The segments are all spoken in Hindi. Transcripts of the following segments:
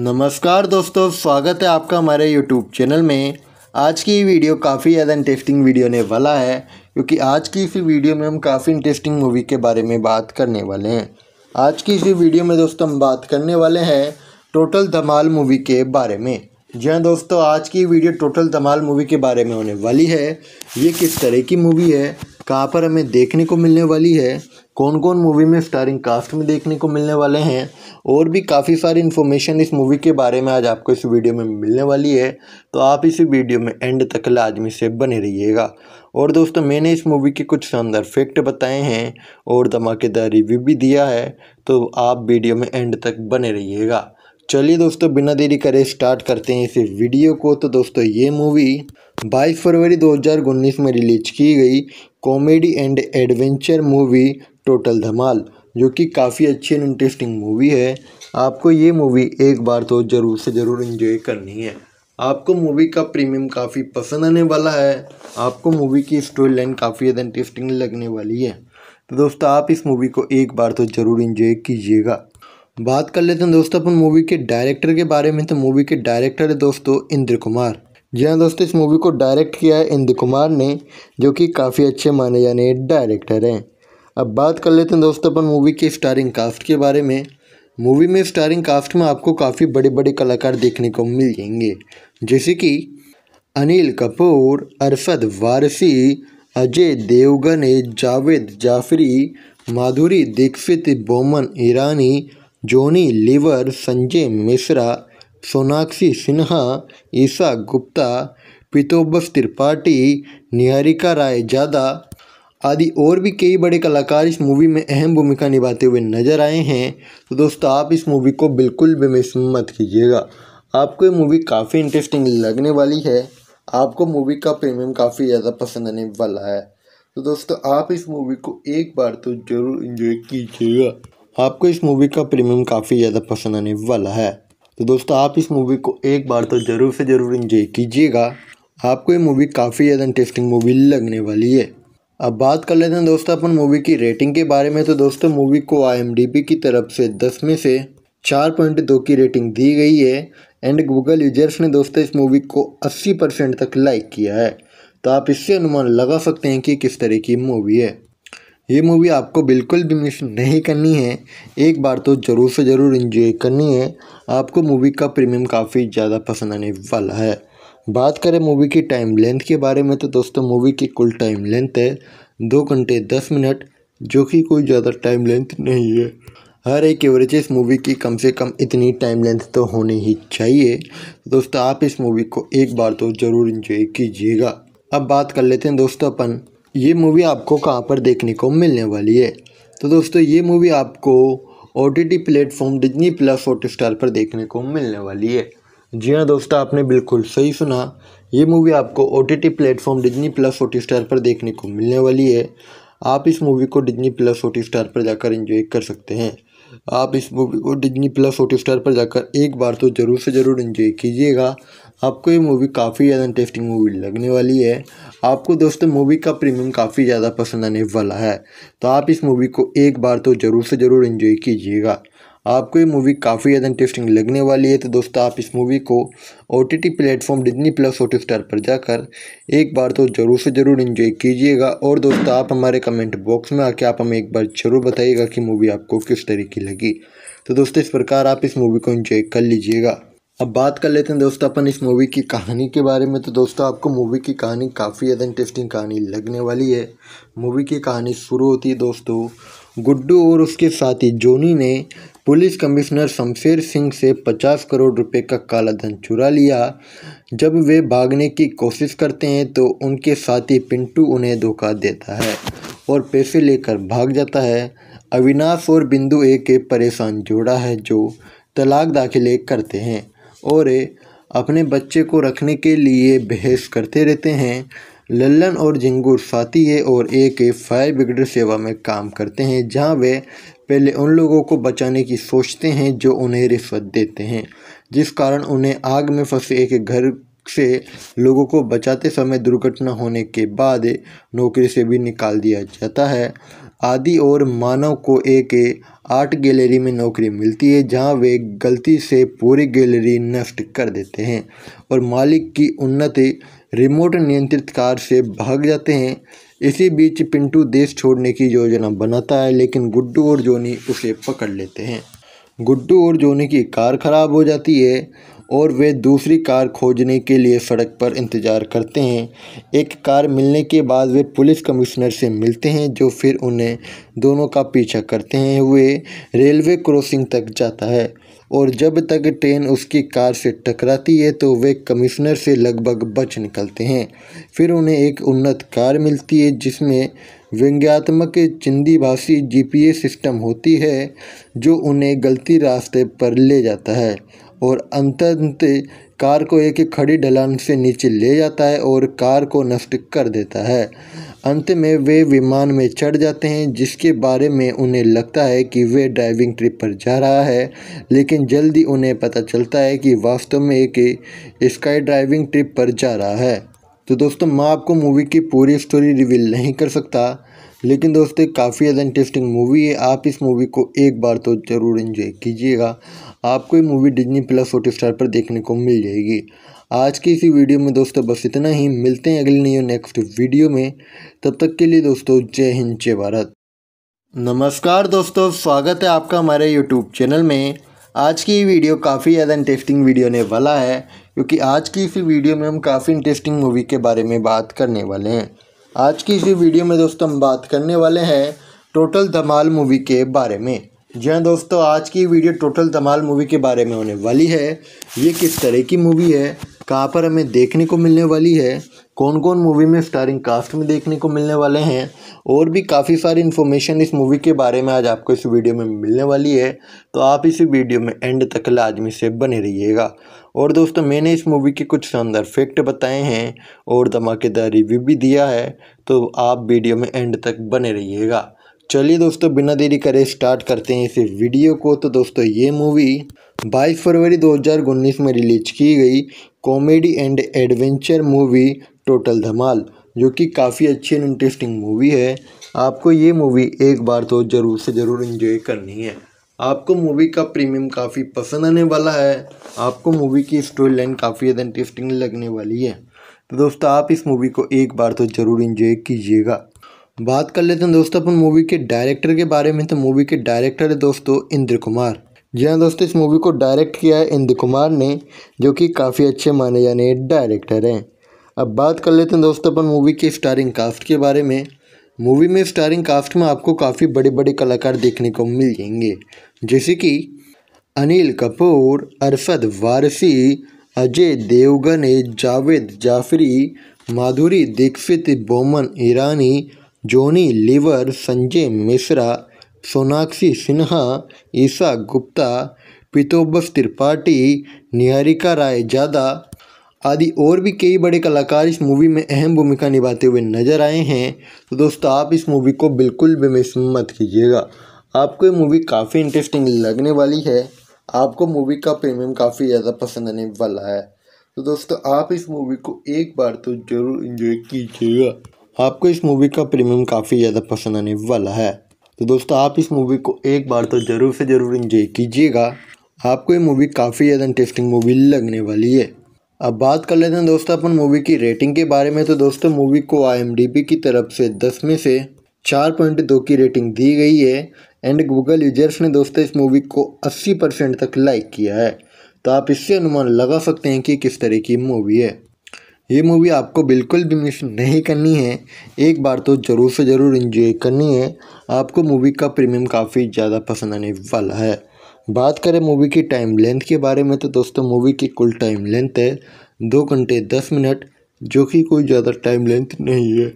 नमस्कार दोस्तों स्वागत है आपका हमारे यूट्यूब चैनल में आज की वीडियो काफ़ी ज़्यादा इंटरेस्टिंग वीडियो ने वाला है क्योंकि आज की इसी वीडियो में हम काफ़ी इंटरेस्टिंग मूवी के बारे में बात करने वाले हैं आज की इसी वीडियो में दोस्तों हम बात करने वाले हैं टोटल धमाल मूवी के बारे में जी हाँ दोस्तों आज की वीडियो टोटल धमाल मूवी के बारे में होने वाली है ये किस तरह की मूवी है कहाँ पर हमें देखने को मिलने वाली है कौन कौन मूवी में स्टारिंग कास्ट में देखने को मिलने वाले हैं और भी काफ़ी सारी इन्फॉर्मेशन इस मूवी के बारे में आज आपको इस वीडियो में मिलने वाली है तो आप इस वीडियो में एंड तक लाजमी से बने रहिएगा और दोस्तों मैंने इस मूवी के कुछ शानदार फैक्ट बताए हैं और धमाकेदार रिव्यू भी दिया है तो आप वीडियो में एंड तक बने रहिएगा चलिए दोस्तों बिना देरी करे स्टार्ट करते हैं इस वीडियो को तो दोस्तों ये मूवी 22 फरवरी 2019 में रिलीज की गई comedy and adventure movie total Dhamaal जो कि काफ़ी अच्छी एंड इंटरेस्टिंग मूवी है आपको ये मूवी एक बार तो ज़रूर से ज़रूर इन्जॉय करनी है आपको मूवी का प्रीमियम काफ़ी पसंद आने वाला है आपको मूवी की स्टोरी लाइन काफ़ी ज़्यादा इंटरेस्टिंग लगने वाली है तो दोस्तों आप इस मूवी को एक बार तो ज़रूर इन्जॉय कीजिएगा बात कर लेते हैं दोस्तों अपन मूवी के डायरेक्टर के बारे में तो मूवी के डायरेक्टर है दोस्तों इंद्र कुमार जी हाँ दोस्तों इस मूवी को डायरेक्ट किया है इंद्र कुमार ने जो कि काफ़ी अच्छे माने जाने डायरेक्टर हैं अब बात कर लेते हैं दोस्तों अपन मूवी के स्टारिंग कास्ट के बारे में मूवी में स्टारिंग कास्ट में आपको काफ़ी बड़े बड़े कलाकार देखने को मिल जाएंगे जैसे कि अनिल कपूर अरशद वारसी अजय देवगन जावेद जाफरी माधुरी दीक्षित बोमन ईरानी जोनी लिवर संजय मिश्रा सोनाक्षी सिन्हा ईशा गुप्ता पीतोबस त्रिपाठी निहारिका राय जादा आदि और भी कई बड़े कलाकार इस मूवी में अहम भूमिका निभाते हुए नजर आए हैं तो दोस्तों आप इस मूवी को बिल्कुल भी मिस मत कीजिएगा आपको ये मूवी काफ़ी इंटरेस्टिंग लगने वाली है आपको मूवी का प्रीमियम काफ़ी ज़्यादा पसंद आने वाला है तो दोस्तों आप इस मूवी को एक बार तो ज़रूर इन्जॉय कीजिएगा आपको इस मूवी का प्रीमियम काफ़ी ज़्यादा पसंद आने वाला है तो दोस्तों आप इस मूवी को एक बार तो ज़रूर से ज़रूर इंजॉय कीजिएगा आपको ये मूवी काफ़ी ज़्यादा इंटरेस्टिंग मूवी लगने वाली है अब बात कर लेते हैं दोस्तों अपन मूवी की रेटिंग के बारे में तो दोस्तों मूवी को आई की तरफ से दस में से चार पॉइंट दो की रेटिंग दी गई है एंड गूगल यूजर्स ने दोस्तों इस मूवी को अस्सी परसेंट तक लाइक किया है तो आप इससे अनुमान लगा सकते हैं कि किस तरह की मूवी है ये मूवी आपको बिल्कुल भी मिस नहीं करनी है एक बार तो ज़रूर से ज़रूर इन्जॉय करनी है आपको मूवी का प्रीमियम काफ़ी ज़्यादा पसंद आने वाला है बात करें मूवी की टाइम लेंथ के बारे में तो दोस्तों मूवी की कुल टाइम लेंथ है दो घंटे दस मिनट जो कि कोई ज़्यादा टाइम लेंथ नहीं है हर एक एवरेज इस मूवी की कम से कम इतनी टाइम लेंथ तो होनी ही चाहिए दोस्तों आप इस मूवी को एक बार तो ज़रूर इन्जॉय कीजिएगा अब बात कर लेते हैं दोस्तों अपन ये मूवी आपको कहाँ पर देखने को मिलने वाली है तो दोस्तों ये मूवी आपको O T T platform Disney plus Hotstar पर देखने को मिलने वाली है जी हाँ दोस्तों आपने बिल्कुल सही सुना ये मूवी आपको O T T platform Disney plus Hotstar पर देखने को मिलने वाली है आप इस मूवी को डिजनी प्लस हॉट स्टार पर जाकर इन्जॉय कर सकते हैं आप इस मूवी को डिजनी प्लस हॉट स्टार पर जाकर एक बार तो ज़रूर से ज़रूर इन्जॉय कीजिएगा आपको ये मूवी काफ़ी ज़्यादा इंटरेस्टिंग मूवी लगने वाली है आपको दोस्तों मूवी का प्रीमियम काफ़ी ज़्यादा पसंद आने वाला है तो आप इस मूवी को एक बार तो ज़रूर से ज़रूर इन्जॉय कीजिएगा आपको ये मूवी काफ़ी ज़्यादा इंटरेस्टिंग लगने वाली है तो दोस्तों आप इस मूवी को O T T platform Disney plus Hotstar पर जाकर एक बार तो ज़रूर से ज़रूर इन्जॉय कीजिएगा और दोस्तों आप हमारे कमेंट बॉक्स में आके आप हमें एक बार ज़रूर बताइएगा कि मूवी आपको किस तरीके लगी तो दोस्तों इस प्रकार आप इस मूवी को इन्जॉय कर लीजिएगा अब बात कर लेते हैं दोस्तों अपन इस मूवी की कहानी के बारे में तो दोस्तों आपको मूवी की कहानी काफ़ी ज़्यादा इंटरेस्टिंग कहानी लगने वाली है मूवी की कहानी शुरू होती है दोस्तों गुड्डू और उसके साथी जोनी ने पुलिस कमिश्नर शमशेर सिंह से पचास करोड़ रुपए का काला धन चुरा लिया जब वे भागने की कोशिश करते हैं तो उनके साथी पिंटू उन्हें धोखा देता है और पैसे लेकर भाग जाता है अविनाश और बिंदु एक परेशान जोड़ा है जो तलाक दाखिले करते हैं और अपने बच्चे को रखने के लिए बहस करते रहते हैं लल्लन और झिंगूर साथी है और एक फायर ब्रिगेड सेवा में काम करते हैं जहां वे पहले उन लोगों को बचाने की सोचते हैं जो उन्हें रिश्वत देते हैं जिस कारण उन्हें आग में फंसे एक घर से लोगों को बचाते समय दुर्घटना होने के बाद नौकरी से भी निकाल दिया जाता है आदि और मानव को एक आर्ट गैलरी में नौकरी मिलती है जहां वे गलती से पूरी गैलरी नष्ट कर देते हैं और मालिक की उन्नति रिमोट नियंत्रित कार से भाग जाते हैं इसी बीच पिंटू देश छोड़ने की योजना बनाता है लेकिन गुड्डू और जोनी उसे पकड़ लेते हैं गुड्डू और जोनी की कार खराब हो जाती है और वे दूसरी कार खोजने के लिए सड़क पर इंतज़ार करते हैं एक कार मिलने के बाद वे पुलिस कमिश्नर से मिलते हैं जो फिर उन्हें दोनों का पीछा करते हैं वे रेलवे क्रॉसिंग तक जाता है और जब तक ट्रेन उसकी कार से टकराती है तो वे कमिश्नर से लगभग बच निकलते हैं फिर उन्हें एक उन्नत कार मिलती है जिसमें व्यंग्यात्मक चिंदी भाषी जी सिस्टम होती है जो उन्हें गलती रास्ते पर ले जाता है और अंतंत कार को एक खड़ी ढलान से नीचे ले जाता है और कार को नष्ट कर देता है अंत में वे विमान में चढ़ जाते हैं जिसके बारे में उन्हें लगता है कि वे ड्राइविंग ट्रिप पर जा रहा है लेकिन जल्दी उन्हें पता चलता है कि वास्तव में एक स्काई ड्राइविंग ट्रिप पर जा रहा है तो दोस्तों मैं आपको मूवी की पूरी स्टोरी रिवील नहीं कर सकता लेकिन दोस्तों काफ़ी ज़्यादा इंटरेस्टिंग मूवी है आप इस मूवी को एक बार तो ज़रूर इन्जॉय कीजिएगा आपको ये मूवी डिजनी प्लस हॉटस्टार पर देखने को मिल जाएगी आज की इसी वीडियो में दोस्तों बस इतना ही मिलते हैं अगले नियो नेक्स्ट वीडियो में तब तक के लिए दोस्तों जय हिंद जय भारत नमस्कार दोस्तों स्वागत है आपका हमारे यूट्यूब चैनल में आज की वीडियो काफ़ी ज़्यादा इंटरेस्टिंग वीडियो ने वाला है क्योंकि आज की इसी वीडियो में हम काफ़ी इंटरेस्टिंग मूवी के बारे में बात करने वाले हैं आज की इसी वीडियो में दोस्तों हम बात करने वाले हैं टोटल धमाल मूवी के बारे में जी हाँ दोस्तों आज की वीडियो टोटल धमाल मूवी के बारे में होने वाली है ये किस तरह की मूवी है कहाँ पर हमें देखने को मिलने वाली है कौन कौन मूवी में स्टारिंग कास्ट में देखने को मिलने वाले हैं और भी काफ़ी सारी इन्फॉर्मेशन इस मूवी के बारे में आज आपको इस वीडियो में मिलने वाली है तो आप इस वीडियो में एंड तक लाजमी से बने रहिएगा और दोस्तों मैंने इस मूवी के कुछ शानदार फैक्ट बताए हैं और धमाकेदार रिव्यू भी दिया है तो आप वीडियो में एंड तक बने रहिएगा चलिए दोस्तों बिना देरी करे स्टार्ट करते हैं इस वीडियो को तो दोस्तों ये मूवी 22 फरवरी 2019 में रिलीज की गई comedy and adventure movie total Dhamaal जो कि काफ़ी अच्छी एंड इंटरेस्टिंग मूवी है आपको ये मूवी एक बार तो ज़रूर से ज़रूर इन्जॉय करनी है आपको मूवी का प्रीमियम काफ़ी पसंद आने वाला है आपको मूवी की स्टोरी लाइन काफ़ी ज़्यादा इंटरेस्टिंग लगने वाली है तो दोस्तों आप इस मूवी को एक बार तो ज़रूर इन्जॉय कीजिएगा बात कर लेते हैं दोस्तों अपन मूवी के डायरेक्टर के बारे में तो मूवी के डायरेक्टर है दोस्तों इंद्र कुमार जी हाँ दोस्तों इस मूवी को डायरेक्ट किया है इंद्र कुमार ने जो कि काफ़ी अच्छे माने जाने डायरेक्टर हैं अब बात कर लेते हैं दोस्तों अपन मूवी के स्टारिंग कास्ट के बारे में मूवी में स्टारिंग कास्ट में आपको काफ़ी बड़े बड़े कलाकार देखने को मिल जाएंगे जैसे कि अनिल कपूर अरशद वारसी अजय देवगन जावेद जाफरी माधुरी दीक्षित बोमन ईरानी जोनी लीवर संजय मिश्रा सोनाक्षी सिन्हा ईशा गुप्ता पितोबस त्रिपाठी निहारिका राय जादा आदि और भी कई बड़े कलाकार इस मूवी में अहम भूमिका निभाते हुए नजर आए हैं तो दोस्तों आप इस मूवी को बिल्कुल भी मिस मत कीजिएगा आपको ये मूवी काफ़ी इंटरेस्टिंग लगने वाली है आपको मूवी का प्रीमियम काफ़ी ज़्यादा पसंद आने वाला है तो दोस्तों आप इस मूवी को एक बार तो ज़रूर इन्जॉय कीजिएगा आपको इस मूवी का प्रीमियम काफ़ी ज़्यादा पसंद आने वाला है तो दोस्तों आप इस मूवी को एक बार तो ज़रूर से ज़रूर इंजॉय कीजिएगा आपको ये मूवी काफ़ी ज़्यादा इंटरेस्टिंग मूवी लगने वाली है अब बात कर लेते हैं दोस्तों अपन मूवी की रेटिंग के बारे में तो दोस्तों मूवी को आई की तरफ से दस में से चार पॉइंट दो की रेटिंग दी गई है एंड गूगल यूजर्स ने दोस्तों इस मूवी को अस्सी परसेंट तक लाइक किया है तो आप इससे अनुमान लगा सकते हैं कि किस तरह की मूवी है ये मूवी आपको बिल्कुल भी मिस नहीं करनी है एक बार तो ज़रूर से ज़रूर इन्जॉय करनी है आपको मूवी का प्रीमियम काफ़ी ज़्यादा पसंद आने वाला है बात करें मूवी की टाइम लेंथ के बारे में तो दोस्तों मूवी की कुल टाइम लेंथ है दो घंटे दस मिनट जो कि कोई ज़्यादा टाइम लेंथ नहीं है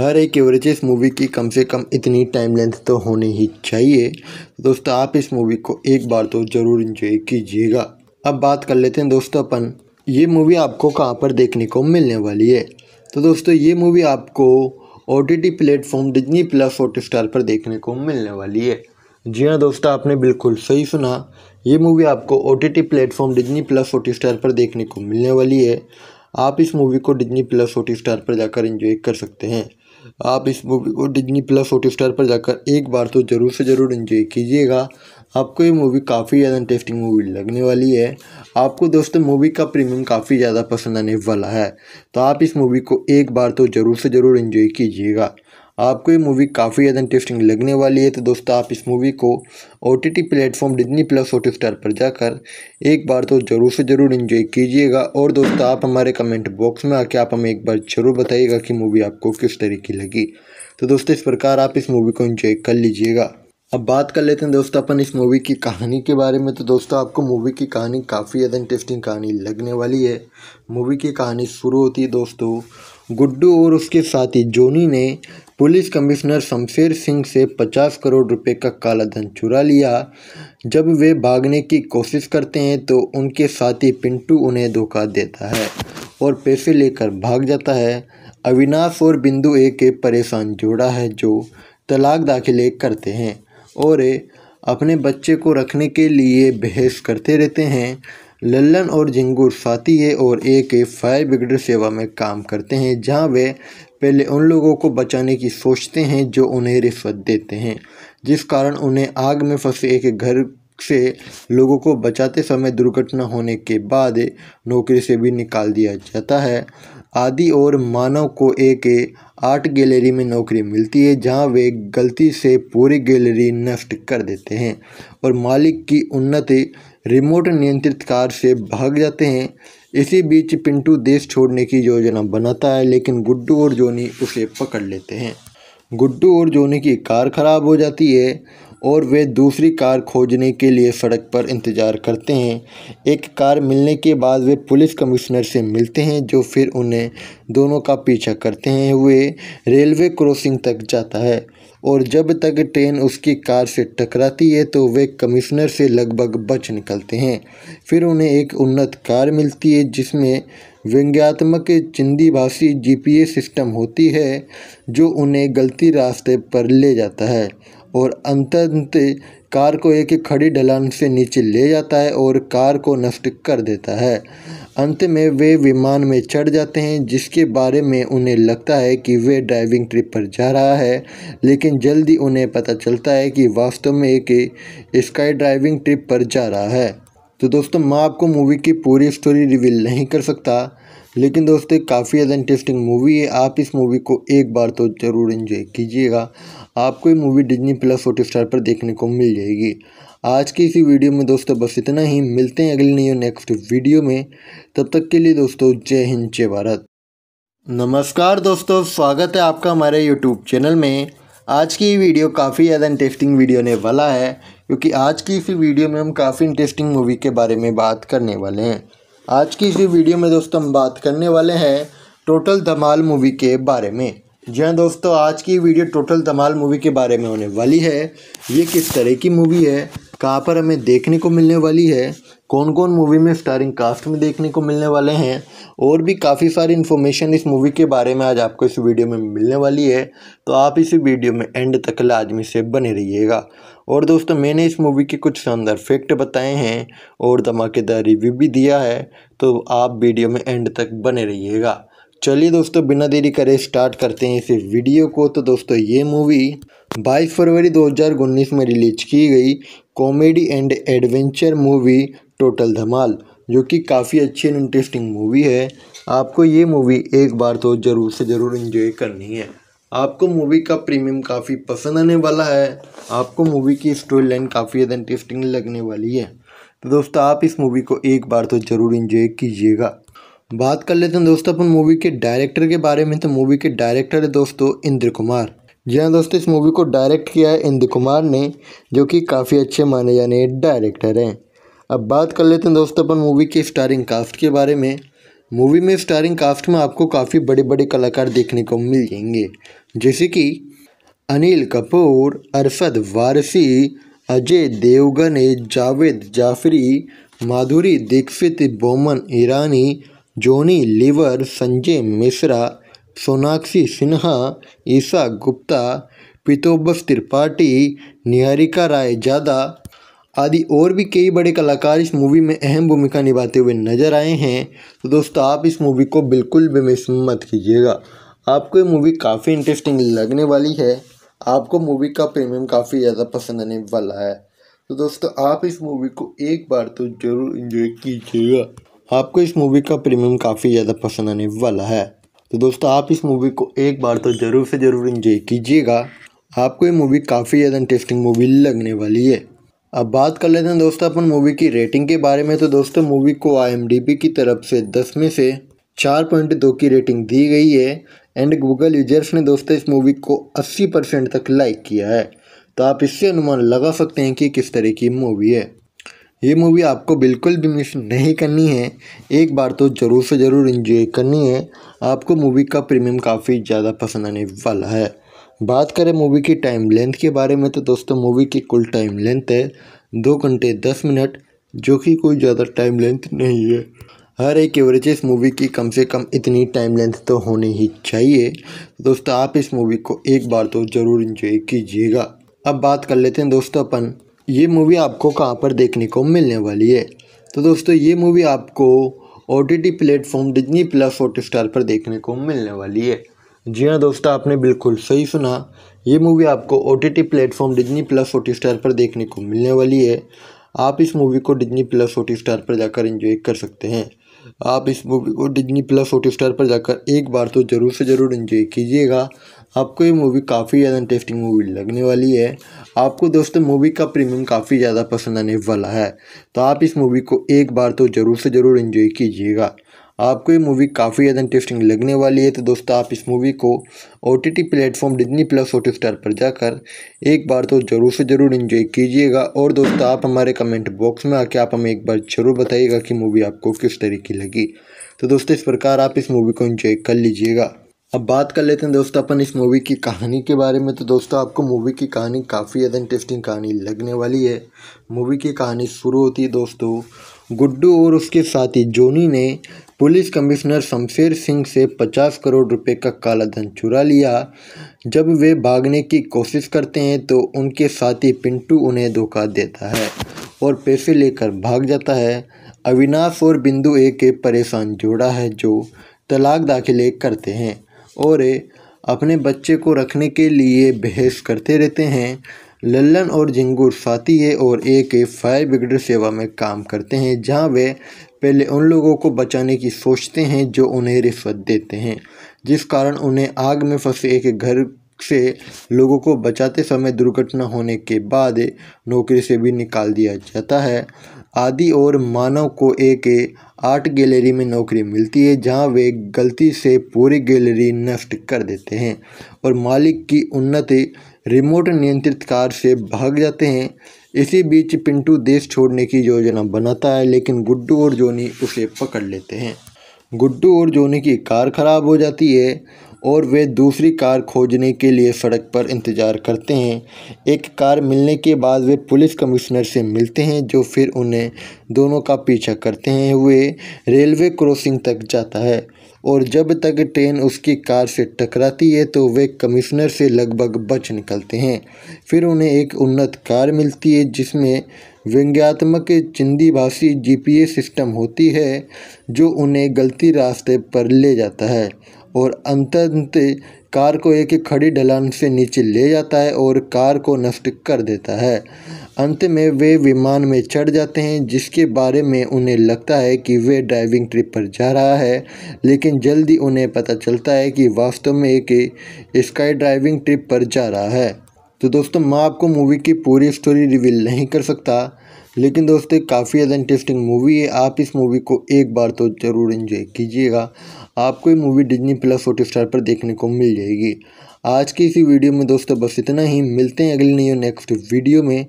हर एक एवरेज इस मूवी की कम से कम इतनी टाइम लेंथ तो होनी ही चाहिए दोस्तों आप इस मूवी को एक बार तो ज़रूर इन्जॉय कीजिएगा अब बात कर लेते हैं दोस्तों अपन ये मूवी आपको कहाँ पर देखने को मिलने वाली है तो दोस्तों ये मूवी आपको O T T platform Disney plus Hotstar पर देखने को मिलने वाली है जी हाँ दोस्तों आपने बिल्कुल सही सुना ये मूवी आपको O T T platform Disney plus Hotstar पर देखने को मिलने वाली है आप इस मूवी को डिजनी प्लस हॉट स्टार पर जाकर इन्जॉय कर सकते हैं आप इस मूवी को डिजनी प्लस हॉट स्टार पर जाकर एक बार तो ज़रूर से ज़रूर इन्जॉय कीजिएगा आपको ये मूवी काफ़ी ज़्यादा इंटरेस्टिंग मूवी लगने वाली है आपको दोस्तों मूवी का प्रीमियम काफ़ी ज़्यादा पसंद आने वाला है तो आप इस मूवी को एक बार तो ज़रूर से ज़रूर इन्जॉय कीजिएगा आपको ये मूवी काफ़ी ज़्यादा इंटरेस्टिंग लगने वाली है तो दोस्तों आप इस मूवी को O T T platform Disney plus Hotstar पर जाकर एक बार तो ज़रूर से ज़रूर इन्जॉय कीजिएगा और दोस्तों आप हमारे कमेंट बॉक्स में आके आप हमें एक बार ज़रूर बताइएगा कि मूवी आपको किस तरह की लगी तो दोस्तों इस प्रकार आप इस मूवी को इन्जॉय कर लीजिएगा अब बात कर लेते हैं दोस्तों अपन इस मूवी की कहानी के बारे में तो दोस्तों आपको मूवी की कहानी काफ़ी ज़्यादा इंटरेस्टिंग कहानी लगने वाली है मूवी की कहानी शुरू होती है दोस्तों गुड्डू और उसके साथी जोनी ने पुलिस कमिश्नर शमशेर सिंह से पचास करोड़ रुपए का काला धन चुरा लिया जब वे भागने की कोशिश करते हैं तो उनके साथी पिंटू उन्हें धोखा देता है और पैसे लेकर भाग जाता है अविनाश और बिंदु एक परेशान जोड़ा है जो तलाक दाखिले करते हैं और अपने बच्चे को रखने के लिए बहस करते रहते हैं लल्लन और झिंगूर साथी है और एक फायर ब्रिगेड सेवा में काम करते हैं जहां वे पहले उन लोगों को बचाने की सोचते हैं जो उन्हें रिश्वत देते हैं जिस कारण उन्हें आग में फंसे एक घर से लोगों को बचाते समय दुर्घटना होने के बाद नौकरी से भी निकाल दिया जाता है आदि और मानव को एक आर्ट गैलरी में नौकरी मिलती है जहां वे गलती से पूरी गैलरी नष्ट कर देते हैं और मालिक की उन्नति रिमोट नियंत्रित कार से भाग जाते हैं इसी बीच पिंटू देश छोड़ने की योजना बनाता है लेकिन गुड्डू और जोनी उसे पकड़ लेते हैं गुड्डू और जोनी की कार खराब हो जाती है और वे दूसरी कार खोजने के लिए सड़क पर इंतज़ार करते हैं एक कार मिलने के बाद वे पुलिस कमिश्नर से मिलते हैं जो फिर उन्हें दोनों का पीछा करते हैं वे रेलवे क्रॉसिंग तक जाता है और जब तक ट्रेन उसकी कार से टकराती है तो वे कमिश्नर से लगभग बच निकलते हैं फिर उन्हें एक उन्नत कार मिलती है जिसमें व्यंग्यात्मक चिंदी भाषी जी सिस्टम होती है जो उन्हें गलती रास्ते पर ले जाता है और अंतंत कार को एक खड़ी ढलान से नीचे ले जाता है और कार को नष्ट कर देता है अंत में वे विमान में चढ़ जाते हैं जिसके बारे में उन्हें लगता है कि वे ड्राइविंग ट्रिप पर जा रहा है लेकिन जल्दी उन्हें पता चलता है कि वास्तव में एक स्काई ड्राइविंग ट्रिप पर जा रहा है तो दोस्तों मैं आपको मूवी की पूरी स्टोरी रिवील नहीं कर सकता लेकिन दोस्तों काफ़ी ज़्यादा इंटरेस्टिंग मूवी है आप इस मूवी को एक बार तो ज़रूर इन्जॉय कीजिएगा आपको ये मूवी डिजनी प्लस हॉटस्टार पर देखने को मिल जाएगी आज की इसी वीडियो में दोस्तों बस इतना ही मिलते हैं अगले नियो नेक्स्ट वीडियो में तब तक के लिए दोस्तों जय हिंद जय भारत नमस्कार दोस्तों स्वागत है आपका हमारे यूट्यूब चैनल में आज की वीडियो काफ़ी ज़्यादा इंटरेस्टिंग वीडियो ने वाला है क्योंकि आज की इसी वीडियो में हम काफ़ी इंटरेस्टिंग मूवी के बारे में बात करने वाले हैं आज की इसी वीडियो में दोस्तों हम बात करने वाले हैं टोटल धमाल मूवी के बारे में जी हाँ दोस्तों आज की वीडियो टोटल दमाल मूवी के बारे में होने वाली है ये किस तरह की मूवी है कहाँ पर हमें देखने को मिलने वाली है कौन कौन मूवी में स्टारिंग कास्ट में देखने को मिलने वाले हैं और भी काफ़ी सारी इन्फॉर्मेशन इस मूवी के बारे में आज आपको इस वीडियो में मिलने वाली है तो आप इस वीडियो में एंड तक लाजमी से बने रहिएगा और दोस्तों मैंने इस मूवी के कुछ शानदार फैक्ट बताए हैं और धमाकेदार रिव्यू भी दिया है तो आप वीडियो में एंड तक बने रहिएगा चलिए दोस्तों बिना देरी करे स्टार्ट करते हैं इस वीडियो को तो दोस्तों ये मूवी 22 फरवरी 2019 में रिलीज की गई comedy and adventure movie total Dhamaal जो कि काफ़ी अच्छी एंड इंटरेस्टिंग मूवी है आपको ये मूवी एक बार तो ज़रूर से ज़रूर इन्जॉय करनी है आपको मूवी का प्रीमियम काफ़ी पसंद आने वाला है आपको मूवी की स्टोरी लाइन काफ़ी ज़्यादा इंटरेस्टिंग लगने वाली है तो दोस्तों आप इस मूवी को एक बार तो ज़रूर इन्जॉय कीजिएगा बात कर लेते हैं दोस्तों अपन मूवी के डायरेक्टर के बारे में तो मूवी के डायरेक्टर है दोस्तों इंद्र कुमार जी हाँ दोस्तों इस मूवी को डायरेक्ट किया है इंद्र कुमार ने जो कि काफ़ी अच्छे माने जाने डायरेक्टर हैं अब बात कर लेते हैं दोस्तों अपन मूवी के स्टारिंग कास्ट के बारे में मूवी में स्टारिंग कास्ट में आपको काफ़ी बड़े बड़े कलाकार देखने को मिल जाएंगे जैसे कि अनिल कपूर अरशद वारसी अजय देवगन जावेद जाफरी माधुरी दीक्षित बोमन ईरानी जोनी लीवर संजय मिश्रा सोनाक्षी सिन्हा ईशा गुप्ता पीतोबस त्रिपाठी निहारिका राय जादा आदि और भी कई बड़े कलाकार इस मूवी में अहम भूमिका निभाते हुए नजर आए हैं तो दोस्तों आप इस मूवी को बिल्कुल भी मिस मत कीजिएगा आपको ये मूवी काफ़ी इंटरेस्टिंग लगने वाली है आपको मूवी का प्रीमियम काफ़ी ज़्यादा पसंद आने वाला है तो दोस्तों आप इस मूवी को एक बार तो ज़रूर इन्जॉय कीजिएगा आपको इस मूवी का प्रीमियम काफ़ी ज़्यादा पसंद आने वाला है तो दोस्तों आप इस मूवी को एक बार तो ज़रूर से ज़रूर इंजॉय कीजिएगा आपको ये मूवी काफ़ी ज़्यादा इंटरेस्टिंग मूवी लगने वाली है अब बात कर लेते हैं दोस्तों अपन मूवी की रेटिंग के बारे में तो दोस्तों मूवी को आई की तरफ से दस में से चार पॉइंट दो की रेटिंग दी गई है एंड गूगल यूजर्स ने दोस्तों इस मूवी को अस्सी परसेंट तक लाइक किया है तो आप इससे अनुमान लगा सकते हैं कि किस तरह की मूवी है ये मूवी आपको बिल्कुल भी मिस नहीं करनी है एक बार तो ज़रूर से ज़रूर इन्जॉय करनी है आपको मूवी का प्रीमियम काफ़ी ज़्यादा पसंद आने वाला है बात करें मूवी की टाइम लेंथ के बारे में तो दोस्तों मूवी की कुल टाइम लेंथ है दो घंटे दस मिनट जो कि कोई ज़्यादा टाइम लेंथ नहीं है हर एक एवरेज इस मूवी की कम से कम इतनी टाइम लेंथ तो होनी ही चाहिए दोस्तों आप इस मूवी को एक बार तो ज़रूर इन्जॉय कीजिएगा अब बात कर लेते हैं दोस्तों अपन ये मूवी आपको कहाँ पर देखने को मिलने वाली है तो दोस्तों ये मूवी आपको O T T platform Disney plus Hotstar पर देखने को मिलने वाली है जी हाँ दोस्तों आपने बिल्कुल सही सुना ये मूवी आपको O T T platform Disney plus Hotstar पर देखने को मिलने वाली है आप इस मूवी को डिजनी प्लस हॉट स्टार पर जाकर इन्जॉय कर सकते हैं आप इस मूवी को डिजनी प्लस हॉट स्टार पर जाकर एक बार तो ज़रूर से ज़रूर इन्जॉय कीजिएगा आपको ये मूवी काफ़ी ज़्यादा इंटरेस्टिंग मूवी लगने वाली है आपको दोस्तों मूवी का प्रीमियम काफ़ी ज़्यादा पसंद आने वाला है तो आप इस मूवी को एक बार तो ज़रूर से ज़रूर इन्जॉय कीजिएगा आपको ये मूवी काफ़ी ज़्यादा इंटरेस्टिंग लगने वाली है तो दोस्तों आप इस मूवी को O T T platform Disney plus Hotstar पर जाकर एक बार तो ज़रूर से ज़रूर इन्जॉय कीजिएगा और दोस्तों आप हमारे कमेंट बॉक्स में आके आप हमें एक बार ज़रूर बताइएगा कि मूवी आपको किस तरह की लगी तो दोस्तों इस प्रकार आप इस मूवी को इन्जॉय कर लीजिएगा अब बात कर लेते हैं दोस्तों अपन इस मूवी की कहानी के बारे में तो दोस्तों आपको मूवी की कहानी काफ़ी ज़्यादा इंटरेस्टिंग कहानी लगने वाली है मूवी की कहानी शुरू होती है दोस्तों गुड्डू और उसके साथी जोनी ने पुलिस कमिश्नर शमशेर सिंह से पचास करोड़ रुपए का काला धन चुरा लिया जब वे भागने की कोशिश करते हैं तो उनके साथी पिंटू उन्हें धोखा देता है और पैसे लेकर भाग जाता है अविनाश और बिंदु एक परेशान जोड़ा है जो तलाक दाखिले करते हैं और अपने बच्चे को रखने के लिए बहस करते रहते हैं लल्लन और झिंगूर साथी है और एक फायर ब्रिगेड सेवा में काम करते हैं जहां वे पहले उन लोगों को बचाने की सोचते हैं जो उन्हें रिश्वत देते हैं जिस कारण उन्हें आग में फंसे एक घर से लोगों को बचाते समय दुर्घटना होने के बाद नौकरी से भी निकाल दिया जाता है आदि और मानव को एक आर्ट गैलरी में नौकरी मिलती है जहां वे गलती से पूरी गैलरी नष्ट कर देते हैं और मालिक की उन्नति रिमोट नियंत्रित कार से भाग जाते हैं इसी बीच पिंटू देश छोड़ने की योजना बनाता है लेकिन गुड्डू और जोनी उसे पकड़ लेते हैं गुड्डू और जोनी की कार खराब हो जाती है और वे दूसरी कार खोजने के लिए सड़क पर इंतज़ार करते हैं एक कार मिलने के बाद वे पुलिस कमिश्नर से मिलते हैं जो फिर उन्हें दोनों का पीछा करते हैं वे रेलवे क्रॉसिंग तक जाता है और जब तक ट्रेन उसकी कार से टकराती है तो वे कमिश्नर से लगभग बच निकलते हैं फिर उन्हें एक उन्नत कार मिलती है जिसमें व्यंग्यात्मक चिंदी भाषी जी सिस्टम होती है जो उन्हें गलती रास्ते पर ले जाता है और अंतंत कार को एक खड़ी ढलान से नीचे ले जाता है और कार को नष्ट कर देता है अंत में वे विमान में चढ़ जाते हैं जिसके बारे में उन्हें लगता है कि वे ड्राइविंग ट्रिप पर जा रहा है लेकिन जल्दी उन्हें पता चलता है कि वास्तव में एक स्काई ड्राइविंग ट्रिप पर जा रहा है तो दोस्तों मैं आपको मूवी की पूरी स्टोरी रिवील नहीं कर सकता लेकिन दोस्तों काफ़ी ज़्यादा इंटरेस्टिंग मूवी है आप इस मूवी को एक बार तो ज़रूर इन्जॉय कीजिएगा आपको ये मूवी डिजनी प्लस हॉटस्टार पर देखने को मिल जाएगी आज की इसी वीडियो में दोस्तों बस इतना ही मिलते हैं अगले न्यू नेक्स्ट वीडियो में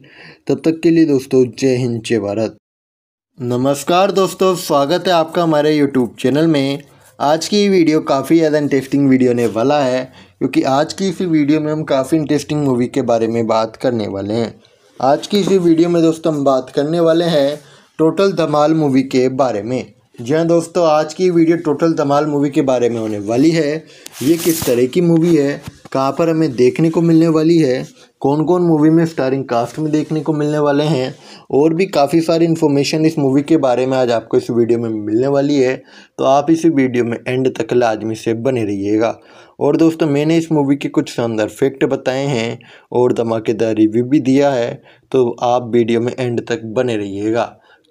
तब तक के लिए दोस्तों जय हिंद जय भारत नमस्कार दोस्तों स्वागत है आपका हमारे यूट्यूब चैनल में आज की वीडियो काफ़ी ज़्यादा इंटरेस्टिंग वीडियो ने वाला है क्योंकि आज की इसी वीडियो में हम काफ़ी इंटरेस्टिंग मूवी के बारे में बात करने वाले हैं आज की इसी वीडियो में दोस्तों हम बात करने वाले हैं टोटल धमाल मूवी के बारे में जी हाँ दोस्तों आज की वीडियो टोटल धमाल मूवी के बारे में होने वाली है ये किस तरह की मूवी है कहाँ पर हमें देखने को मिलने वाली है कौन कौन मूवी में स्टारिंग कास्ट में देखने को मिलने वाले हैं और भी काफ़ी सारी इन्फॉर्मेशन इस मूवी के बारे में आज आपको इस वीडियो में मिलने वाली है तो आप इसी वीडियो में एंड तक लाजमी से बने रहिएगा और दोस्तों मैंने इस मूवी के कुछ शानदार फैक्ट बताए हैं और धमाकेदार रिव्यू भी दिया है तो आप वीडियो में एंड तक बने रहिएगा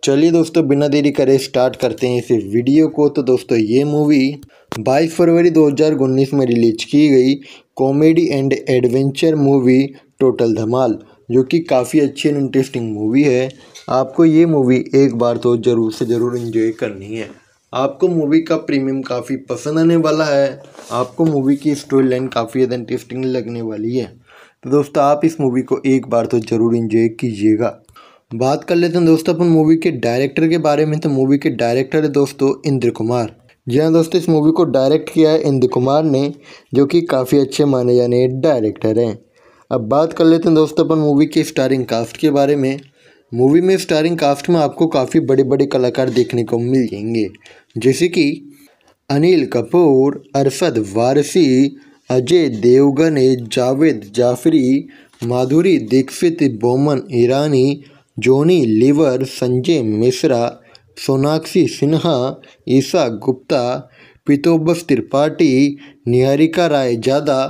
चलिए दोस्तों बिना देरी करे स्टार्ट करते हैं इस वीडियो को तो दोस्तों ये मूवी 22 फरवरी 2019 में रिलीज की गई comedy and adventure movie total Dhamaal जो कि काफ़ी अच्छी एंड इंटरेस्टिंग मूवी है आपको ये मूवी एक बार तो ज़रूर से ज़रूर इन्जॉय करनी है आपको मूवी का प्रीमियम काफ़ी पसंद आने वाला है आपको मूवी की स्टोरी लाइन काफ़ी ज़्यादा इंटरेस्टिंग लगने वाली है तो दोस्तों आप इस मूवी को एक बार तो ज़रूर इन्जॉय कीजिएगा बात कर लेते हैं दोस्तों अपन मूवी के डायरेक्टर के बारे में तो मूवी के डायरेक्टर है दोस्तों इंद्र कुमार जी हाँ दोस्तों इस मूवी को डायरेक्ट किया है इंद्र कुमार ने जो कि काफ़ी अच्छे माने जाने डायरेक्टर हैं अब बात कर लेते हैं दोस्तों अपन मूवी के स्टारिंग कास्ट के बारे में मूवी में स्टारिंग कास्ट में आपको काफ़ी बड़े बड़े कलाकार देखने को मिल जाएंगे जैसे कि अनिल कपूर अरशद वारसी अजय देवगन जावेद जाफरी माधुरी दीक्षित बोमन ईरानी जोनी लिवर संजय मिश्रा सोनाक्षी सिन्हा ईशा गुप्ता पितोबस त्रिपाठी निहारिका राय जादा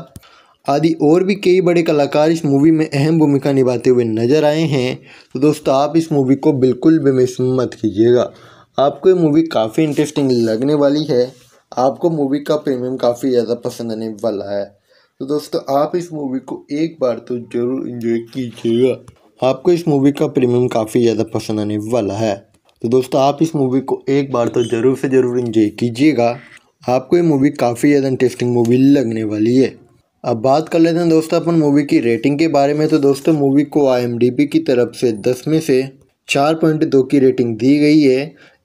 आदि और भी कई बड़े कलाकार इस मूवी में अहम भूमिका निभाते हुए नज़र आए हैं तो दोस्तों आप इस मूवी को बिल्कुल भी मिस मत कीजिएगा आपको ये मूवी काफ़ी इंटरेस्टिंग लगने वाली है आपको मूवी का प्रीमियम काफ़ी ज़्यादा पसंद आने वाला है तो दोस्तों आप इस मूवी को एक बार तो ज़रूर इन्जॉय कीजिएगा आपको इस मूवी का प्रीमियम काफ़ी ज़्यादा पसंद आने वाला है तो दोस्तों आप इस मूवी को एक बार तो ज़रूर से ज़रूर इन्जॉय कीजिएगा आपको ये मूवी काफ़ी ज़्यादा इंटरेस्टिंग मूवी लगने वाली है अब बात कर लेते हैं दोस्तों अपन मूवी की रेटिंग के बारे में तो दोस्तों मूवी को आई की तरफ से दस में से चार पॉइंट दो की रेटिंग दी गई है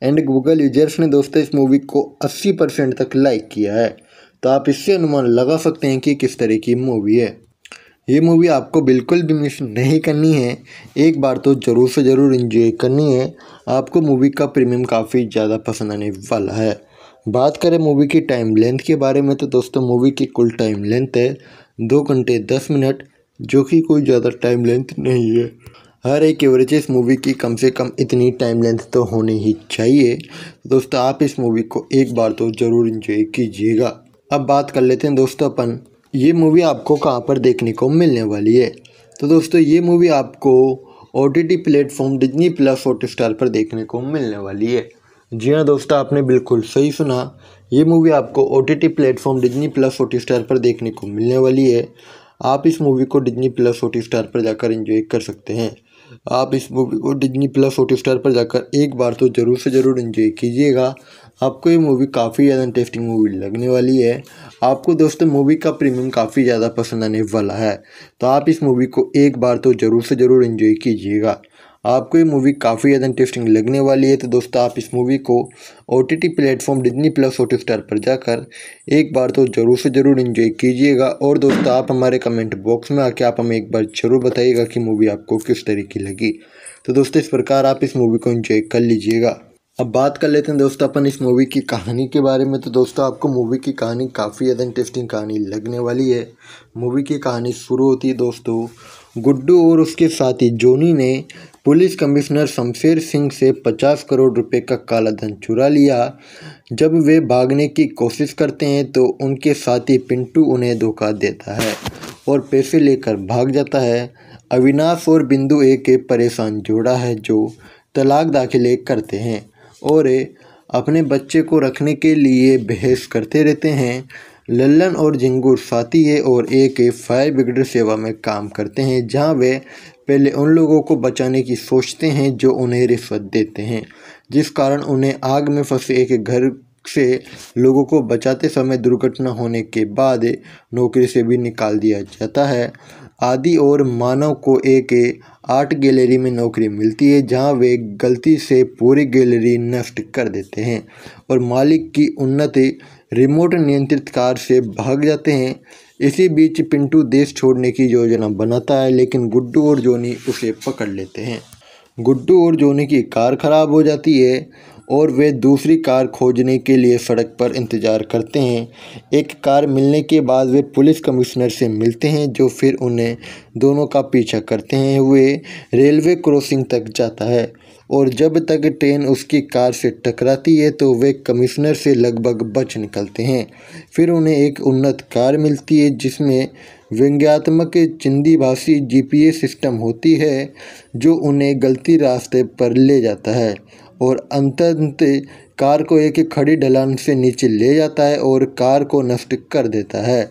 एंड गूगल यूजर्स ने दोस्तों इस मूवी को अस्सी परसेंट तक लाइक किया है तो आप इससे अनुमान लगा सकते हैं कि किस तरह की मूवी है ये मूवी आपको बिल्कुल भी मिस नहीं करनी है एक बार तो ज़रूर से ज़रूर इन्जॉय करनी है आपको मूवी का प्रीमियम काफ़ी ज़्यादा पसंद आने वाला है बात करें मूवी की टाइम लेंथ के बारे में तो दोस्तों मूवी की कुल टाइम लेंथ है दो घंटे दस मिनट जो कि कोई ज़्यादा टाइम लेंथ नहीं है हर एक एवरेज इस मूवी की कम से कम इतनी टाइम लेंथ तो होनी ही चाहिए दोस्तों आप इस मूवी को एक बार तो ज़रूर इन्जॉय कीजिएगा अब बात कर लेते हैं दोस्तों अपन ये मूवी आपको कहाँ पर देखने को मिलने वाली है तो दोस्तों ये मूवी आपको O T platform Disney plus Hotstar पर देखने को मिलने वाली है जी हाँ दोस्तों आपने बिल्कुल सही सुना ये मूवी आपको O T T platform Disney plus Hotstar पर देखने को मिलने वाली है आप इस मूवी को डिजनी प्लस ओ स्टार पर जाकर इंजॉय कर सकते हैं आप इस मूवी को डिजनी प्लस ओ स्टार पर जाकर एक बार तो ज़रूर से ज़रूर इंजॉय कीजिएगा आपको ये मूवी काफ़ी ज़्यादा इंटरेस्टिंग मूवी लगने वाली है आपको दोस्तों मूवी का प्रीमियम काफ़ी ज़्यादा पसंद आने वाला है तो आप इस मूवी को एक बार तो ज़रूर से ज़रूर इन्जॉय कीजिएगा आपको ये मूवी काफ़ी ज़्यादा इंटरेस्टिंग लगने वाली है तो दोस्तों आप इस मूवी को O T T platform Disney plus Hotstar पर जाकर एक बार तो ज़रूर से ज़रूर इन्जॉय कीजिएगा और दोस्तों आप हमारे कमेंट बॉक्स में आके आप हमें एक बार ज़रूर बताइएगा कि मूवी आपको किस तरह की लगी तो दोस्तों इस प्रकार आप इस मूवी को इन्जॉय कर लीजिएगा अब बात कर लेते हैं दोस्तों अपन इस मूवी की कहानी के बारे में तो दोस्तों आपको मूवी की कहानी काफ़ी ज़्यादा इंटरेस्टिंग कहानी लगने वाली है मूवी की कहानी शुरू होती है दोस्तों गुड्डू और उसके साथी जोनी ने पुलिस कमिश्नर शमशेर सिंह से 50 करोड़ रुपए का काला धन चुरा लिया जब वे भागने की कोशिश करते हैं तो उनके साथी पिंटू उन्हें धोखा देता है और पैसे लेकर भाग जाता है अविनाश और बिंदु एक परेशान जोड़ा है जो तलाक दाखिले करते हैं और अपने बच्चे को रखने के लिए बहस करते रहते हैं लल्लन और झिंगूर साथी है और एक फायर ब्रिगेड सेवा में काम करते हैं जहां वे पहले उन लोगों को बचाने की सोचते हैं जो उन्हें रिश्वत देते हैं जिस कारण उन्हें आग में फंसे एक घर से लोगों को बचाते समय दुर्घटना होने के बाद नौकरी से भी निकाल दिया जाता है आदि और मानव को एक आर्ट गैलरी में नौकरी मिलती है जहां वे गलती से पूरी गैलरी नष्ट कर देते हैं और मालिक की उन्नति रिमोट नियंत्रित कार से भाग जाते हैं इसी बीच पिंटू देश छोड़ने की योजना बनाता है लेकिन गुड्डू और जोनी उसे पकड़ लेते हैं गुड्डू और जोनी की कार खराब हो जाती है और वे दूसरी कार खोजने के लिए सड़क पर इंतज़ार करते हैं एक कार मिलने के बाद वे पुलिस कमिश्नर से मिलते हैं जो फिर उन्हें दोनों का पीछा करते हैं वे रेलवे क्रॉसिंग तक जाता है और जब तक ट्रेन उसकी कार से टकराती है तो वे कमिश्नर से लगभग बच निकलते हैं फिर उन्हें एक उन्नत कार मिलती है जिसमें व्यंग्यात्मक चिंदी भाषी जी सिस्टम होती है जो उन्हें गलती रास्ते पर ले जाता है और अंत कार को एक एक खड़ी ढलान से नीचे ले जाता है और कार को नष्ट कर देता है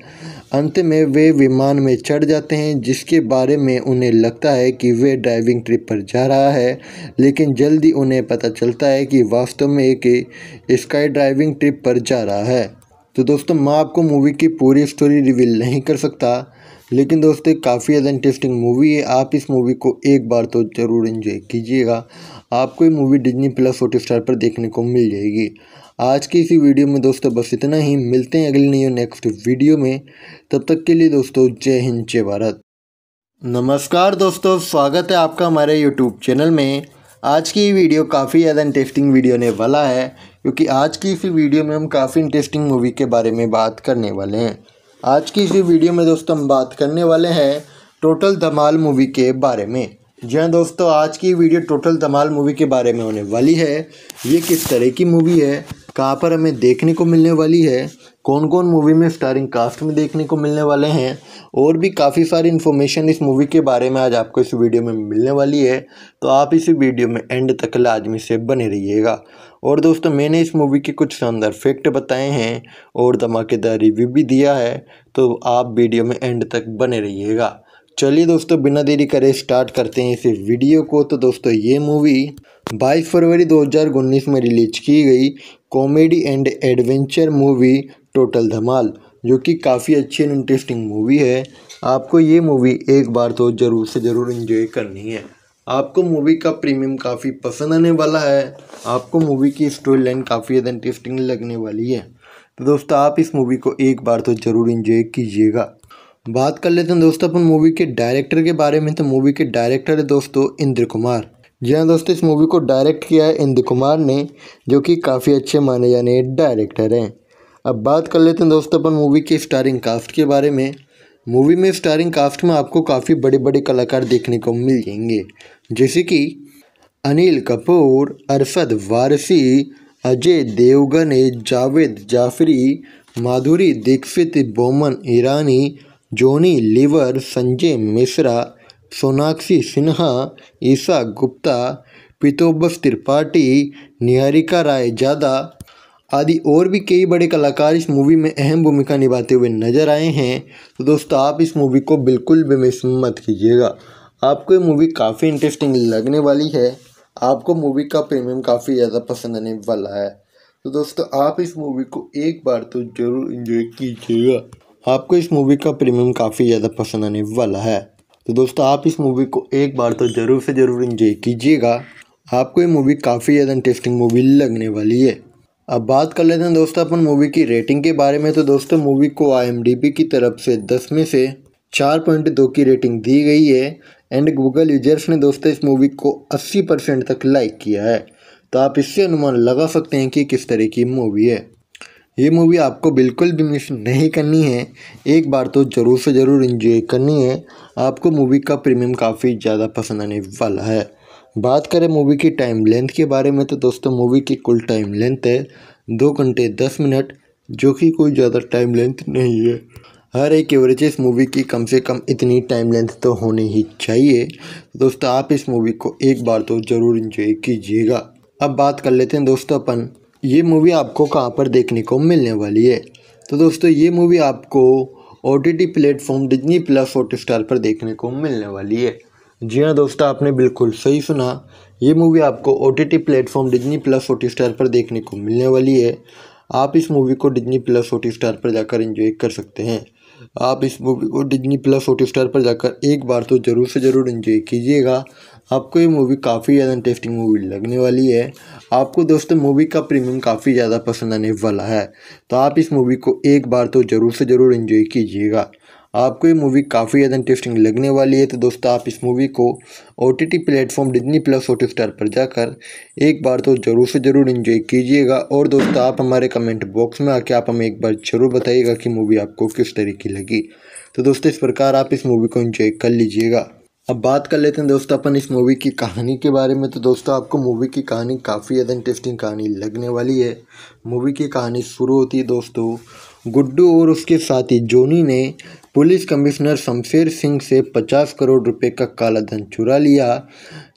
अंत में वे विमान में चढ़ जाते हैं जिसके बारे में उन्हें लगता है कि वे ड्राइविंग ट्रिप पर जा रहा है लेकिन जल्दी उन्हें पता चलता है कि वास्तव में एक स्काई ड्राइविंग ट्रिप पर जा रहा है तो दोस्तों मैं आपको मूवी की पूरी स्टोरी रिवील नहीं कर सकता लेकिन दोस्तों काफ़ी ज़्यादा इंटरेस्टिंग मूवी है आप इस मूवी को एक बार तो ज़रूर इन्जॉय कीजिएगा आपको ये मूवी डिजनी प्लस स्टार पर देखने को मिल जाएगी आज की इसी वीडियो में दोस्तों बस इतना ही मिलते हैं अगले नियो नेक्स्ट वीडियो में तब तक के लिए दोस्तों जय हिंद जय भारत नमस्कार दोस्तों स्वागत है आपका हमारे यूट्यूब चैनल में आज की वीडियो काफ़ी ज़्यादा इंटरेस्टिंग वीडियो ने वाला है क्योंकि आज की इसी वीडियो में हम काफ़ी इंटरेस्टिंग मूवी के बारे में बात करने वाले हैं आज की इसी वीडियो में दोस्तों हम बात करने वाले हैं टोटल धमाल मूवी के बारे में जी हाँ दोस्तों आज की वीडियो टोटल धमाल मूवी के बारे में होने वाली है ये किस तरह की मूवी है कहाँ पर हमें देखने को मिलने वाली है कौन कौन मूवी में स्टारिंग कास्ट में देखने को मिलने वाले हैं और भी काफ़ी सारी इन्फॉर्मेशन इस मूवी के बारे में आज आपको इस वीडियो में मिलने वाली है तो आप इस वीडियो में एंड तक लाजमी से बने रहिएगा और दोस्तों मैंने इस मूवी के कुछ शानदार फैक्ट बताए हैं और धमाकेदार रिव्यू भी दिया है तो आप वीडियो में एंड तक बने रहिएगा चलिए दोस्तों बिना देरी करे स्टार्ट करते हैं इस वीडियो को तो दोस्तों ये मूवी 22 फरवरी 2019 में रिलीज की गई comedy and adventure movie total Dhamaal जो कि काफ़ी अच्छी एंड इंटरेस्टिंग मूवी है आपको ये मूवी एक बार तो ज़रूर से ज़रूर इन्जॉय करनी है आपको मूवी का प्रीमियम काफ़ी पसंद आने वाला है आपको मूवी की स्टोरी लाइन काफ़ी ज़्यादा इंटरेस्टिंग लगने वाली है तो दोस्तों आप इस मूवी को एक बार तो ज़रूर इन्जॉय कीजिएगा बात कर लेते हैं दोस्तों अपन मूवी के डायरेक्टर के बारे में तो मूवी के डायरेक्टर है दोस्तों इंद्र कुमार जी हाँ दोस्तों इस मूवी को डायरेक्ट किया है इंद्र कुमार ने जो कि काफ़ी अच्छे माने जाने डायरेक्टर हैं अब बात कर लेते हैं दोस्तों अपन मूवी के स्टारिंग कास्ट के बारे में मूवी में स्टारिंग कास्ट में आपको काफ़ी बड़े बड़े कलाकार देखने को मिल जाएंगे जैसे कि अनिल कपूर अरशद वारसी अजय देवगन जावेद जाफरी माधुरी दीक्षित बोमन ईरानी जोनी लिवर संजय मिश्रा सोनाक्षी सिन्हा ईशा गुप्ता पीतोबस त्रिपाठी निहारिका राय जादा आदि और भी कई बड़े कलाकार इस मूवी में अहम भूमिका निभाते हुए नजर आए हैं तो दोस्तों आप इस मूवी को बिल्कुल भी मिस मत कीजिएगा आपको ये मूवी काफ़ी इंटरेस्टिंग लगने वाली है आपको मूवी का प्रीमियम काफ़ी ज़्यादा पसंद आने वाला है तो दोस्तों आप इस मूवी को एक बार तो ज़रूर इन्जॉय कीजिएगा आपको इस मूवी का प्रीमियम काफ़ी ज़्यादा पसंद आने वाला है तो दोस्तों आप इस मूवी को एक बार तो ज़रूर से ज़रूर इंजॉय कीजिएगा आपको ये मूवी काफ़ी ज़्यादा इंटरेस्टिंग मूवी लगने वाली है अब बात कर लेते हैं दोस्तों अपन मूवी की रेटिंग के बारे में तो दोस्तों मूवी को आई की तरफ से दस में से चार पॉइंट दो की रेटिंग दी गई है एंड गूगल यूजर्स ने दोस्तों इस मूवी को अस्सी परसेंट तक लाइक किया है तो आप इससे अनुमान लगा सकते हैं कि किस तरह की मूवी है ये मूवी आपको बिल्कुल भी मिस नहीं करनी है एक बार तो ज़रूर से ज़रूर इन्जॉय करनी है आपको मूवी का प्रीमियम काफ़ी ज़्यादा पसंद आने वाला है बात करें मूवी की टाइम लेंथ के बारे में तो दोस्तों मूवी की कुल टाइम लेंथ है दो घंटे दस मिनट जो कि कोई ज़्यादा टाइम लेंथ नहीं है हर एक एवरेज इस मूवी की कम से कम इतनी टाइम लेंथ तो होनी ही चाहिए दोस्तों आप इस मूवी को एक बार तो ज़रूर इन्जॉय कीजिएगा अब बात कर लेते हैं दोस्तों अपन ये मूवी आपको कहाँ पर देखने को मिलने वाली है तो दोस्तों ये मूवी आपको O T T platform Disney plus Hotstar पर देखने को मिलने वाली है जी हाँ दोस्तों आपने बिल्कुल सही सुना ये मूवी आपको O T T platform Disney plus Hotstar पर देखने को मिलने वाली है आप इस मूवी को डिजनी प्लस हॉट स्टार पर जाकर इन्जॉय कर सकते हैं आप इस मूवी को डिजनी प्लस स्टार पर जाकर एक बार तो ज़रूर से ज़रूर इन्जॉय कीजिएगा आपको ये मूवी काफ़ी ज़्यादा इंटरेस्टिंग मूवी लगने वाली है आपको दोस्तों मूवी का प्रीमियम काफ़ी ज़्यादा पसंद आने वाला है तो आप इस मूवी को एक बार तो ज़रूर से ज़रूर इन्जॉय कीजिएगा आपको ये मूवी काफ़ी ज़्यादा इंटरेस्टिंग लगने वाली है तो दोस्तों आप इस मूवी को O T T platform Disney plus Hotstar पर जाकर एक बार तो ज़रूर से ज़रूर इन्जॉय कीजिएगा और दोस्तों आप हमारे कमेंट बॉक्स में आके आप हमें एक बार ज़रूर बताइएगा कि मूवी आपको किस तरह की लगी तो दोस्तों इस प्रकार आप इस मूवी को इन्जॉय कर लीजिएगा अब बात कर लेते हैं दोस्तों अपन इस मूवी की कहानी के बारे में तो दोस्तों आपको मूवी की कहानी काफ़ी ज़्यादा इंटरेस्टिंग कहानी लगने वाली है मूवी की कहानी शुरू होती है दोस्तों गुड्डू और उसके साथी जोनी ने पुलिस कमिश्नर शमशेर सिंह से पचास करोड़ रुपए का काला धन चुरा लिया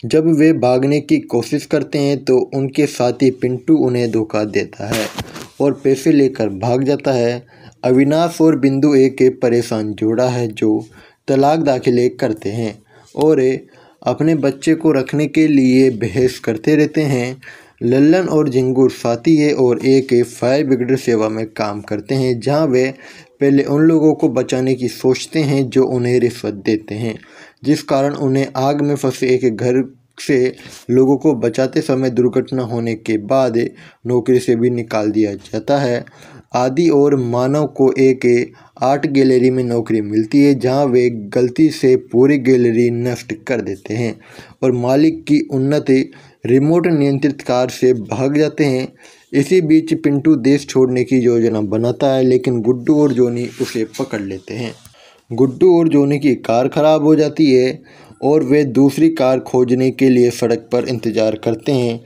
जब वे भागने की कोशिश करते हैं तो उनके साथी पिंटू उन्हें धोखा देता है और पैसे लेकर भाग जाता है अविनाश और बिंदु एक परेशान जोड़ा है जो तलाक दाखिले करते हैं और अपने बच्चे को रखने के लिए बहस करते रहते हैं लल्लन और झिंगूर साथी है और एक फायर ब्रिगेड सेवा में काम करते हैं जहां वे पहले उन लोगों को बचाने की सोचते हैं जो उन्हें रिश्वत देते हैं जिस कारण उन्हें आग में फंसे एक घर से लोगों को बचाते समय दुर्घटना होने के बाद नौकरी से भी निकाल दिया जाता है आदि और मानव को एक आर्ट गैलरी में नौकरी मिलती है जहां वे गलती से पूरी गैलरी नष्ट कर देते हैं और मालिक की उन्नति रिमोट नियंत्रित कार से भाग जाते हैं इसी बीच पिंटू देश छोड़ने की योजना बनाता है लेकिन गुड्डू और जोनी उसे पकड़ लेते हैं गुड्डू और जोनी की कार खराब हो जाती है और वे दूसरी कार खोजने के लिए सड़क पर इंतज़ार करते हैं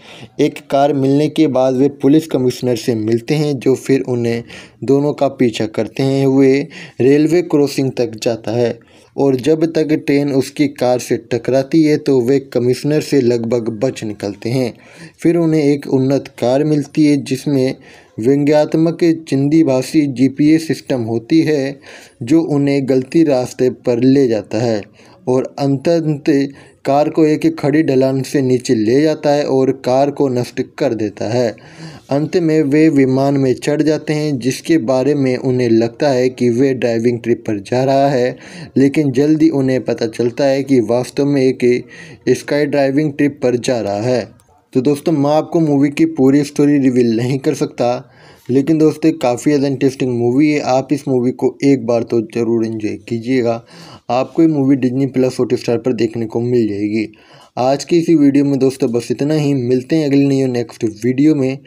एक कार मिलने के बाद वे पुलिस कमिश्नर से मिलते हैं जो फिर उन्हें दोनों का पीछा करते हैं वे रेलवे क्रॉसिंग तक जाता है और जब तक ट्रेन उसकी कार से टकराती है तो वे कमिश्नर से लगभग बच निकलते हैं फिर उन्हें एक उन्नत कार मिलती है जिसमें व्यंग्यात्मक चिंदी भाषी जी सिस्टम होती है जो उन्हें गलती रास्ते पर ले जाता है और अंतंत कार को एक खड़ी ढलान से नीचे ले जाता है और कार को नष्ट कर देता है अंत में वे विमान में चढ़ जाते हैं जिसके बारे में उन्हें लगता है कि वे ड्राइविंग ट्रिप पर जा रहा है लेकिन जल्दी उन्हें पता चलता है कि वास्तव में एक स्काई ड्राइविंग ट्रिप पर जा रहा है तो दोस्तों मैं आपको मूवी की पूरी स्टोरी रिवील नहीं कर सकता लेकिन दोस्तों काफ़ी ज़्यादा इंटरेस्टिंग मूवी है आप इस मूवी को एक बार तो ज़रूर इन्जॉय कीजिएगा आपको ये मूवी डिजनी प्लस स्टार पर देखने को मिल जाएगी आज की इसी वीडियो में दोस्तों बस इतना ही मिलते हैं अगले नई नेक्स्ट वीडियो में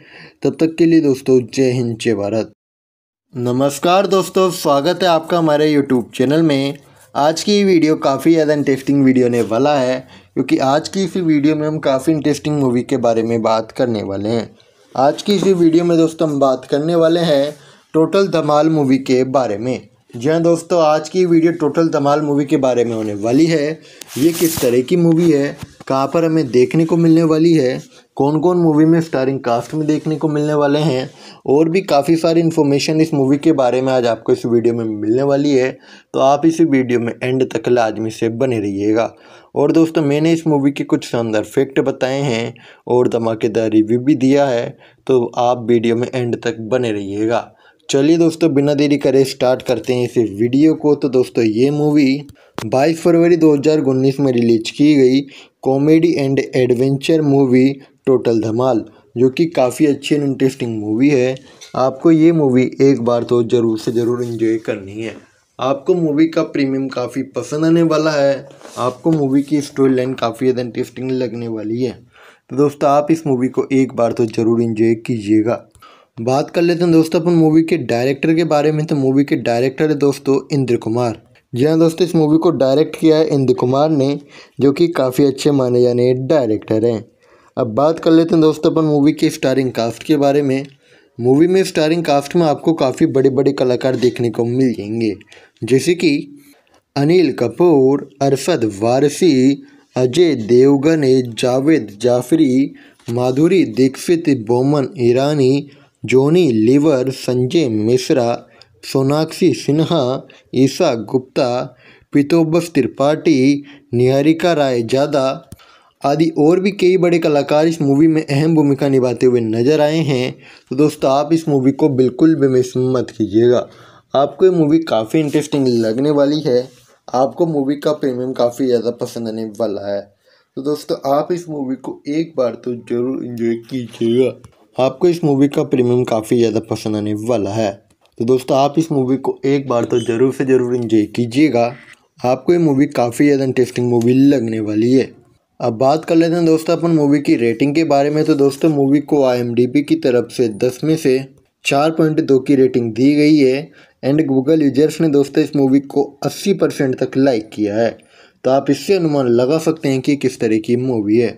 तब तक के लिए दोस्तों जय हिंद जय भारत नमस्कार दोस्तों स्वागत है आपका हमारे यूट्यूब चैनल में आज की वीडियो काफ़ी ज़्यादा इंटरेस्टिंग वीडियो ने वाला है क्योंकि आज की इसी वीडियो में हम काफ़ी इंटरेस्टिंग मूवी के बारे में बात करने वाले हैं आज की इसी वीडियो में दोस्तों हम बात करने वाले हैं टोटल धमाल मूवी के बारे में जी हाँ दोस्तों आज की वीडियो टोटल धमाल मूवी के बारे में होने वाली है ये किस तरह की मूवी है कहाँ पर हमें देखने को मिलने वाली है कौन कौन मूवी में स्टारिंग कास्ट में देखने को मिलने वाले हैं और भी काफ़ी सारी इन्फॉर्मेशन इस मूवी के बारे में आज आपको इस वीडियो में मिलने वाली है तो आप इस वीडियो में एंड तक लाजमी से बने रहिएगा और दोस्तों मैंने इस मूवी के कुछ शानदार फैक्ट बताए हैं और धमाकेदार रिव्यू भी दिया है तो आप वीडियो में एंड तक बने रहिएगा चलिए दोस्तों बिना देरी करे स्टार्ट करते हैं इस वीडियो को तो दोस्तों ये मूवी 22 फरवरी 2019 में रिलीज की गई comedy and adventure movie total Dhamaal जो कि काफ़ी अच्छी एंड इंटरेस्टिंग मूवी है आपको ये मूवी एक बार तो ज़रूर से ज़रूर इन्जॉय करनी है आपको मूवी का प्रीमियम काफ़ी पसंद आने वाला है आपको मूवी की स्टोरी लाइन काफ़ी ज़्यादा इंटरेस्टिंग लगने वाली है तो दोस्तों आप इस मूवी को एक बार तो ज़रूर इन्जॉय कीजिएगा बात कर लेते हैं दोस्तों अपन मूवी के डायरेक्टर के बारे में तो मूवी के डायरेक्टर है दोस्तों इंद्र कुमार जी हाँ दोस्तों इस मूवी को डायरेक्ट किया है इंद्र कुमार ने जो कि काफ़ी अच्छे माने जाने डायरेक्टर हैं अब बात कर लेते हैं दोस्तों अपन मूवी के स्टारिंग कास्ट के बारे में मूवी में स्टारिंग कास्ट में आपको काफ़ी बड़े बड़े कलाकार देखने को मिल जाएंगे जैसे कि अनिल कपूर अरशद वारसी अजय देवगन जावेद जाफरी माधुरी दीक्षित बोमन ईरानी जोनी लीवर संजय मिश्रा सोनाक्षी सिन्हा ईशा गुप्ता पीतोबस त्रिपाठी निहारिका राय जादा आदि और भी कई बड़े कलाकार इस मूवी में अहम भूमिका निभाते हुए नजर आए हैं तो दोस्तों आप इस मूवी को बिल्कुल भी मिस मत कीजिएगा आपको ये मूवी काफ़ी इंटरेस्टिंग लगने वाली है आपको मूवी का प्रीमियम काफ़ी ज़्यादा पसंद आने वाला है तो दोस्तों आप इस मूवी को एक बार तो ज़रूर इन्जॉय कीजिएगा आपको इस मूवी का प्रीमियम काफ़ी ज़्यादा पसंद आने वाला है तो दोस्तों आप इस मूवी को एक बार तो ज़रूर से ज़रूर इंजॉय कीजिएगा आपको ये मूवी काफ़ी ज़्यादा इंटरेस्टिंग मूवी लगने वाली है अब बात कर लेते हैं दोस्तों अपन मूवी की रेटिंग के बारे में तो दोस्तों मूवी को आई की तरफ से दस में से चार पॉइंट दो की रेटिंग दी गई है एंड गूगल यूजर्स ने दोस्तों इस मूवी को अस्सी परसेंट तक लाइक किया है तो आप इससे अनुमान लगा सकते हैं कि किस तरह की मूवी है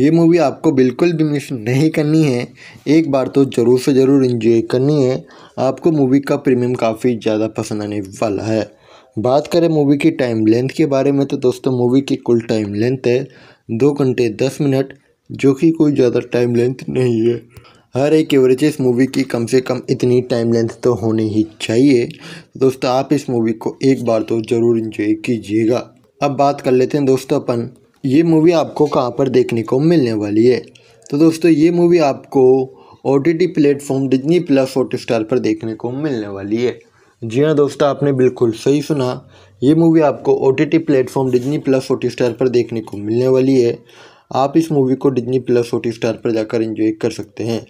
ये मूवी आपको बिल्कुल भी मिस नहीं करनी है एक बार तो ज़रूर से ज़रूर इन्जॉय करनी है आपको मूवी का प्रीमियम काफ़ी ज़्यादा पसंद आने वाला है बात करें मूवी की टाइम लेंथ के बारे में तो दोस्तों मूवी की कुल टाइम लेंथ है दो घंटे दस मिनट जो कि कोई ज़्यादा टाइम लेंथ नहीं है हर एक एवरेज इस मूवी की कम से कम इतनी टाइम लेंथ तो होनी ही चाहिए दोस्तों आप इस मूवी को एक बार तो ज़रूर इन्जॉय कीजिएगा अब बात कर लेते हैं दोस्तों अपन ये मूवी आपको कहाँ पर देखने को मिलने वाली है तो दोस्तों ये मूवी आपको O T T platform Disney plus Hotstar पर देखने को मिलने वाली है जी हाँ दोस्तों आपने बिल्कुल सही सुना ये मूवी आपको O T T platform Disney plus Hotstar पर देखने को मिलने वाली है आप इस मूवी को डिजनी प्लस हॉट स्टार पर जाकर इन्जॉय कर सकते हैं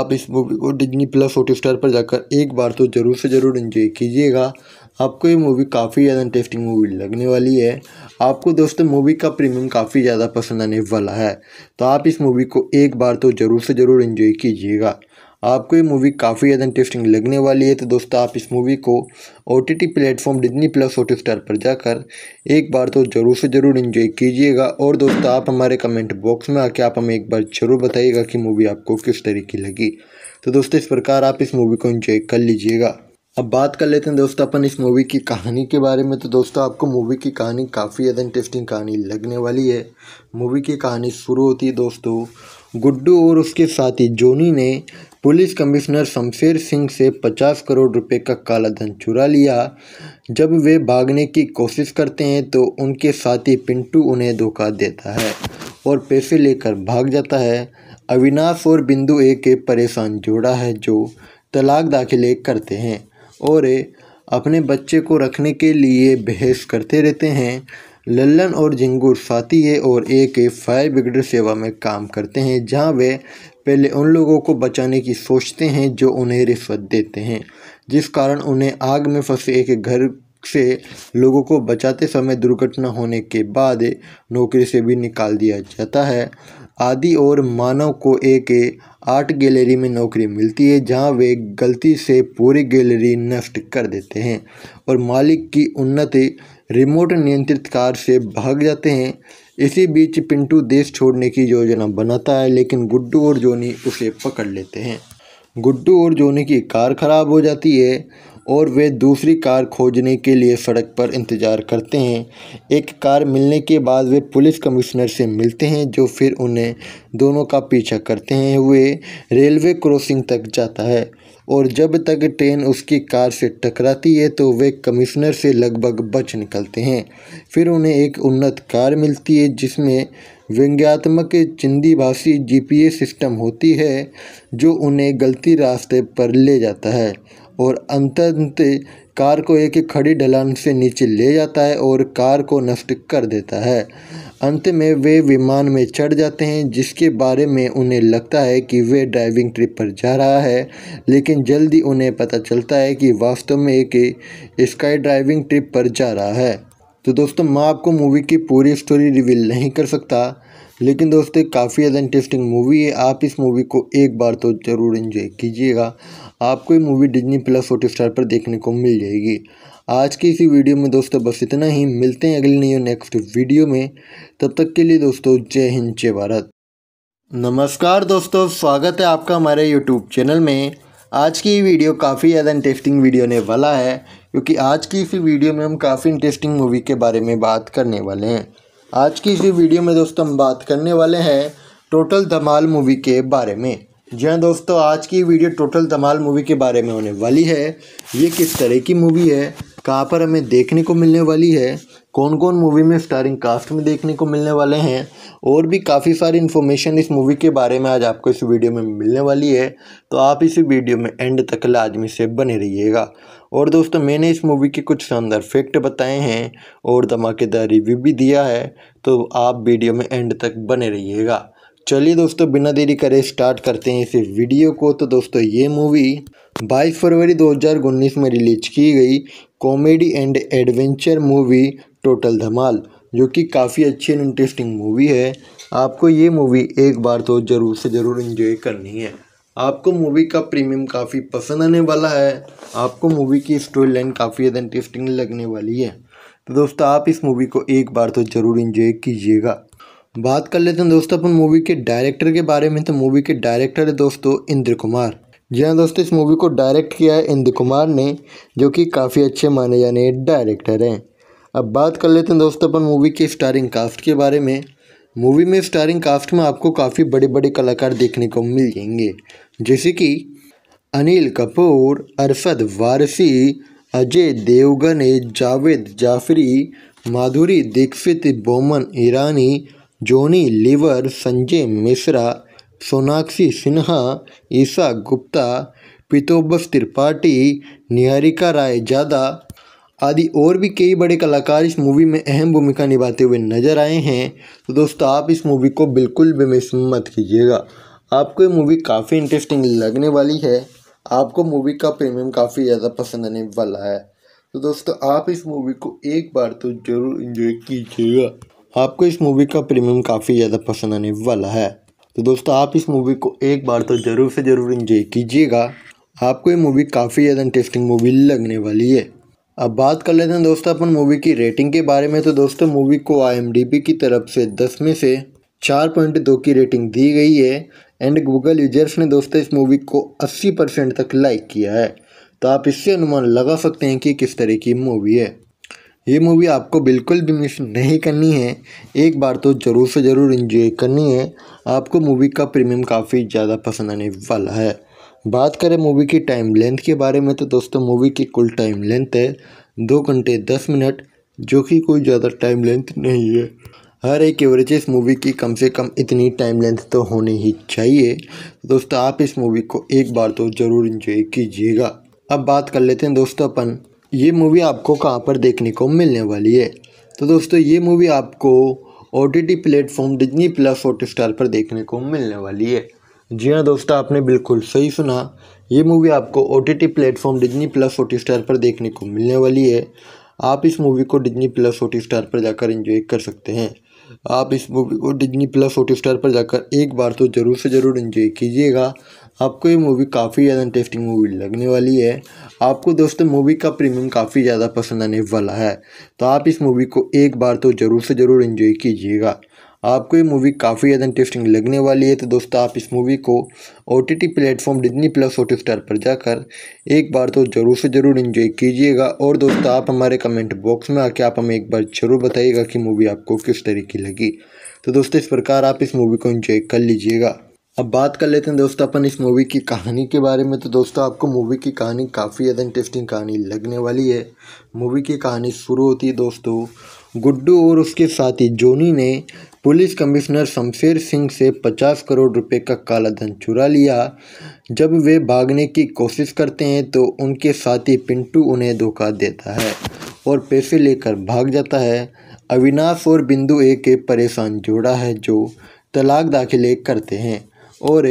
आप इस मूवी को डिजनी प्लस हॉट स्टार पर जाकर एक बार तो ज़रूर से ज़रूर इन्जॉय कीजिएगा आपको ये मूवी काफ़ी ज़्यादा इंटरेस्टिंग मूवी लगने वाली है आपको दोस्तों मूवी का प्रीमियम काफ़ी ज़्यादा पसंद आने वाला है तो आप इस मूवी को एक बार तो ज़रूर से ज़रूर इन्जॉय कीजिएगा आपको ये मूवी काफ़ी ज़्यादा इंटरेस्टिंग लगने वाली है तो दोस्तों आप इस मूवी को O T T platform Disney plus Hotstar पर जाकर एक बार तो ज़रूर से ज़रूर इन्जॉय कीजिएगा और दोस्तों आप हमारे कमेंट बॉक्स में आके आप हमें एक बार ज़रूर बताइएगा कि मूवी आपको किस तरह की लगी तो दोस्तों इस प्रकार आप इस मूवी को इन्जॉय कर लीजिएगा अब बात कर लेते हैं दोस्तों अपन इस मूवी की कहानी के बारे में तो दोस्तों आपको मूवी की कहानी काफ़ी ज़्यादा इंटरेस्टिंग कहानी लगने वाली है मूवी की कहानी शुरू होती है दोस्तों गुड्डू और उसके साथी जोनी ने पुलिस कमिश्नर शमशेर सिंह से पचास करोड़ रुपए का काला धन चुरा लिया जब वे भागने की कोशिश करते हैं तो उनके साथी पिंटू उन्हें धोखा देता है और पैसे लेकर भाग जाता है अविनाश और बिंदु एक परेशान जोड़ा है जो तलाक दाखिले करते हैं और अपने बच्चे को रखने के लिए बहस करते रहते हैं लल्लन और झिंगूर साथी है और एक फायर ब्रिगेड सेवा में काम करते हैं जहां वे पहले उन लोगों को बचाने की सोचते हैं जो उन्हें रिश्वत देते हैं जिस कारण उन्हें आग में फंसे एक घर से लोगों को बचाते समय दुर्घटना होने के बाद नौकरी से भी निकाल दिया जाता है आदि और मानव को एक आर्ट गैलरी में नौकरी मिलती है जहां वे गलती से पूरी गैलरी नष्ट कर देते हैं और मालिक की उन्नति रिमोट नियंत्रित कार से भाग जाते हैं इसी बीच पिंटू देश छोड़ने की योजना बनाता है लेकिन गुड्डू और जोनी उसे पकड़ लेते हैं गुड्डू और जोनी की कार खराब हो जाती है और वे दूसरी कार खोजने के लिए सड़क पर इंतज़ार करते हैं एक कार मिलने के बाद वे पुलिस कमिश्नर से मिलते हैं जो फिर उन्हें दोनों का पीछा करते हैं वे रेलवे क्रॉसिंग तक जाता है और जब तक ट्रेन उसकी कार से टकराती है तो वे कमिश्नर से लगभग बच निकलते हैं फिर उन्हें एक उन्नत कार मिलती है जिसमें व्यंग्यात्मक चिंदी भाषी जी सिस्टम होती है जो उन्हें गलती रास्ते पर ले जाता है और अंत कार को एक खड़ी ढलान से नीचे ले जाता है और कार को नष्ट कर देता है अंत में वे विमान में चढ़ जाते हैं जिसके बारे में उन्हें लगता है कि वे ड्राइविंग ट्रिप पर जा रहा है लेकिन जल्दी उन्हें पता चलता है कि वास्तव में एक स्काई ड्राइविंग ट्रिप पर जा रहा है तो दोस्तों मैं आपको मूवी की पूरी स्टोरी रिवील नहीं कर सकता लेकिन दोस्तों काफ़ी ज़्यादा इंटरेस्टिंग मूवी है आप इस मूवी को एक बार तो ज़रूर इन्जॉय कीजिएगा आपको ये मूवी डिजनी प्लस स्टार पर देखने को मिल जाएगी आज की इसी वीडियो में दोस्तों बस इतना ही मिलते हैं अगले न्यू नेक्स्ट वीडियो में तब तक के लिए दोस्तों जय हिंद जय भारत नमस्कार दोस्तों स्वागत है आपका हमारे यूट्यूब चैनल में आज की वीडियो काफ़ी ज़्यादा इंटरेस्टिंग वीडियो ने वाला है क्योंकि आज की इसी वीडियो में हम काफ़ी इंटरेस्टिंग मूवी के बारे में बात करने वाले हैं आज की इसी वीडियो में दोस्तों हम बात करने वाले हैं टोटल धमाल मूवी के बारे में जी हाँ दोस्तों आज की वीडियो टोटल धमाल मूवी के बारे में होने वाली है ये किस तरह की मूवी है कहाँ पर हमें देखने को मिलने वाली है कौन कौन मूवी में स्टारिंग कास्ट में देखने को मिलने वाले हैं और भी काफ़ी सारी इन्फॉर्मेशन इस मूवी के बारे में आज आपको इस वीडियो में मिलने वाली है तो आप इसी वीडियो में एंड तक लाजमी से बने रहिएगा और दोस्तों मैंने इस मूवी के कुछ शानदार फैक्ट बताए हैं और धमाकेदार रिव्यू भी दिया है तो आप वीडियो में एंड तक बने रहिएगा चलिए दोस्तों बिना देरी करे स्टार्ट करते हैं इस वीडियो को तो दोस्तों ये मूवी 22 फरवरी 2019 में रिलीज की गई comedy and adventure movie total Dhamaal जो कि काफ़ी अच्छी एंड इंटरेस्टिंग मूवी है आपको ये मूवी एक बार तो ज़रूर से ज़रूर इन्जॉय करनी है आपको मूवी का प्रीमियम काफ़ी पसंद आने वाला है आपको मूवी की स्टोरी लाइन काफ़ी ज़्यादा इंटरेस्टिंग लगने वाली है तो दोस्तों आप इस मूवी को एक बार तो ज़रूर इन्जॉय कीजिएगा बात कर लेते हैं दोस्तों अपन मूवी के डायरेक्टर के बारे में तो मूवी के डायरेक्टर है दोस्तों इंद्र कुमार जी हाँ दोस्तों इस मूवी को डायरेक्ट किया है इंद्र कुमार ने जो कि काफ़ी अच्छे माने जाने डायरेक्टर हैं अब बात कर लेते हैं दोस्तों अपन मूवी के स्टारिंग कास्ट के बारे में मूवी में स्टारिंग कास्ट में आपको काफ़ी बड़े बड़े कलाकार देखने को मिल जाएंगे जैसे कि अनिल कपूर अरशद वारसी अजय देवगन जावेद जाफरी माधुरी दीक्षित बोमन ईरानी जोनी लीवर संजय मिश्रा सोनाक्षी सिन्हा ईशा गुप्ता पितोबस त्रिपाठी निहारिका राय जादा आदि और भी कई बड़े कलाकार इस मूवी में अहम भूमिका निभाते हुए नज़र आए हैं तो दोस्तों आप इस मूवी को बिल्कुल भी मिस मत कीजिएगा आपको ये मूवी काफ़ी इंटरेस्टिंग लगने वाली है आपको मूवी का प्रीमियम काफ़ी ज़्यादा पसंद आने वाला है तो दोस्तों आप इस मूवी को एक बार तो ज़रूर इन्जॉय कीजिएगा आपको इस मूवी का प्रीमियम काफ़ी ज़्यादा पसंद आने वाला है तो दोस्तों आप इस मूवी को एक बार तो ज़रूर से ज़रूर इन्जॉय कीजिएगा आपको ये मूवी काफ़ी ज़्यादा इंटरेस्टिंग मूवी लगने वाली है अब बात कर लेते हैं दोस्तों अपन मूवी की रेटिंग के बारे में तो दोस्तों मूवी को आई की तरफ से दस में से चार पॉइंट दो की रेटिंग दी गई है एंड गूगल यूजर्स ने दोस्तों इस मूवी को अस्सी परसेंट तक लाइक किया है तो आप इससे अनुमान लगा सकते हैं कि किस तरह की मूवी है ये मूवी आपको बिल्कुल भी मिस नहीं करनी है एक बार तो ज़रूर से ज़रूर इन्जॉय करनी है आपको मूवी का प्रीमियम काफ़ी ज़्यादा पसंद आने वाला है बात करें मूवी की टाइम लेंथ के बारे में तो दोस्तों मूवी की कुल टाइम लेंथ है दो घंटे दस मिनट जो कि कोई ज़्यादा टाइम लेंथ नहीं है हर एक एवरेज इस मूवी की कम से कम इतनी टाइम लेंथ तो होनी ही चाहिए दोस्तों आप इस मूवी को एक बार तो ज़रूर इंजॉय कीजिएगा अब बात कर लेते हैं दोस्तों अपन ये मूवी आपको कहाँ पर देखने को मिलने वाली है तो दोस्तों ये मूवी आपको O T platform Disney plus Hotstar पर देखने को मिलने वाली है जी हाँ दोस्तों आपने बिल्कुल सही सुना ये मूवी आपको O T T platform Disney plus Hotstar पर देखने को मिलने वाली है आप इस मूवी को डिजनी प्लस फोटी स्टार पर जाकर एंजॉय कर सकते हैं आप इस मूवी को डिजनी प्लस फोटी स्टार पर जाकर एक बार तो ज़रूर से ज़रूर इन्जॉय कीजिएगा आपको ये मूवी काफ़ी ज़्यादा इंटरेस्टिंग मूवी लगने वाली है आपको दोस्तों मूवी का प्रीमियम काफ़ी ज़्यादा पसंद आने वाला है तो आप इस मूवी को एक बार तो ज़रूर से ज़रूर इन्जॉय कीजिएगा आपको ये मूवी काफ़ी ज़्यादा इंटरेस्टिंग लगने वाली है तो दोस्तों आप इस मूवी को O T T platform Disney plus Hotstar पर जाकर एक बार तो ज़रूर से ज़रूर इन्जॉय कीजिएगा और दोस्तों आप हमारे कमेंट बॉक्स में आके आप हमें एक बार ज़रूर बताइएगा कि मूवी आपको किस तरह की लगी तो दोस्तों इस प्रकार आप इस मूवी को इन्जॉय कर लीजिएगा अब बात कर लेते हैं दोस्तों अपन इस मूवी की कहानी के बारे में तो दोस्तों आपको मूवी की कहानी काफ़ी ज़्यादा इंटरेस्टिंग कहानी लगने वाली है मूवी की कहानी शुरू होती है दोस्तों गुड्डू और उसके साथी जोनी ने पुलिस कमिश्नर शमशेर सिंह से 50 करोड़ रुपए का काला धन चुरा लिया जब वे भागने की कोशिश करते हैं तो उनके साथी पिंटू उन्हें धोखा देता है और पैसे लेकर भाग जाता है अविनाश और बिंदु एक के परेशान जोड़ा है जो तलाक दाखिले करते हैं और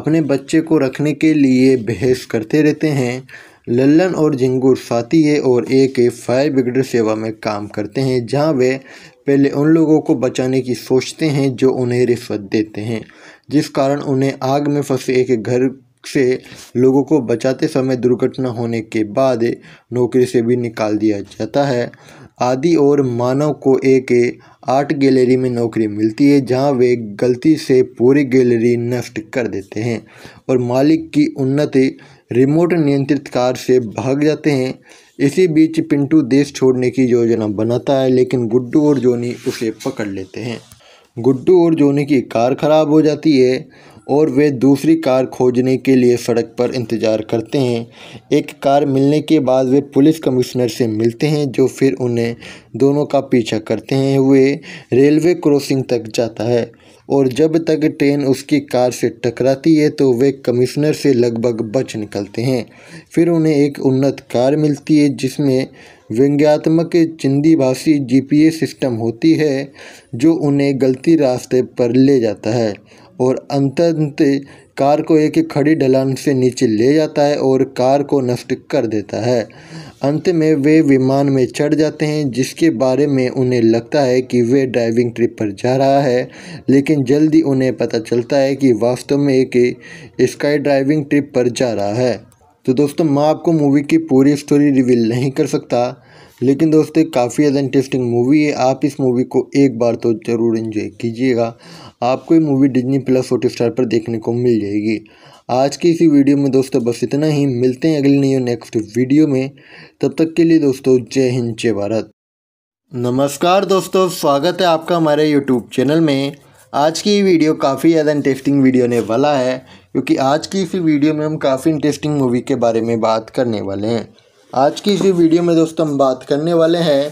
अपने बच्चे को रखने के लिए बहस करते रहते हैं लल्लन और झिंगूर साथी है और एक फायर ब्रिगेड सेवा में काम करते हैं जहां वे पहले उन लोगों को बचाने की सोचते हैं जो उन्हें रिश्वत देते हैं जिस कारण उन्हें आग में फंसे एक घर से लोगों को बचाते समय दुर्घटना होने के बाद नौकरी से भी निकाल दिया जाता है आदि और मानव को एक आर्ट गैलरी में नौकरी मिलती है जहां वे गलती से पूरी गैलरी नष्ट कर देते हैं और मालिक की उन्नति रिमोट नियंत्रित कार से भाग जाते हैं इसी बीच पिंटू देश छोड़ने की योजना बनाता है लेकिन गुड्डू और जोनी उसे पकड़ लेते हैं गुड्डू और जोनी की कार खराब हो जाती है और वे दूसरी कार खोजने के लिए सड़क पर इंतज़ार करते हैं एक कार मिलने के बाद वे पुलिस कमिश्नर से मिलते हैं जो फिर उन्हें दोनों का पीछा करते हैं वे रेलवे क्रॉसिंग तक जाता है और जब तक ट्रेन उसकी कार से टकराती है तो वे कमिश्नर से लगभग बच निकलते हैं फिर उन्हें एक उन्नत कार मिलती है जिसमें व्यंग्यात्मक चिंदी भाषी जी सिस्टम होती है जो उन्हें गलती रास्ते पर ले जाता है और अंत कार को एक खड़ी ढलान से नीचे ले जाता है और कार को नष्ट कर देता है अंत में वे विमान में चढ़ जाते हैं जिसके बारे में उन्हें लगता है कि वे ड्राइविंग ट्रिप पर जा रहा है लेकिन जल्दी उन्हें पता चलता है कि वास्तव में एक स्काई ड्राइविंग ट्रिप पर जा रहा है तो दोस्तों मैं आपको मूवी की पूरी स्टोरी रिवील नहीं कर सकता लेकिन दोस्तों काफ़ी ज़्यादा इंटरेस्टिंग मूवी है आप इस मूवी को एक बार तो ज़रूर इन्जॉय कीजिएगा आपको ये movie Disney plus Hotstar पर देखने को मिल जाएगी आज की इसी वीडियो में दोस्तों बस इतना ही मिलते हैं अगले और नेक्स्ट वीडियो में तब तक के लिए दोस्तों जय हिंद जय भारत नमस्कार दोस्तों स्वागत है आपका हमारे यूट्यूब चैनल में आज की वीडियो काफ़ी ज़्यादा इंटरेस्टिंग वीडियो होने वाला है क्योंकि आज की इसी वीडियो में हम काफ़ी इंटरेस्टिंग मूवी के बारे में बात करने वाले हैं आज की इसी वीडियो में दोस्तों हम बात करने वाले हैं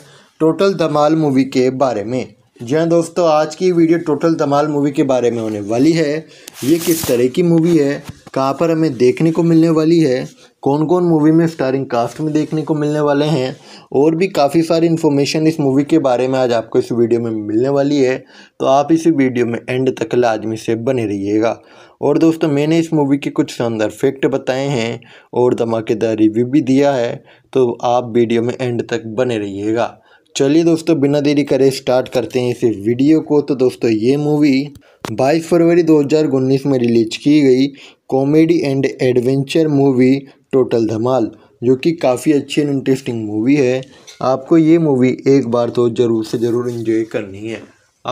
टोटल धमाल मूवी के बारे में जी हाँ दोस्तों आज की वीडियो टोटल धमाल मूवी के बारे में होने वाली है ये किस तरह की मूवी है कहाँ पर हमें देखने को मिलने वाली है कौन कौन मूवी में स्टारिंग कास्ट में देखने को मिलने वाले हैं और भी काफ़ी सारी इन्फॉर्मेशन इस मूवी के बारे में आज आपको इस वीडियो में मिलने वाली है तो आप इस वीडियो में एंड तक लाजमी से बने रहिएगा और दोस्तों मैंने इस मूवी के कुछ शानदार फैक्ट बताए हैं और धमाकेदार रिव्यू भी दिया है तो आप वीडियो में एंड तक बने रहिएगा चलिए दोस्तों बिना देरी करे स्टार्ट करते हैं इस वीडियो को तो दोस्तों ये मूवी 22 फरवरी 2019 में रिलीज की गई comedy and adventure movie total Dhamaal जो कि काफ़ी अच्छी एंड इंटरेस्टिंग मूवी है आपको ये मूवी एक बार तो ज़रूर से ज़रूर इन्जॉय करनी है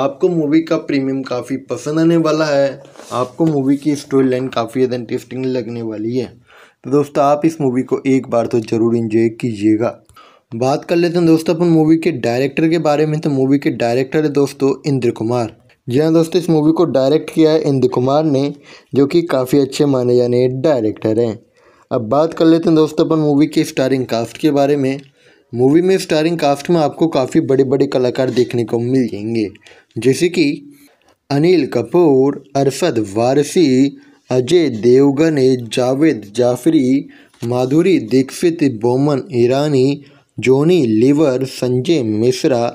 आपको मूवी का प्रीमियम काफ़ी पसंद आने वाला है आपको मूवी की स्टोरी लाइन काफ़ी ज़्यादा इंटरेस्टिंग लगने वाली है तो दोस्तों आप इस मूवी को एक बार तो ज़रूर इन्जॉय कीजिएगा बात कर लेते हैं दोस्तों अपन मूवी के डायरेक्टर के बारे में तो मूवी के डायरेक्टर है दोस्तों इंद्र कुमार जी हाँ दोस्तों इस मूवी को डायरेक्ट किया है इंद्र कुमार ने जो कि काफ़ी अच्छे माने जाने डायरेक्टर हैं अब बात कर लेते हैं दोस्तों अपन मूवी के स्टारिंग कास्ट के बारे में मूवी में स्टारिंग कास्ट में आपको काफ़ी बड़े बड़े कलाकार देखने को मिल जाएंगे जैसे कि अनिल कपूर अरशद वारसी अजय देवगन जावेद जाफरी माधुरी दीक्षित बोमन ईरानी जोनी लीवर संजय मिश्रा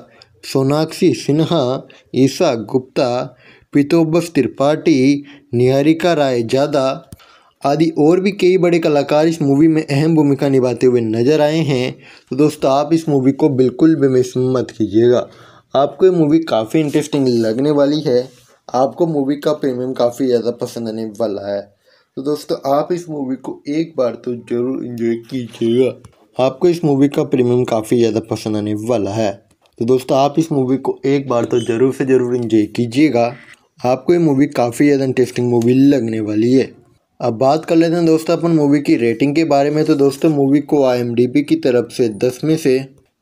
सोनाक्षी सिन्हा ईशा गुप्ता पीतोबस त्रिपाठी निहारिका राय जादा आदि और भी कई बड़े कलाकार इस मूवी में अहम भूमिका निभाते हुए नजर आए हैं तो दोस्तों आप इस मूवी को बिल्कुल भी मिस मत कीजिएगा आपको ये मूवी काफ़ी इंटरेस्टिंग लगने वाली है आपको मूवी का प्रीमियम काफ़ी ज़्यादा पसंद आने वाला है तो दोस्तों आप इस मूवी को एक बार तो ज़रूर इन्जॉय कीजिएगा आपको इस मूवी का प्रीमियम काफ़ी ज़्यादा पसंद आने वाला है तो दोस्तों आप इस मूवी को एक बार तो ज़रूर से ज़रूर इंजॉय कीजिएगा आपको ये मूवी काफ़ी ज़्यादा इंटरेस्टिंग मूवी लगने वाली है अब बात कर लेते हैं दोस्तों अपन मूवी की रेटिंग के बारे में तो दोस्तों मूवी को आई की तरफ से दस में से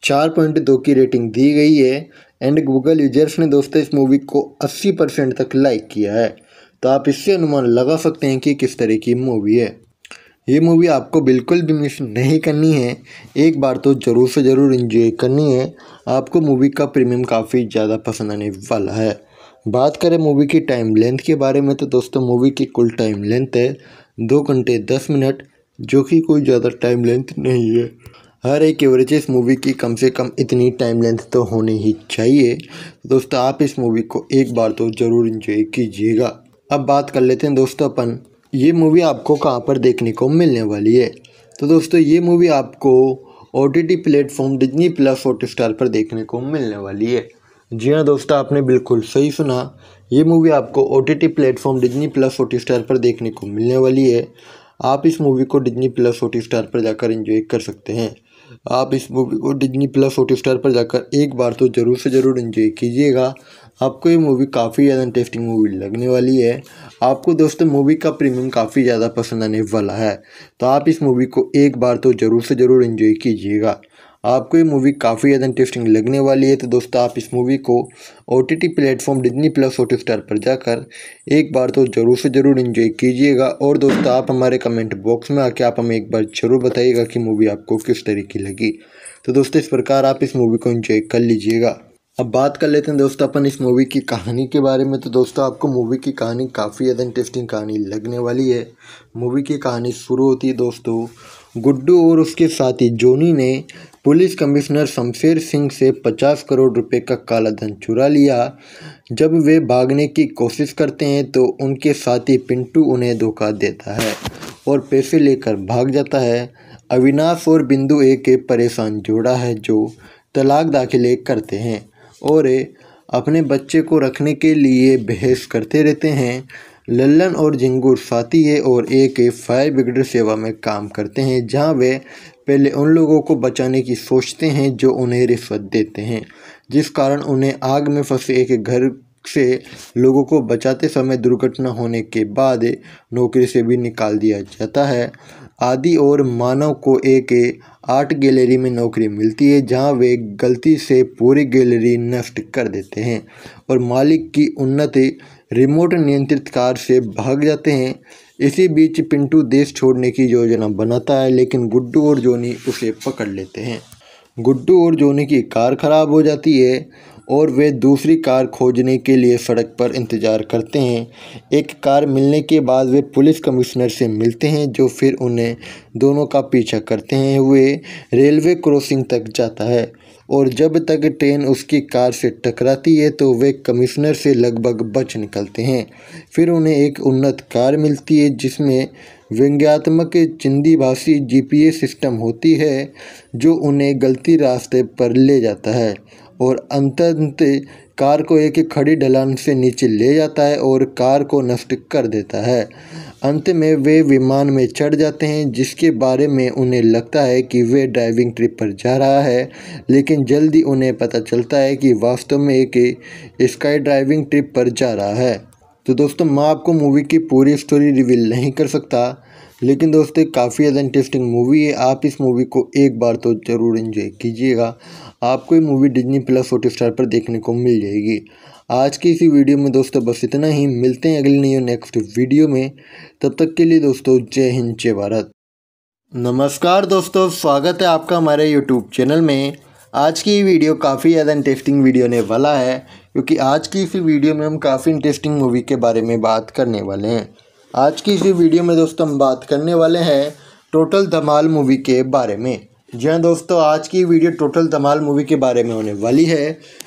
चार पॉइंट दो की रेटिंग दी गई है एंड गूगल यूजर्स ने दोस्तों इस मूवी को अस्सी परसेंट तक लाइक किया है तो आप इससे अनुमान लगा सकते हैं कि किस तरह की मूवी है ये मूवी आपको बिल्कुल भी मिस नहीं करनी है एक बार तो ज़रूर से ज़रूर इन्जॉय करनी है आपको मूवी का प्रीमियम काफ़ी ज़्यादा पसंद आने वाला है बात करें मूवी की टाइम लेंथ के बारे में तो दोस्तों मूवी की कुल टाइम लेंथ है दो घंटे दस मिनट जो कि कोई ज़्यादा टाइम लेंथ नहीं है हर एक एवरेज इस मूवी की कम से कम इतनी टाइम लेंथ तो होनी ही चाहिए दोस्तों आप इस मूवी को एक बार तो ज़रूर इन्जॉय कीजिएगा अब बात कर लेते हैं दोस्तों अपन ये मूवी आपको कहाँ पर देखने को मिलने वाली है तो दोस्तों ये मूवी आपको O T T platform Disney plus Hotstar पर देखने को मिलने वाली है जी हाँ दोस्तों आपने बिल्कुल सही सुना ये मूवी आपको O T T platform Disney plus Hotstar पर देखने को मिलने वाली है आप इस मूवी को डिजनी प्लस हॉट स्टार पर जाकर इन्जॉय कर सकते हैं आप इस मूवी को डिजनी प्लस हॉट स्टार पर जाकर एक बार तो ज़रूर से ज़रूर इन्जॉय कीजिएगा आपको ये मूवी काफ़ी ज़्यादा इंटरेस्टिंग मूवी लगने वाली है आपको दोस्तों मूवी का प्रीमियम काफ़ी ज़्यादा पसंद आने वाला है तो आप इस मूवी को एक बार तो ज़रूर से ज़रूर इन्जॉय कीजिएगा आपको ये मूवी काफ़ी ज़्यादा इंटरेस्टिंग लगने वाली है तो दोस्तों आप इस मूवी को O T T platform Disney plus Hotstar पर जाकर एक बार तो ज़रूर से ज़रूर इन्जॉय कीजिएगा और दोस्तों आप हमारे कमेंट बॉक्स में आके आप हमें एक बार ज़रूर बताइएगा कि मूवी आपको किस तरह की लगी तो दोस्तों इस प्रकार आप इस मूवी को इन्जॉय कर लीजिएगा अब बात कर लेते हैं दोस्तों अपन इस मूवी की कहानी के बारे में तो दोस्तों आपको मूवी की कहानी काफ़ी ज़्यादा इंटरेस्टिंग कहानी लगने वाली है मूवी की कहानी शुरू होती है दोस्तों गुड्डू और उसके साथी जोनी ने पुलिस कमिश्नर शमशेर सिंह से पचास करोड़ रुपए का काला धन चुरा लिया जब वे भागने की कोशिश करते हैं तो उनके साथी पिंटू उन्हें धोखा देता है और पैसे लेकर भाग जाता है अविनाश और बिंदु एक परेशान जोड़ा है जो तलाक दाखिले करते हैं और अपने बच्चे को रखने के लिए बहस करते रहते हैं लल्लन और झिंगूर साथी है और एक फायर ब्रिगेड सेवा में काम करते हैं जहां वे पहले उन लोगों को बचाने की सोचते हैं जो उन्हें रिश्वत देते हैं जिस कारण उन्हें आग में फंसे एक घर से लोगों को बचाते समय दुर्घटना होने के बाद नौकरी से भी निकाल दिया जाता है आदि और मानव को एक आर्ट गैलरी में नौकरी मिलती है जहां वे गलती से पूरी गैलरी नष्ट कर देते हैं और मालिक की उन्नति रिमोट नियंत्रित कार से भाग जाते हैं इसी बीच पिंटू देश छोड़ने की योजना बनाता है लेकिन गुड्डू और जोनी उसे पकड़ लेते हैं गुड्डू और जोनी की कार खराब हो जाती है और वे दूसरी कार खोजने के लिए सड़क पर इंतज़ार करते हैं एक कार मिलने के बाद वे पुलिस कमिश्नर से मिलते हैं जो फिर उन्हें दोनों का पीछा करते हैं हुए रेलवे क्रॉसिंग तक जाता है और जब तक ट्रेन उसकी कार से टकराती है तो वे कमिश्नर से लगभग बच निकलते हैं फिर उन्हें एक उन्नत कार मिलती है जिसमें व्यंग्यात्मक चिंदी भाषी जी सिस्टम होती है जो उन्हें गलती रास्ते पर ले जाता है और अंतंत कार को एक खड़ी ढलान से नीचे ले जाता है और कार को नष्ट कर देता है अंत में वे विमान में चढ़ जाते हैं जिसके बारे में उन्हें लगता है कि वे ड्राइविंग ट्रिप पर जा रहा है लेकिन जल्दी उन्हें पता चलता है कि वास्तव में एक स्काई ड्राइविंग ट्रिप पर जा रहा है तो दोस्तों मैं आपको मूवी की पूरी स्टोरी रिवील नहीं कर सकता लेकिन दोस्तों काफ़ी ज़्यादा इंटरेस्टिंग मूवी है आप इस मूवी को एक बार तो ज़रूर इन्जॉय कीजिएगा आपको ये movie Disney plus Hotstar पर देखने को मिल जाएगी आज की इसी वीडियो में दोस्तों बस इतना ही मिलते हैं अगले न्यू नेक्स्ट वीडियो में तब तक के लिए दोस्तों जय हिंद जय भारत नमस्कार दोस्तों स्वागत है आपका हमारे यूट्यूब चैनल में आज की वीडियो काफ़ी ज़्यादा इंटरेस्टिंग वीडियो ने वाला है क्योंकि आज की इसी वीडियो में हम काफ़ी इंटरेस्टिंग मूवी के बारे में बात करने वाले हैं आज की इसी वीडियो में दोस्तों हम बात करने वाले हैं टोटल धमाल मूवी के बारे में जी हाँ दोस्तों आज की वीडियो टोटल धमाल मूवी के बारे में होने वाली है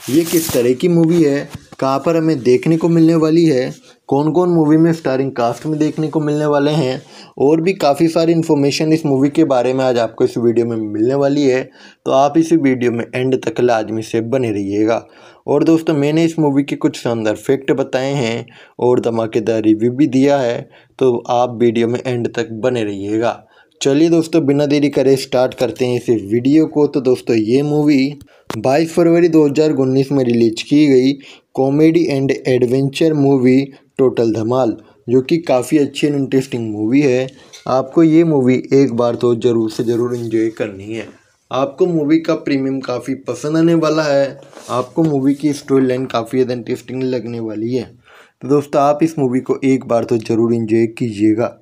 ये किस तरह की मूवी है कहाँ पर हमें देखने को मिलने वाली है कौन कौन मूवी में स्टारिंग कास्ट में देखने को मिलने वाले हैं और भी काफ़ी सारी इन्फॉर्मेशन इस मूवी के बारे में आज आपको इस वीडियो में मिलने वाली है तो आप इस वीडियो में एंड तक लाजमी से बने रहिएगा और दोस्तों मैंने इस मूवी के कुछ शानदार फैक्ट बताए हैं और धमाकेदार रिव्यू भी दिया है तो आप वीडियो में एंड तक बने रहिएगा चलिए दोस्तों बिना देरी करे स्टार्ट करते हैं इस वीडियो को तो दोस्तों ये मूवी 22 फरवरी 2019 में रिलीज की गई comedy and adventure movie total Dhamaal जो कि काफ़ी अच्छी एंड इंटरेस्टिंग मूवी है आपको ये मूवी एक बार तो ज़रूर से ज़रूर इन्जॉय करनी है आपको मूवी का प्रीमियम काफ़ी पसंद आने वाला है आपको मूवी की स्टोरी लाइन काफ़ी ज़्यादा इंटरेस्टिंग लगने वाली है तो दोस्तों आप इस मूवी को एक बार तो ज़रूर इन्जॉय कीजिएगा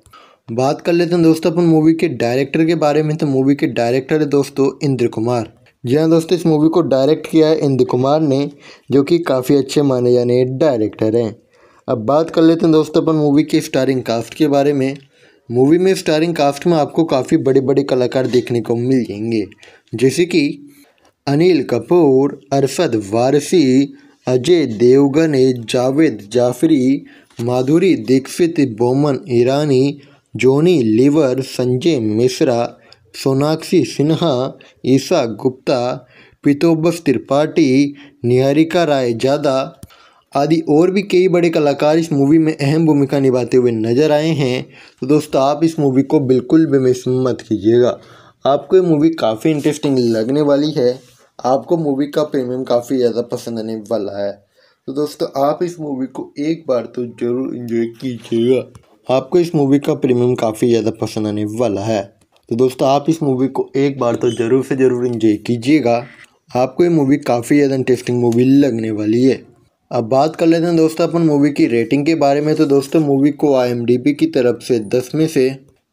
बात कर लेते हैं दोस्तों अपन मूवी के डायरेक्टर के बारे में तो मूवी के डायरेक्टर है दोस्तों इंद्र कुमार जी हाँ दोस्तों इस मूवी को डायरेक्ट किया है इंद्र कुमार ने जो कि काफ़ी अच्छे माने जाने डायरेक्टर हैं अब बात कर लेते हैं दोस्तों अपन मूवी के स्टारिंग कास्ट के बारे में मूवी में स्टारिंग कास्ट में आपको काफ़ी बड़े बड़े कलाकार देखने को मिल जाएंगे जैसे कि अनिल कपूर अरशद वारसी अजय देवगन जावेद जाफरी माधुरी दीक्षित बोमन ईरानी जोनी लीवर संजय मिश्रा सोनाक्षी सिन्हा ईशा गुप्ता पीतोबस त्रिपाठी निहारिका राय जादा आदि और भी कई बड़े कलाकार इस मूवी में अहम भूमिका निभाते हुए नजर आए हैं तो दोस्तों आप इस मूवी को बिल्कुल भी मिस मत कीजिएगा आपको ये मूवी काफ़ी इंटरेस्टिंग लगने वाली है आपको मूवी का प्रीमियम काफ़ी ज़्यादा पसंद आने वाला है तो दोस्तों आप इस मूवी को एक बार तो ज़रूर इन्जॉय कीजिएगा आपको इस मूवी का प्रीमियम काफ़ी ज़्यादा पसंद आने वाला है तो दोस्तों आप इस मूवी को एक बार तो ज़रूर से ज़रूर इंजॉय कीजिएगा आपको ये मूवी काफ़ी ज़्यादा इंटरेस्टिंग मूवी लगने वाली है अब बात कर लेते हैं दोस्तों अपन मूवी की रेटिंग के बारे में तो दोस्तों मूवी को आई की तरफ से दस में से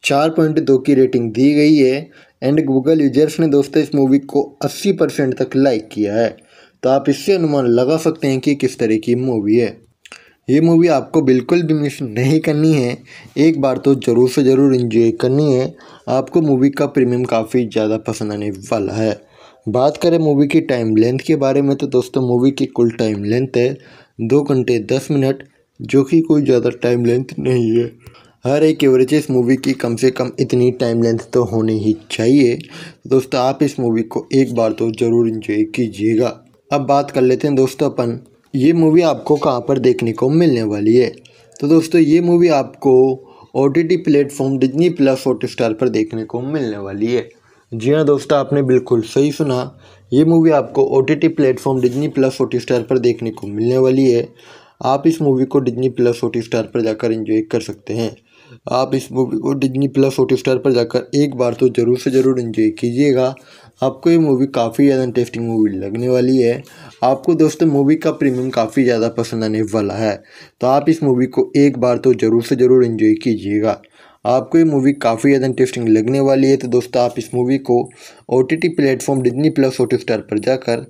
चार पॉइंट दो की रेटिंग दी गई है एंड गूगल यूजर्स ने दोस्तों इस मूवी को अस्सी परसेंट तक लाइक किया है तो आप इससे अनुमान लगा सकते हैं कि किस तरह की मूवी है ये मूवी आपको बिल्कुल भी मिस नहीं करनी है एक बार तो ज़रूर से ज़रूर इन्जॉय करनी है आपको मूवी का प्रीमियम काफ़ी ज़्यादा पसंद आने वाला है बात करें मूवी की टाइम लेंथ के बारे में तो दोस्तों मूवी की कुल टाइम लेंथ है दो घंटे दस मिनट जो कि कोई ज़्यादा टाइम लेंथ नहीं है हर एक एवरेज इस मूवी की कम से कम इतनी टाइम लेंथ तो होनी ही चाहिए दोस्तों आप इस मूवी को एक बार तो ज़रूर इन्जॉय कीजिएगा अब बात कर लेते हैं दोस्तों अपन ये मूवी आपको कहाँ पर देखने को मिलने वाली है तो दोस्तों ये मूवी आपको O T T platform Disney plus Hotstar पर देखने को मिलने वाली है जी हाँ दोस्तों आपने बिल्कुल सही सुना ये मूवी आपको O T T platform Disney plus Hotstar पर देखने को मिलने वाली है आप इस मूवी को डिजनी प्लस हॉट स्टार पर जाकर इन्जॉय कर सकते हैं आप इस मूवी को डिजनी प्लस हॉट स्टार पर जाकर एक बार तो ज़रूर से ज़रूर इन्जॉय कीजिएगा आपको ये मूवी काफ़ी ज़्यादा इंटरेस्टिंग मूवी लगने वाली है आपको दोस्तों मूवी का प्रीमियम काफ़ी ज़्यादा पसंद आने वाला है तो आप इस मूवी को एक बार तो ज़रूर से ज़रूर इन्जॉय कीजिएगा आपको ये मूवी काफ़ी ज़्यादा इंटरेस्टिंग लगने वाली है तो दोस्तों आप इस मूवी को O T T platform Disney plus Hotstar पर जाकर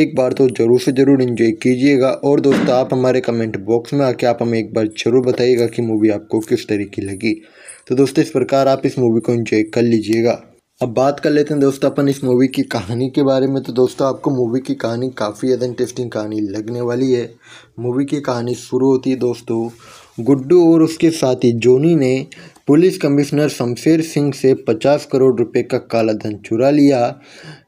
एक बार तो ज़रूर से ज़रूर इन्जॉय कीजिएगा और दोस्तों आप हमारे कमेंट बॉक्स में आके आप हमें एक बार ज़रूर बताइएगा कि मूवी आपको किस तरह की लगी तो दोस्तों इस प्रकार आप इस मूवी को इन्जॉय कर लीजिएगा अब बात कर लेते हैं दोस्तों अपन इस मूवी की कहानी के बारे में तो दोस्तों आपको मूवी की कहानी काफ़ी ज़्यादा इंटरेस्टिंग कहानी लगने वाली है मूवी की कहानी शुरू होती है दोस्तों गुड्डू और उसके साथी जोनी ने पुलिस कमिश्नर शमशेर सिंह से पचास करोड़ रुपए का काला धन चुरा लिया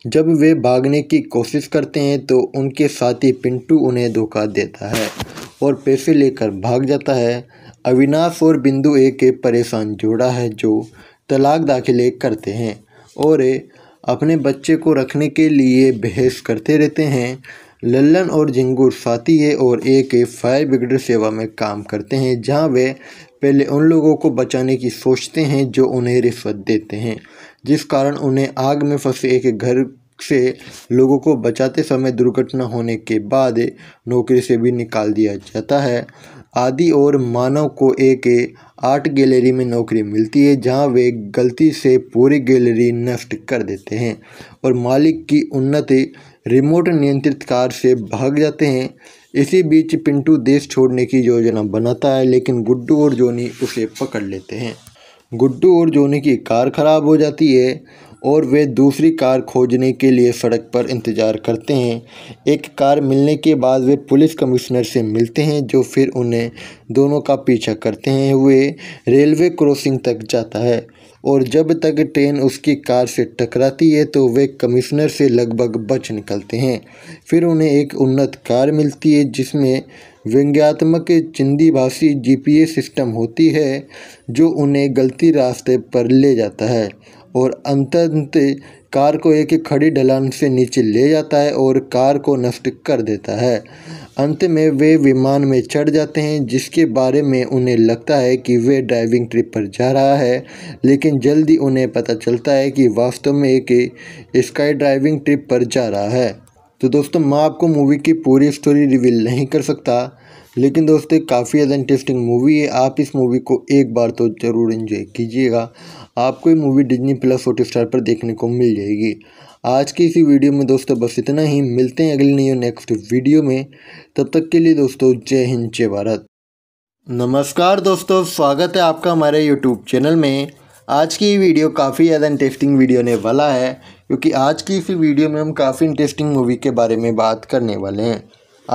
जब वे भागने की कोशिश करते हैं तो उनके साथी पिंटू उन्हें धोखा देता है और पैसे लेकर भाग जाता है अविनाश और बिंदु एक परेशान जोड़ा है जो तलाक दाखिले करते हैं और अपने बच्चे को रखने के लिए बहस करते रहते हैं लल्लन और झिंगूर साथी है और एक फायर ब्रिगेड सेवा में काम करते हैं जहां वे पहले उन लोगों को बचाने की सोचते हैं जो उन्हें रिश्वत देते हैं जिस कारण उन्हें आग में फंसे एक घर से लोगों को बचाते समय दुर्घटना होने के बाद नौकरी से भी निकाल दिया जाता है आदि और मानव को एक आर्ट गैलरी में नौकरी मिलती है जहां वे गलती से पूरी गैलरी नष्ट कर देते हैं और मालिक की उन्नति रिमोट नियंत्रित कार से भाग जाते हैं इसी बीच पिंटू देश छोड़ने की योजना बनाता है लेकिन गुड्डू और जोनी उसे पकड़ लेते हैं गुड्डू और जोनी की कार खराब हो जाती है और वे दूसरी कार खोजने के लिए सड़क पर इंतज़ार करते हैं एक कार मिलने के बाद वे पुलिस कमिश्नर से मिलते हैं जो फिर उन्हें दोनों का पीछा करते हैं हुए रेलवे क्रॉसिंग तक जाता है और जब तक ट्रेन उसकी कार से टकराती है तो वे कमिश्नर से लगभग बच निकलते हैं फिर उन्हें एक उन्नत कार मिलती है जिसमें व्यंग्यात्मक चिंदी भाषी जी सिस्टम होती है जो उन्हें गलती रास्ते पर ले जाता है और अंतंत कार को एक खड़ी ढलान से नीचे ले जाता है और कार को नष्ट कर देता है अंत में वे विमान में चढ़ जाते हैं जिसके बारे में उन्हें लगता है कि वे ड्राइविंग ट्रिप पर जा रहा है लेकिन जल्दी उन्हें पता चलता है कि वास्तव में एक स्काई ड्राइविंग ट्रिप पर जा रहा है तो दोस्तों मैं आपको मूवी की पूरी स्टोरी रिवील नहीं कर सकता लेकिन दोस्तों काफ़ी ज़्यादा इंटरेस्टिंग मूवी है आप इस मूवी को एक बार तो ज़रूर इन्जॉय कीजिएगा आपको ये movie Disney plus Hotstar पर देखने को मिल जाएगी आज की इसी वीडियो में दोस्तों बस इतना ही मिलते हैं अगले न्यू नेक्स्ट वीडियो में तब तक के लिए दोस्तों जय हिंद जय भारत नमस्कार दोस्तों स्वागत है आपका हमारे यूट्यूब चैनल में आज की वीडियो काफ़ी ज़्यादा इंटरेस्टिंग वीडियो होने वाला है क्योंकि आज की इसी वीडियो में हम काफ़ी इंटरेस्टिंग मूवी के बारे में बात करने वाले हैं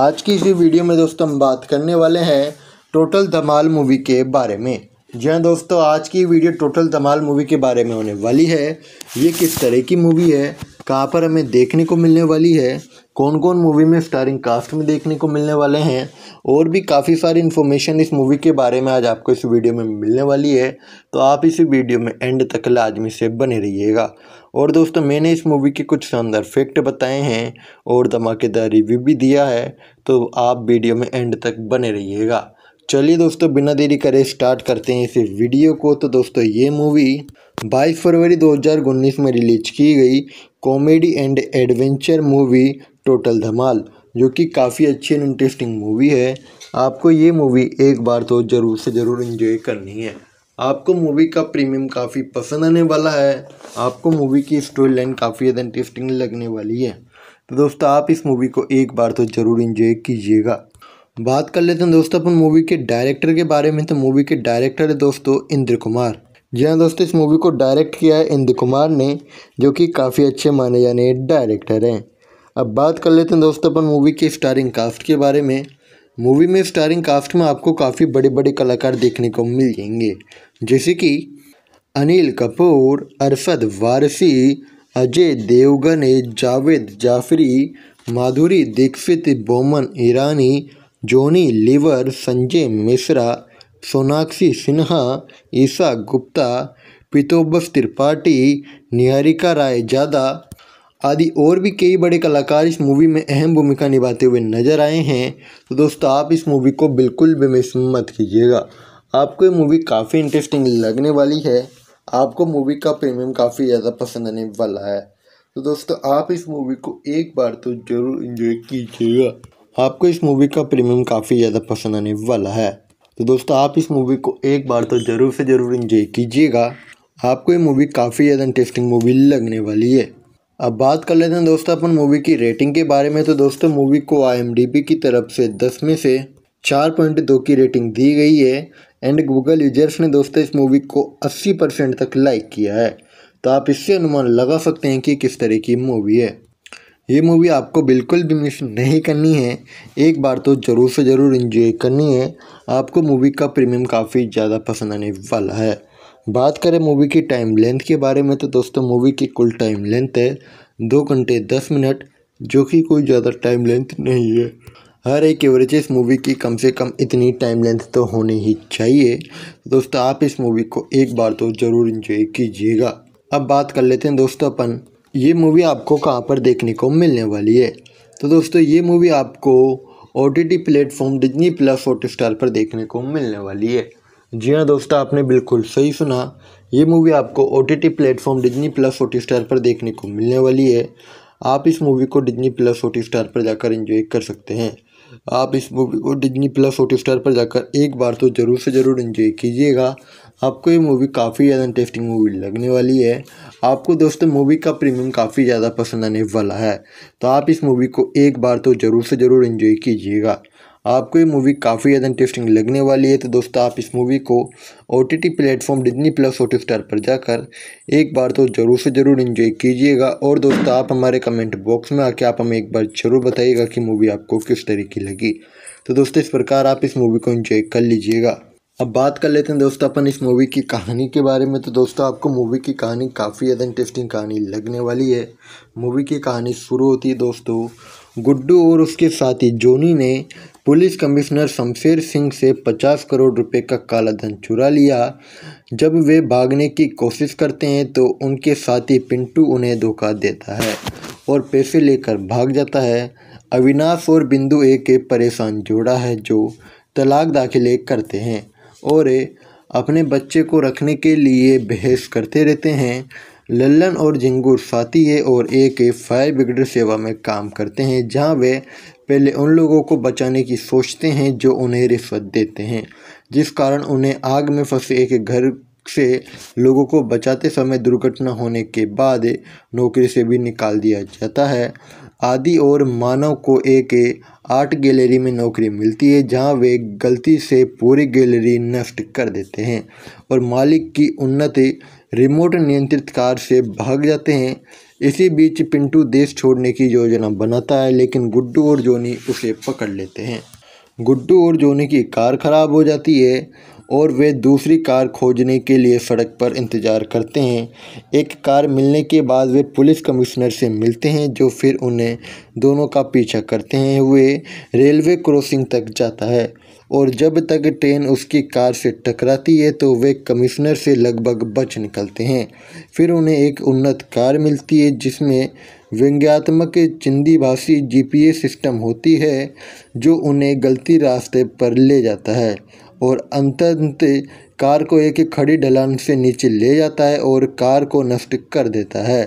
आज की इसी वीडियो में दोस्तों हम बात करने वाले हैं टोटल धमाल मूवी के बारे में हाँ दोस्तों आज की वीडियो टोटल धमाल मूवी के बारे में होने वाली है ये किस तरह की मूवी है कहाँ पर हमें देखने को मिलने वाली है कौन कौन मूवी में स्टारिंग कास्ट में देखने को मिलने वाले हैं और भी काफ़ी सारी इन्फॉर्मेशन इस मूवी के बारे में आज आपको इस वीडियो में मिलने वाली है तो आप इस वीडियो में एंड तक लाजमी से बने रहिएगा और दोस्तों मैंने इस मूवी के कुछ शानदार फैक्ट बताए हैं और धमाकेदार रिव्यू भी दिया है तो आप वीडियो में एंड तक बने रहिएगा चलिए दोस्तों बिना देरी करे स्टार्ट करते हैं इस वीडियो को तो दोस्तों ये मूवी 22 फरवरी 2019 में रिलीज की गई comedy and adventure movie total Dhamaal जो कि काफ़ी अच्छी एंड इंटरेस्टिंग मूवी है आपको ये मूवी एक बार तो ज़रूर से ज़रूर इन्जॉय करनी है आपको मूवी का प्रीमियम काफ़ी पसंद आने वाला है आपको मूवी की स्टोरी लाइन काफ़ी ज़्यादा इंटरेस्टिंग लगने वाली है तो दोस्तों आप इस मूवी को एक बार तो ज़रूर इन्जॉय कीजिएगा बात कर लेते हैं दोस्तों अपन मूवी के डायरेक्टर के बारे में तो मूवी के डायरेक्टर है दोस्तों इंद्र कुमार जी हाँ दोस्तों इस मूवी को डायरेक्ट किया है इंद्र कुमार ने जो कि काफ़ी अच्छे माने जाने डायरेक्टर हैं अब बात कर लेते हैं दोस्तों अपन मूवी के स्टारिंग कास्ट के बारे में मूवी में स्टारिंग कास्ट में आपको काफ़ी बड़े बड़े कलाकार देखने को मिल जाएंगे जैसे कि अनिल कपूर अरशद वारसी अजय देवगन जावेद जाफरी माधुरी दीक्षित बोमन ईरानी जोनी लीवर संजय मिश्रा सोनाक्षी सिन्हा ईशा गुप्ता पितोबस त्रिपाठी निहारिका राय जादा आदि और भी कई बड़े कलाकार इस मूवी में अहम भूमिका निभाते हुए नजर आए हैं तो दोस्तों आप इस मूवी को बिल्कुल भी मिस मत कीजिएगा आपको ये मूवी काफ़ी इंटरेस्टिंग लगने वाली है आपको मूवी का प्रीमियम काफ़ी ज़्यादा पसंद आने वाला है तो दोस्तों आप इस मूवी को एक बार तो ज़रूर इन्जॉय कीजिएगा आपको इस मूवी का प्रीमियम काफ़ी ज़्यादा पसंद आने वाला है तो दोस्तों आप इस मूवी को एक बार तो ज़रूर से ज़रूर इंजॉय कीजिएगा आपको ये मूवी काफ़ी ज़्यादा इंटरेस्टिंग मूवी लगने वाली है अब बात कर लेते हैं दोस्तों अपन मूवी की रेटिंग के बारे में तो दोस्तों मूवी को आई की तरफ से दस में से चार पॉइंट दो की रेटिंग दी गई है एंड गूगल यूजर्स ने दोस्तों इस मूवी को अस्सी परसेंट तक लाइक किया है तो आप इससे अनुमान लगा सकते हैं कि किस तरह की मूवी है ये मूवी आपको बिल्कुल भी मिस नहीं करनी है एक बार तो ज़रूर से ज़रूर इन्जॉय करनी है आपको मूवी का प्रीमियम काफ़ी ज़्यादा पसंद आने वाला है बात करें मूवी की टाइम लेंथ के बारे में तो दोस्तों मूवी की कुल टाइम लेंथ है दो घंटे दस मिनट जो कि कोई ज़्यादा टाइम लेंथ नहीं है हर एक एवरेज इस मूवी की कम से कम इतनी टाइम लेंथ तो होनी ही चाहिए दोस्तों आप इस मूवी को एक बार तो ज़रूर इन्जॉय कीजिएगा अब बात कर लेते हैं दोस्तों अपन ये मूवी आपको कहाँ पर देखने को मिलने वाली है तो दोस्तों ये मूवी आपको O T T platform Disney plus Hotstar पर देखने को मिलने वाली है जी हाँ दोस्तों आपने बिल्कुल सही सुना ये मूवी आपको O T T platform Disney plus Hotstar पर देखने को मिलने वाली है आप इस मूवी को डिजनी प्लस हॉट स्टार पर जाकर इन्जॉय कर सकते हैं आप इस मूवी को डिजनी प्लस हॉट स्टार पर जाकर एक बार तो ज़रूर से ज़रूर इन्जॉय कीजिएगा आपको ये मूवी काफ़ी ज़्यादा इंटरेस्टिंग मूवी लगने वाली है आपको दोस्तों मूवी का प्रीमियम काफ़ी ज़्यादा पसंद आने वाला है तो आप इस मूवी को एक बार तो ज़रूर से ज़रूर इन्जॉय कीजिएगा आपको ये मूवी काफ़ी ज़्यादा इंटरेस्टिंग लगने वाली है तो दोस्तों आप इस मूवी को O T T platform Disney plus Hotstar पर जाकर एक बार तो ज़रूर से ज़रूर इन्जॉय कीजिएगा और दोस्तों आप हमारे कमेंट बॉक्स में आके आप हमें एक बार ज़रूर बताइएगा कि मूवी आपको किस तरह की लगी तो दोस्तों इस प्रकार आप इस मूवी को इन्जॉय कर लीजिएगा अब बात कर लेते हैं दोस्तों अपन इस मूवी की कहानी के बारे में तो दोस्तों आपको मूवी की कहानी काफ़ी ज़्यादा इंटरेस्टिंग कहानी लगने वाली है मूवी की कहानी शुरू होती है दोस्तों गुड्डू और उसके साथी जोनी ने पुलिस कमिश्नर शमशेर सिंह से पचास करोड़ रुपए का काला धन चुरा लिया जब वे भागने की कोशिश करते हैं तो उनके साथी पिंटू उन्हें धोखा देता है और पैसे लेकर भाग जाता है अविनाश और बिंदु एक परेशान जोड़ा है जो तलाक दाखिले करते हैं और अपने बच्चे को रखने के लिए बहस करते रहते हैं लल्लन और झिंगूर साथी है और एक फायर ब्रिगेड सेवा में काम करते हैं जहां वे पहले उन लोगों को बचाने की सोचते हैं जो उन्हें रिश्वत देते हैं जिस कारण उन्हें आग में फंसे एक घर से लोगों को बचाते समय दुर्घटना होने के बाद नौकरी से भी निकाल दिया जाता है आदि और मानव को एक आर्ट गैलरी में नौकरी मिलती है जहां वे गलती से पूरी गैलरी नष्ट कर देते हैं और मालिक की उन्नति रिमोट नियंत्रित कार से भाग जाते हैं इसी बीच पिंटू देश छोड़ने की योजना बनाता है लेकिन गुड्डू और जोनी उसे पकड़ लेते हैं गुड्डू और जोनी की कार खराब हो जाती है और वे दूसरी कार खोजने के लिए सड़क पर इंतज़ार करते हैं एक कार मिलने के बाद वे पुलिस कमिश्नर से मिलते हैं जो फिर उन्हें दोनों का पीछा करते हैं वे रेलवे क्रॉसिंग तक जाता है और जब तक ट्रेन उसकी कार से टकराती है तो वे कमिश्नर से लगभग बच निकलते हैं फिर उन्हें एक उन्नत कार मिलती है जिसमें व्यंग्यात्मक चिंदी भाषी जीपीएस सिस्टम होती है जो उन्हें गलती रास्ते पर ले जाता है और अंतंत कार को एक खड़ी ढलान से नीचे ले जाता है और कार को नष्ट कर देता है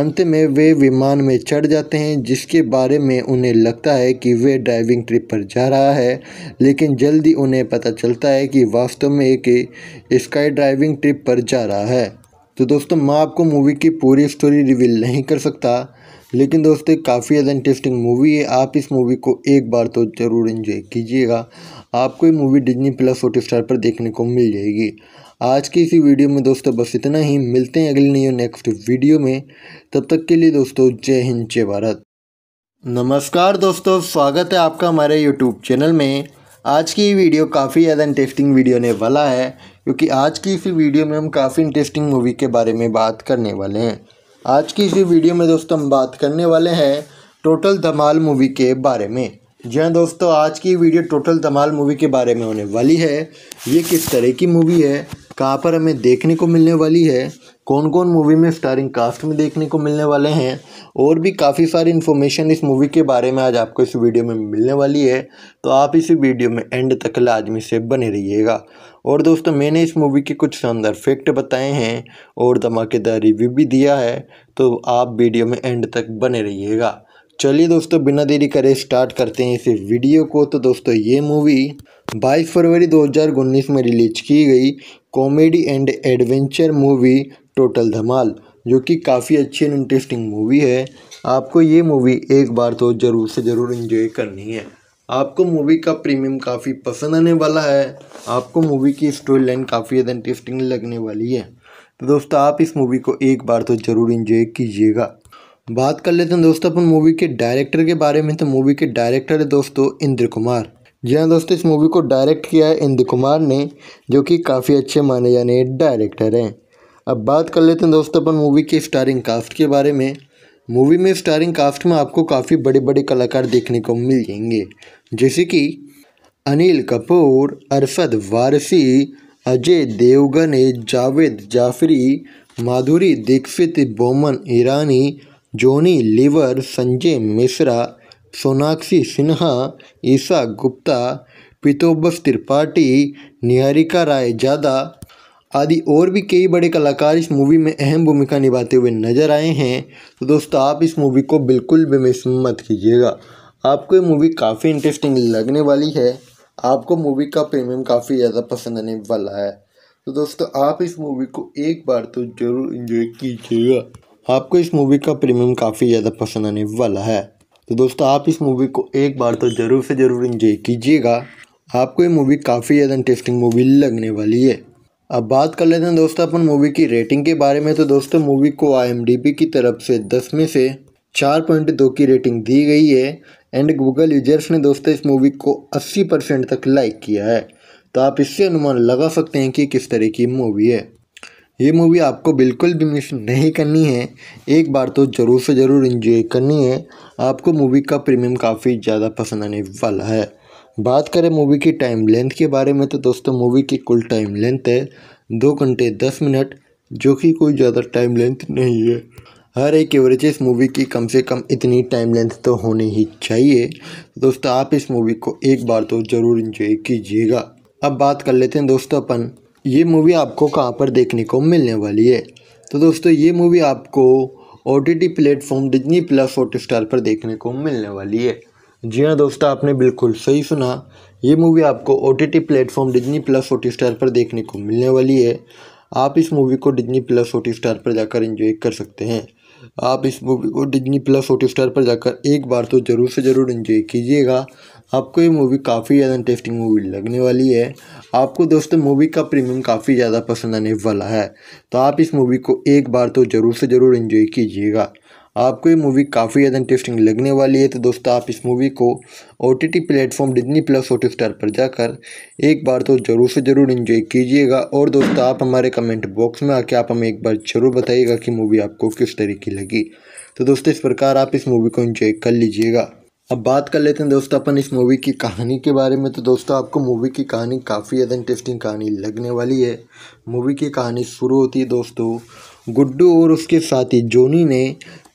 अंत में वे विमान में चढ़ जाते हैं जिसके बारे में उन्हें लगता है कि वे ड्राइविंग ट्रिप पर जा रहा है लेकिन जल्दी उन्हें पता चलता है कि वास्तव में एक स्काई ड्राइविंग ट्रिप पर जा रहा है तो दोस्तों मैं आपको मूवी की पूरी स्टोरी रिवील नहीं कर सकता लेकिन दोस्तों काफ़ी ज़्यादा इंटरेस्टिंग मूवी है आप इस मूवी को एक बार तो ज़रूर इन्जॉय कीजिएगा आपको ये movie Disney plus Hotstar पर देखने को मिल जाएगी आज की इसी वीडियो में दोस्तों बस इतना ही मिलते हैं अगले न्यू नेक्स्ट वीडियो में तब तक के लिए दोस्तों जय हिंद जय भारत नमस्कार दोस्तों स्वागत है आपका हमारे यूट्यूब चैनल में आज की वीडियो काफ़ी ज़्यादा इंटरेस्टिंग वीडियो ने वाला है क्योंकि आज की इसी वीडियो में हम काफ़ी इंटरेस्टिंग मूवी के बारे में बात करने वाले हैं आज की इसी वीडियो में दोस्तों हम बात करने वाले हैं टोटल धमाल मूवी के बारे में जी हाँ दोस्तों आज की वीडियो टोटल धमाल मूवी के बारे में होने वाली है ये किस तरह की मूवी है कहाँ पर हमें देखने को मिलने वाली है कौन कौन मूवी में स्टारिंग कास्ट में देखने को मिलने वाले हैं और भी काफ़ी सारी इन्फॉर्मेशन इस मूवी के बारे में आज आपको इस वीडियो में मिलने वाली है तो आप इस वीडियो में एंड तक लाजमी से बने रहिएगा और दोस्तों मैंने इस मूवी के कुछ शानदार फैक्ट बताए हैं और धमाकेदार रिव्यू भी दिया है तो आप वीडियो में एंड तक बने रहिएगा चलिए दोस्तों बिना देरी करे स्टार्ट करते हैं इस वीडियो को तो दोस्तों ये मूवी 22 फरवरी 2019 में रिलीज की गई comedy and adventure movie total Dhamaal जो कि काफ़ी अच्छी एंड इंटरेस्टिंग मूवी है आपको ये मूवी एक बार तो ज़रूर से ज़रूर इन्जॉय करनी है आपको मूवी का प्रीमियम काफ़ी पसंद आने वाला है आपको मूवी की स्टोरी लाइन काफ़ी ज़्यादा इंटरेस्टिंग लगने वाली है तो दोस्तों आप इस मूवी को एक बार तो ज़रूर इन्जॉय कीजिएगा बात कर लेते हैं दोस्तों अपन मूवी के डायरेक्टर के बारे में तो मूवी के डायरेक्टर है दोस्तों इंद्र कुमार जी हाँ दोस्तों इस मूवी को डायरेक्ट किया है इंद्र कुमार ने जो कि काफ़ी अच्छे माने जाने डायरेक्टर हैं अब बात कर लेते हैं दोस्तों अपन मूवी के स्टारिंग कास्ट के बारे में मूवी में स्टारिंग कास्ट में आपको काफ़ी बड़े बड़े कलाकार देखने को मिल जाएंगे जैसे कि अनिल कपूर अरशद वारसी अजय देवगन जावेद जाफरी माधुरी दीक्षित बोमन ईरानी जोनी लीवर संजय मिश्रा सोनाक्षी सिन्हा ईशा गुप्ता पितोबस त्रिपाठी निहारिका राय जादा आदि और भी कई बड़े कलाकार इस मूवी में अहम भूमिका निभाते हुए नजर आए हैं तो दोस्तों आप इस मूवी को बिल्कुल भी मिस मत कीजिएगा आपको ये मूवी काफ़ी इंटरेस्टिंग लगने वाली है आपको मूवी का प्रीमियम काफ़ी ज़्यादा पसंद आने वाला है तो दोस्तों आप इस मूवी को एक बार तो ज़रूर इन्जॉय कीजिएगा आपको इस मूवी का प्रीमियम काफ़ी ज़्यादा पसंद आने वाला है तो दोस्तों आप इस मूवी को एक बार तो ज़रूर से ज़रूर इन्जॉय कीजिएगा आपको ये मूवी काफ़ी ज़्यादा इंटरेस्टिंग मूवी लगने वाली है अब बात कर लेते हैं दोस्तों अपन मूवी की रेटिंग के बारे में तो दोस्तों मूवी को आई की तरफ से दस में से चार पॉइंट दो की रेटिंग दी गई है एंड गूगल यूजर्स ने दोस्तों इस मूवी को 80 परसेंट तक लाइक किया है तो आप इससे अनुमान लगा सकते हैं कि किस तरह की मूवी है ये मूवी आपको बिल्कुल भी मिस नहीं करनी है एक बार तो ज़रूर से ज़रूर इन्जॉय करनी है आपको मूवी का प्रीमियम काफ़ी ज़्यादा पसंद आने वाला है बात करें मूवी की टाइम लेंथ के बारे में तो दोस्तों मूवी की कुल टाइम लेंथ है दो घंटे दस मिनट जो कि कोई ज़्यादा टाइम लेंथ नहीं है हर एक एवरेज इस मूवी की कम से कम इतनी टाइम लेंथ तो होनी ही चाहिए दोस्तों आप इस मूवी को एक बार तो ज़रूर इंजॉय कीजिएगा अब बात कर लेते हैं दोस्तों अपन ये मूवी आपको कहाँ पर देखने को मिलने वाली है तो दोस्तों ये मूवी आपको O T T platform Disney plus Hotstar पर देखने को मिलने वाली है जी हाँ दोस्तों आपने बिल्कुल सही सुना ये मूवी आपको O T T platform Disney plus Hotstar पर देखने को मिलने वाली है आप इस मूवी को डिजनी प्लस हॉट स्टार पर जाकर इंजॉय कर सकते हैं आप इस मूवी को डिजनी प्लस हॉट स्टार पर जाकर एक बार तो ज़रूर से ज़रूर इन्जॉय कीजिएगा आपको ये मूवी काफ़ी ज़्यादा इंटरेस्टिंग मूवी लगने वाली है आपको दोस्तों मूवी का प्रीमियम काफ़ी ज़्यादा पसंद आने वाला है तो आप इस मूवी को एक बार तो ज़रूर से ज़रूर इन्जॉय कीजिएगा आपको ये मूवी काफ़ी ज़्यादा इंटरेस्टिंग लगने वाली है तो दोस्तों आप इस मूवी को O T T platform Disney plus Hotstar पर जाकर एक बार तो ज़रूर से ज़रूर इन्जॉय कीजिएगा और दोस्तों आप हमारे कमेंट बॉक्स में आके आप हमें एक बार ज़रूर बताइएगा कि मूवी आपको किस तरह की लगी तो दोस्तों इस प्रकार आप इस मूवी को इन्जॉय कर लीजिएगा अब बात कर लेते हैं दोस्तों अपन इस मूवी की कहानी के बारे में तो दोस्तों आपको मूवी की कहानी काफ़ी ज़्यादा इंटरेस्टिंग कहानी लगने वाली है मूवी की कहानी शुरू होती है दोस्तों गुड्डू और उसके साथी जोनी ने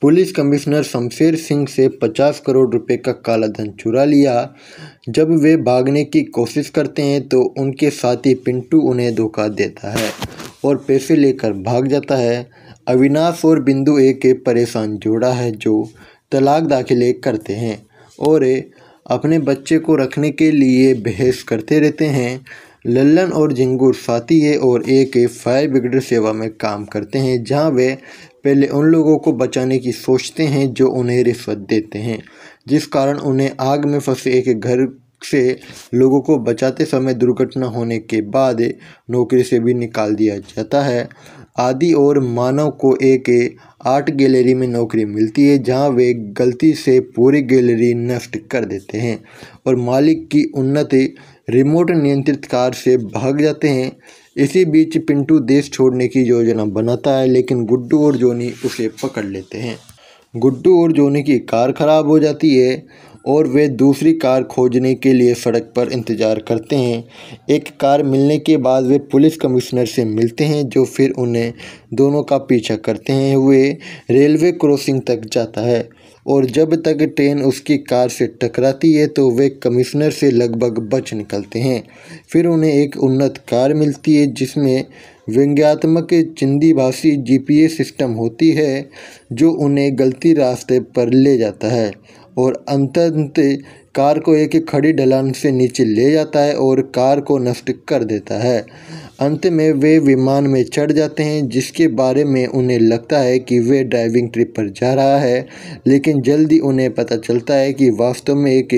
पुलिस कमिश्नर शमशेर सिंह से 50 करोड़ रुपए का काला धन चुरा लिया जब वे भागने की कोशिश करते हैं तो उनके साथी पिंटू उन्हें धोखा देता है और पैसे लेकर भाग जाता है अविनाश और बिंदु एक के परेशान जोड़ा है जो तलाक दाखिले करते हैं और अपने बच्चे को रखने के लिए बहस करते रहते हैं लल्लन और झिंगूर साथी है और एक फायर ब्रिगेड सेवा में काम करते हैं जहां वे पहले उन लोगों को बचाने की सोचते हैं जो उन्हें रिश्वत देते हैं जिस कारण उन्हें आग में फंसे एक घर से लोगों को बचाते समय दुर्घटना होने के बाद नौकरी से भी निकाल दिया जाता है आदि और मानव को एक आर्ट गैलरी में नौकरी मिलती है जहां वे गलती से पूरी गैलरी नष्ट कर देते हैं और मालिक की उन्नति रिमोट नियंत्रित कार से भाग जाते हैं इसी बीच पिंटू देश छोड़ने की योजना बनाता है लेकिन गुड्डू और जोनी उसे पकड़ लेते हैं गुड्डू और जोनी की कार खराब हो जाती है और वे दूसरी कार खोजने के लिए सड़क पर इंतज़ार करते हैं एक कार मिलने के बाद वे पुलिस कमिश्नर से मिलते हैं जो फिर उन्हें दोनों का पीछा करते हैं वे रेलवे क्रॉसिंग तक जाता है और जब तक ट्रेन उसकी कार से टकराती है तो वे कमिश्नर से लगभग बच निकलते हैं फिर उन्हें एक उन्नत कार मिलती है जिसमें व्यंग्यात्मक चिंदी भाषी जी सिस्टम होती है जो उन्हें गलती रास्ते पर ले जाता है और अंतंत कार को एक खड़ी ढलान से नीचे ले जाता है और कार को नष्ट कर देता है अंत में वे विमान में चढ़ जाते हैं जिसके बारे में उन्हें लगता है कि वे ड्राइविंग ट्रिप पर जा रहा है लेकिन जल्दी उन्हें पता चलता है कि वास्तव में एक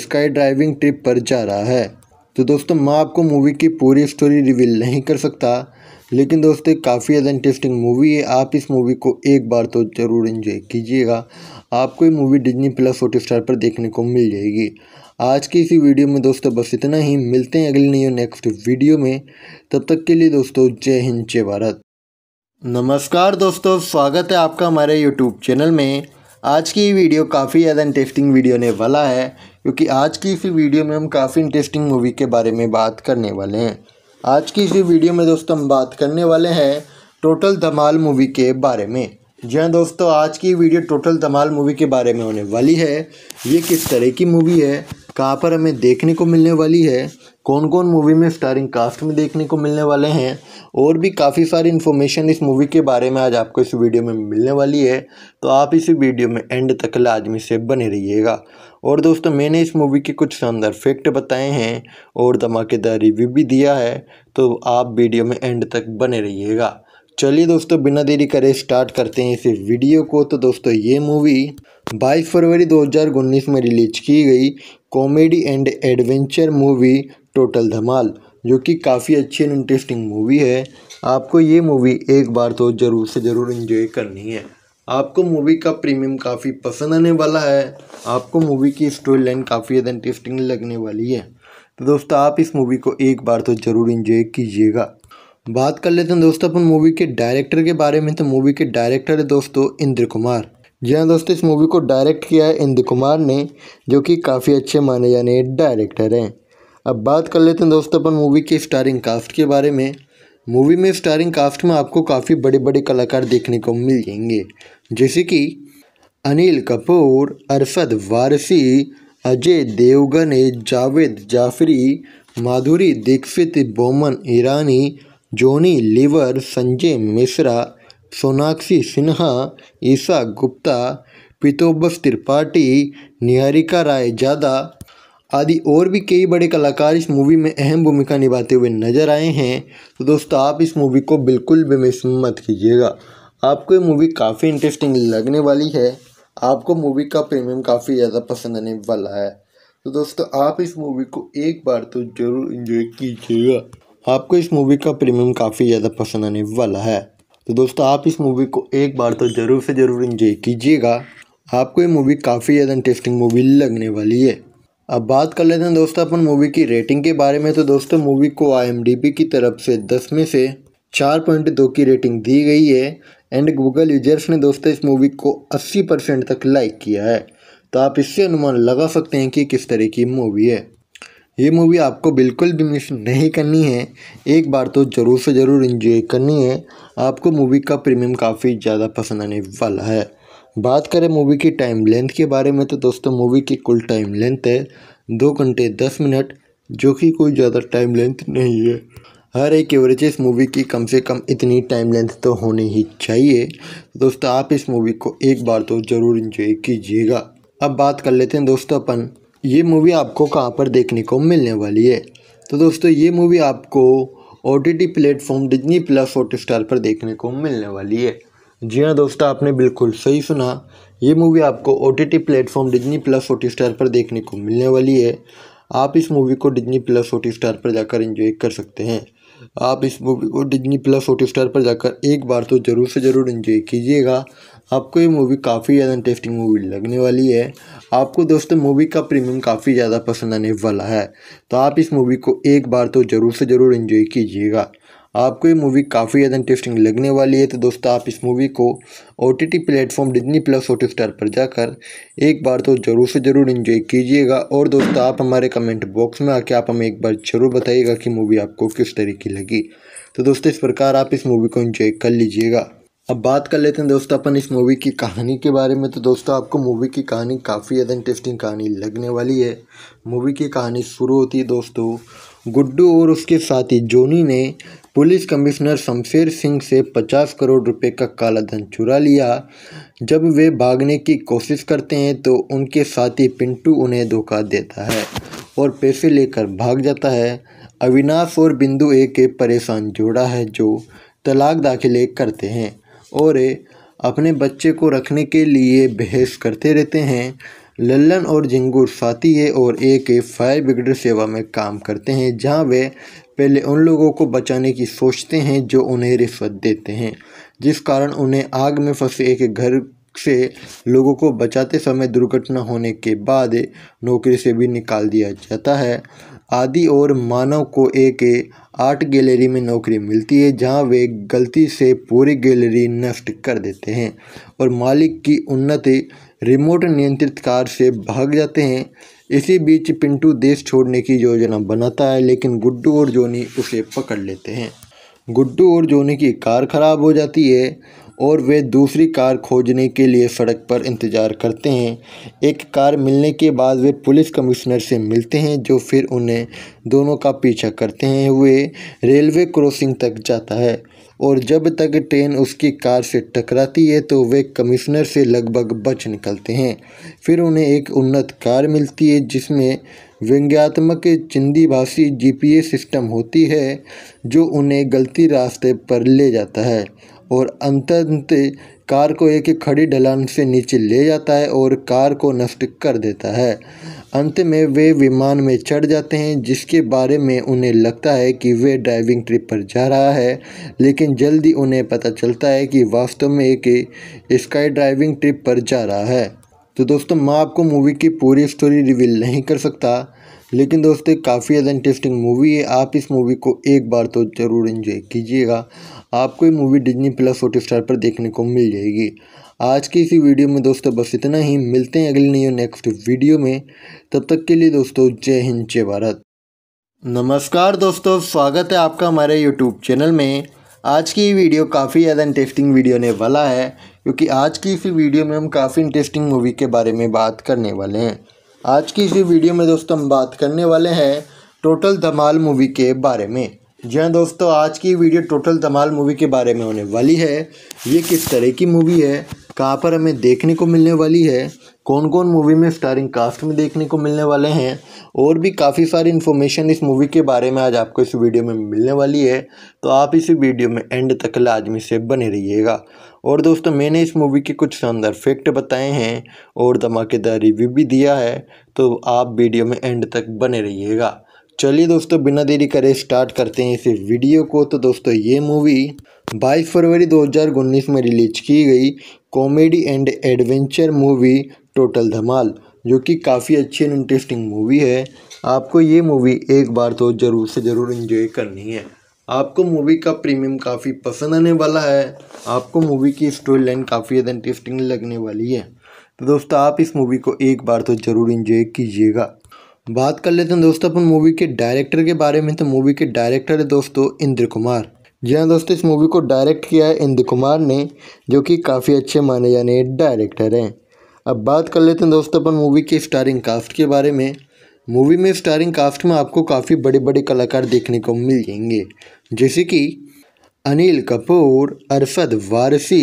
स्काई ड्राइविंग ट्रिप पर जा रहा है तो दोस्तों मैं आपको मूवी की पूरी स्टोरी रिवील नहीं कर सकता लेकिन दोस्तों काफ़ी ज़्यादा इंटरेस्टिंग मूवी है आप इस मूवी को एक बार तो ज़रूर इन्जॉय कीजिएगा आपको ये movie Disney plus Hotstar पर देखने को मिल जाएगी आज की इसी वीडियो में दोस्तों बस इतना ही मिलते हैं अगले न्यू नेक्स्ट वीडियो में तब तक के लिए दोस्तों जय हिंद जय भारत नमस्कार दोस्तों स्वागत है आपका हमारे यूट्यूब चैनल में आज की वीडियो काफ़ी ज़्यादा इंटरेस्टिंग वीडियो ने वाला है क्योंकि आज की इसी वीडियो में हम काफ़ी इंटरेस्टिंग मूवी के बारे में बात करने वाले हैं आज की इसी वीडियो में दोस्तों हम बात करने वाले हैं टोटल धमाल मूवी के बारे में जी हाँ दोस्तों आज की वीडियो टोटल धमाल मूवी के बारे में होने वाली है ये किस तरह की मूवी है कहाँ पर हमें देखने को मिलने वाली है कौन कौन मूवी में स्टारिंग कास्ट में देखने को मिलने वाले हैं और भी काफ़ी सारी इन्फॉर्मेशन इस मूवी के बारे में आज आपको इस वीडियो में मिलने वाली है तो आप इस वीडियो में एंड तक लाजमी से बने रहिएगा और दोस्तों मैंने इस मूवी के कुछ शानदार फैक्ट बताए हैं और धमाकेदार रिव्यू भी दिया है तो आप वीडियो में एंड तक बने रहिएगा चलिए दोस्तों बिना देरी करे स्टार्ट करते हैं इस वीडियो को तो दोस्तों ये मूवी 22 फरवरी 2019 में रिलीज की गई comedy and adventure movie total Dhamaal जो कि काफ़ी अच्छी एंड इंटरेस्टिंग मूवी है आपको ये मूवी एक बार तो ज़रूर से ज़रूर इन्जॉय करनी है आपको मूवी का प्रीमियम काफ़ी पसंद आने वाला है आपको मूवी की स्टोरी लाइन काफ़ी ज़्यादा इंटरेस्टिंग लगने वाली है तो दोस्तों आप इस मूवी को एक बार तो ज़रूर इन्जॉय कीजिएगा बात कर लेते हैं दोस्तों अपन मूवी के डायरेक्टर के बारे में तो मूवी के डायरेक्टर है दोस्तों इंद्र कुमार जी हाँ दोस्तों इस मूवी को डायरेक्ट किया है इंद्र कुमार ने जो कि काफ़ी अच्छे माने जाने डायरेक्टर हैं अब बात कर लेते हैं दोस्तों अपन मूवी के स्टारिंग कास्ट के बारे में मूवी में स्टारिंग कास्ट में आपको काफ़ी बड़े बड़े कलाकार देखने को मिल जाएंगे जैसे कि अनिल कपूर अरशद वारसी अजय देवगन जावेद जाफरी माधुरी दीक्षित बोमन ईरानी जोनी लीवर संजय मिश्रा सोनाक्षी सिन्हा ईशा गुप्ता पितोबस त्रिपाठी निहारिका राय जादा आदि और भी कई बड़े कलाकार इस मूवी में अहम भूमिका निभाते हुए नजर आए हैं तो दोस्तों आप इस मूवी को बिल्कुल भी मिस मत कीजिएगा आपको ये मूवी काफ़ी इंटरेस्टिंग लगने वाली है आपको मूवी का प्रीमियम काफ़ी ज़्यादा पसंद आने वाला है तो दोस्तों आप इस मूवी को एक बार तो ज़रूर इन्जॉय कीजिएगा आपको इस मूवी का प्रीमियम काफ़ी ज़्यादा पसंद आने वाला है तो दोस्तों आप इस मूवी को एक बार तो ज़रूर से ज़रूर इंजॉय कीजिएगा आपको ये मूवी काफ़ी ज़्यादा इंटरेस्टिंग मूवी लगने वाली है अब बात कर लेते हैं दोस्तों अपन मूवी की रेटिंग के बारे में तो दोस्तों मूवी को आई की तरफ से दस में से चार पॉइंट दो की रेटिंग दी गई है एंड गूगल यूजर्स ने दोस्तों इस मूवी को अस्सी परसेंट तक लाइक किया है तो आप इससे अनुमान लगा सकते हैं कि किस तरह की मूवी है ये मूवी आपको बिल्कुल भी मिस नहीं करनी है एक बार तो ज़रूर से ज़रूर इन्जॉय करनी है आपको मूवी का प्रीमियम काफ़ी ज़्यादा पसंद आने वाला है बात करें मूवी की टाइम लेंथ के बारे में तो दोस्तों मूवी की कुल टाइम लेंथ है दो घंटे दस मिनट जो कि कोई ज़्यादा टाइम लेंथ नहीं है हर एक एवरेज इस मूवी की कम से कम इतनी टाइम लेंथ तो होनी ही चाहिए दोस्तों आप इस मूवी को एक बार तो ज़रूर इन्जॉय कीजिएगा अब बात कर लेते हैं दोस्तों अपन ये मूवी आपको कहाँ पर देखने को मिलने वाली है तो दोस्तों ये मूवी आपको O T T platform Disney plus Hotstar पर देखने को मिलने वाली है जी हाँ दोस्तों आपने बिल्कुल सही सुना ये मूवी आपको O T T platform Disney plus Hotstar पर देखने को मिलने वाली है आप इस मूवी को डिजनी प्लस हॉट स्टार पर जाकर इन्जॉय कर सकते हैं आप इस मूवी को डिजनी प्लस हॉट स्टार पर जाकर एक बार तो ज़रूर से ज़रूर इन्जॉय कीजिएगा आपको ये मूवी काफ़ी ज़्यादा इंटरेस्टिंग मूवी लगने वाली है आपको दोस्तों मूवी का प्रीमियम काफ़ी ज़्यादा पसंद आने वाला है तो आप इस मूवी को एक बार तो ज़रूर से ज़रूर इन्जॉय कीजिएगा आपको ये मूवी काफ़ी ज़्यादा इंटरेस्टिंग लगने वाली है तो दोस्तों आप इस मूवी को O T T platform Disney plus Hotstar पर जाकर एक बार तो ज़रूर से ज़रूर इन्जॉय कीजिएगा और दोस्तों आप हमारे कमेंट बॉक्स में आके आप हमें एक बार ज़रूर बताइएगा कि मूवी आपको किस तरीके लगी तो दोस्तों इस प्रकार आप इस मूवी को इन्जॉय कर लीजिएगा अब बात कर लेते हैं दोस्तों अपन इस मूवी की कहानी के बारे में तो दोस्तों आपको मूवी की कहानी काफ़ी ज़्यादा इंटरेस्टिंग कहानी लगने वाली है मूवी की कहानी शुरू होती है दोस्तों गुड्डू और उसके साथी जोनी ने पुलिस कमिश्नर शमशेर सिंह से पचास करोड़ रुपए का काला धन चुरा लिया जब वे भागने की कोशिश करते हैं तो उनके साथी पिंटू उन्हें धोखा देता है और पैसे लेकर भाग जाता है अविनाश और बिंदु एक परेशान जोड़ा है जो तलाक दाखिले करते हैं और अपने बच्चे को रखने के लिए बहस करते रहते हैं लल्लन और झिंगूर साथी है और एक फायर ब्रिगेड सेवा में काम करते हैं जहां वे पहले उन लोगों को बचाने की सोचते हैं जो उन्हें रिश्वत देते हैं जिस कारण उन्हें आग में फंसे एक घर से लोगों को बचाते समय दुर्घटना होने के बाद नौकरी से भी निकाल दिया जाता है आदि और मानव को एक आर्ट गैलरी में नौकरी मिलती है जहां वे गलती से पूरी गैलरी नष्ट कर देते हैं और मालिक की उन्नति रिमोट नियंत्रित कार से भाग जाते हैं इसी बीच पिंटू देश छोड़ने की योजना बनाता है लेकिन गुड्डू और जोनी उसे पकड़ लेते हैं गुड्डू और जोनी की कार खराब हो जाती है और वे दूसरी कार खोजने के लिए सड़क पर इंतज़ार करते हैं एक कार मिलने के बाद वे पुलिस कमिश्नर से मिलते हैं जो फिर उन्हें दोनों का पीछा करते हैं वे रेलवे क्रॉसिंग तक जाता है और जब तक ट्रेन उसकी कार से टकराती है तो वे कमिश्नर से लगभग बच निकलते हैं फिर उन्हें एक उन्नत कार मिलती है जिसमें व्यंग्यात्मक चिंदी भाषी जी सिस्टम होती है जो उन्हें गलती रास्ते पर ले जाता है और अंतंत कार को एक खड़ी ढलान से नीचे ले जाता है और कार को नष्ट कर देता है अंत में वे विमान में चढ़ जाते हैं जिसके बारे में उन्हें लगता है कि वे ड्राइविंग ट्रिप पर जा रहा है लेकिन जल्दी उन्हें पता चलता है कि वास्तव में एक स्काई ड्राइविंग ट्रिप पर जा रहा है तो दोस्तों मैं आपको मूवी की पूरी स्टोरी रिवील नहीं कर सकता लेकिन दोस्तों काफ़ी ज़्यादा इंटरेस्टिंग मूवी है आप इस मूवी को एक बार तो ज़रूर इन्जॉय कीजिएगा आपको ये movie Disney plus Hotstar पर देखने को मिल जाएगी आज की इसी वीडियो में दोस्तों बस इतना ही मिलते हैं अगले न्यू नेक्स्ट वीडियो में तब तक के लिए दोस्तों जय हिंद जय भारत नमस्कार दोस्तों स्वागत है आपका हमारे यूट्यूब चैनल में आज की वीडियो काफ़ी ज़्यादा इंटरेस्टिंग वीडियो ने वाला है क्योंकि आज की इसी वीडियो में हम काफ़ी इंटरेस्टिंग मूवी के बारे में बात करने वाले हैं आज की इसी वीडियो में दोस्तों हम बात करने वाले हैं टोटल धमाल मूवी के बारे में जय दोस्तों आज की वीडियो टोटल धमाल मूवी के बारे में होने वाली है ये किस तरह की मूवी है कहाँ पर हमें देखने को मिलने वाली है कौन कौन मूवी में स्टारिंग कास्ट में देखने को मिलने वाले हैं और भी काफ़ी सारी इन्फॉर्मेशन इस मूवी के बारे में आज आपको इस वीडियो में मिलने वाली है तो आप इस वीडियो में एंड तक लाजमी से बने रहिएगा और दोस्तों मैंने इस मूवी के कुछ शानदार फैक्ट बताए हैं और धमाकेदार रिव्यू भी दिया है तो आप वीडियो में एंड तक बने रहिएगा चलिए दोस्तों बिना देरी करे स्टार्ट करते हैं इस वीडियो को तो दोस्तों ये मूवी 22 फरवरी 2019 में रिलीज की गई comedy and adventure movie total Dhamaal जो कि काफ़ी अच्छी एंड इंटरेस्टिंग मूवी है आपको ये मूवी एक बार तो ज़रूर से ज़रूर इन्जॉय करनी है आपको मूवी का प्रीमियम काफ़ी पसंद आने वाला है आपको मूवी की स्टोरी लाइन काफ़ी ज़्यादा इंटरेस्टिंग लगने वाली है तो दोस्तों आप इस मूवी को एक बार तो ज़रूर इन्जॉय कीजिएगा बात कर लेते हैं दोस्तों अपन मूवी के डायरेक्टर के बारे में तो मूवी के डायरेक्टर है दोस्तों इंद्र कुमार जी हाँ दोस्तों इस मूवी को डायरेक्ट किया है इंद्र कुमार ने जो कि काफ़ी अच्छे माने जाने डायरेक्टर हैं अब बात कर लेते हैं दोस्तों अपन मूवी के स्टारिंग कास्ट के बारे में मूवी में स्टारिंग कास्ट में आपको काफ़ी बड़े बड़े कलाकार देखने को मिल जाएंगे जैसे कि अनिल कपूर अरशद वारसी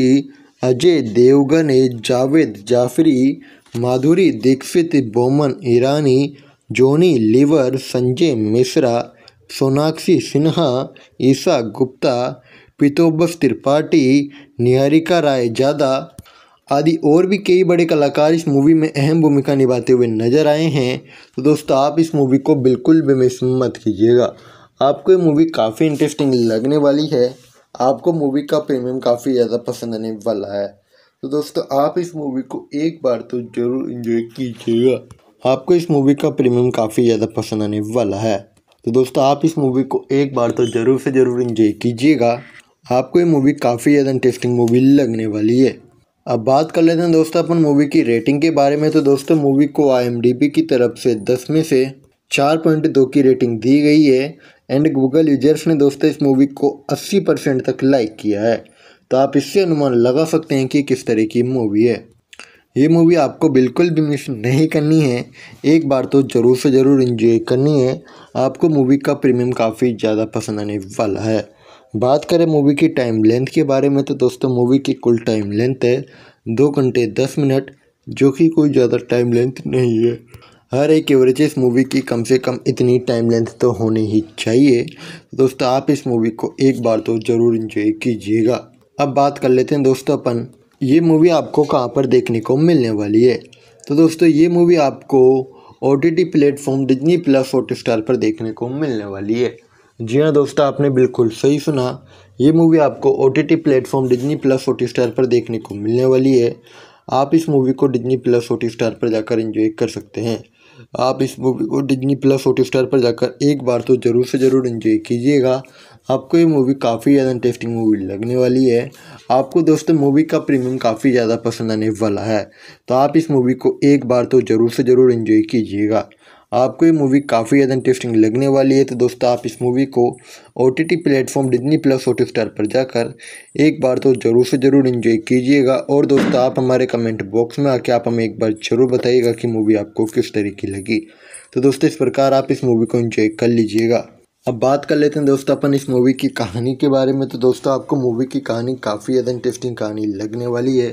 अजय देवगन जावेद जाफरी माधुरी दीक्षित बोमन ईरानी जोनी लीवर संजय मिश्रा सोनाक्षी सिन्हा ईशा गुप्ता पितोबस त्रिपाठी निहारिका राय जादा आदि और भी कई बड़े कलाकार इस मूवी में अहम भूमिका निभाते हुए नजर आए हैं तो दोस्तों आप इस मूवी को बिल्कुल भी मिस मत कीजिएगा आपको ये मूवी काफ़ी इंटरेस्टिंग लगने वाली है आपको मूवी का प्रीमियम काफ़ी ज़्यादा पसंद आने वाला है तो दोस्तों आप इस मूवी को एक बार तो ज़रूर इन्जॉय कीजिएगा आपको इस मूवी का प्रीमियम काफ़ी ज़्यादा पसंद आने वाला है तो दोस्तों आप इस मूवी को एक बार तो ज़रूर से ज़रूर इंजॉय कीजिएगा आपको ये मूवी काफ़ी ज़्यादा इंटरेस्टिंग मूवी लगने वाली है अब बात कर लेते हैं दोस्तों अपन मूवी की रेटिंग के बारे में तो दोस्तों मूवी को आई की तरफ से दस में से चार पॉइंट दो की रेटिंग दी गई है एंड गूगल यूजर्स ने दोस्तों इस मूवी को अस्सी परसेंट तक लाइक किया है तो आप इससे अनुमान लगा सकते हैं कि किस तरह की मूवी है ये मूवी आपको बिल्कुल भी मिस नहीं करनी है एक बार तो ज़रूर से ज़रूर इन्जॉय करनी है आपको मूवी का प्रीमियम काफ़ी ज़्यादा पसंद आने वाला है बात करें मूवी की टाइम लेंथ के बारे में तो दोस्तों मूवी की कुल टाइम लेंथ है दो घंटे दस मिनट जो कि कोई ज़्यादा टाइम लेंथ नहीं है हर एक एवरेज इस मूवी की कम से कम इतनी टाइम लेंथ तो होनी ही चाहिए दोस्तों आप इस मूवी को एक बार तो ज़रूर इन्जॉय कीजिएगा अब बात कर लेते हैं दोस्तों अपन ये मूवी आपको कहाँ पर देखने को मिलने वाली है तो दोस्तों ये मूवी आपको O T T platform Disney plus Hotstar पर देखने को मिलने वाली है जी हाँ दोस्तों आपने बिल्कुल सही सुना ये मूवी आपको O T T platform Disney plus Hotstar पर देखने को मिलने वाली है आप इस मूवी को डिजनी प्लस हॉट स्टार पर जाकर इंजॉय कर सकते हैं आप इस मूवी को डिजनी प्लस हॉट स्टार पर जाकर एक बार तो ज़रूर से ज़रूर इन्जॉय कीजिएगा आपको ये मूवी काफ़ी ज़्यादा इंटरेस्टिंग मूवी लगने वाली है आपको दोस्तों मूवी का प्रीमियम काफ़ी ज़्यादा पसंद आने वाला है तो आप इस मूवी को एक बार तो ज़रूर से ज़रूर इन्जॉय कीजिएगा आपको ये मूवी काफ़ी ज़्यादा इंटरेस्टिंग लगने वाली है तो दोस्तों आप इस मूवी को O T T platform Disney plus Hotstar पर जाकर एक बार तो ज़रूर से ज़रूर इन्जॉय कीजिएगा और दोस्तों आप हमारे कमेंट बॉक्स में आके आप हमें एक बार ज़रूर बताइएगा कि मूवी आपको किस तरह की लगी तो दोस्तों इस प्रकार आप इस मूवी को इन्जॉय कर लीजिएगा अब बात कर लेते हैं दोस्तों अपन इस मूवी की कहानी के बारे में तो दोस्तों आपको मूवी की कहानी काफ़ी ज़्यादा इंटरेस्टिंग कहानी लगने वाली है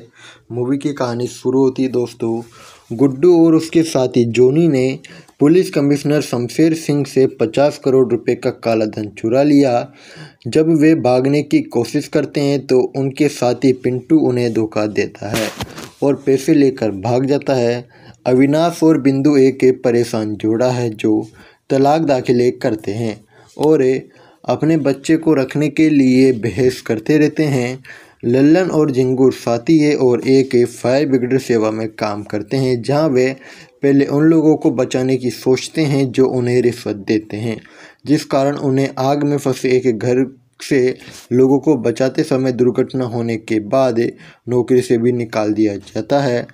मूवी की कहानी शुरू होती है दोस्तों गुड्डू और उसके साथी जोनी ने पुलिस कमिश्नर शमशेर सिंह से पचास करोड़ रुपए का काला धन चुरा लिया जब वे भागने की कोशिश करते हैं तो उनके साथी पिंटू उन्हें धोखा देता है और पैसे लेकर भाग जाता है अविनाश और बिंदु एक परेशान जोड़ा है जो तलाक दाखिले करते हैं और अपने बच्चे को रखने के लिए बहस करते रहते हैं लल्लन और झिंगूर साथी है और एक फायर ब्रिगेड सेवा में काम करते हैं जहां वे पहले उन लोगों को बचाने की सोचते हैं जो उन्हें रिश्वत देते हैं जिस कारण उन्हें आग में फंसे एक घर से लोगों को बचाते समय दुर्घटना होने के बाद नौकरी से भी निकाल दिया जाता है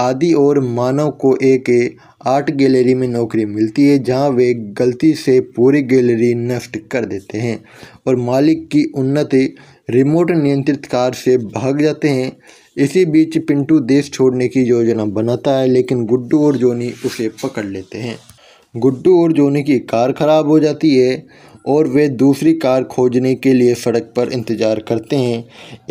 आदि और मानव को एक आर्ट गैलरी में नौकरी मिलती है जहां वे गलती से पूरी गैलरी नष्ट कर देते हैं और मालिक की उन्नति रिमोट नियंत्रित कार से भाग जाते हैं इसी बीच पिंटू देश छोड़ने की योजना बनाता है लेकिन गुड्डू और जोनी उसे पकड़ लेते हैं गुड्डू और जोनी की कार खराब हो जाती है और वे दूसरी कार खोजने के लिए सड़क पर इंतज़ार करते हैं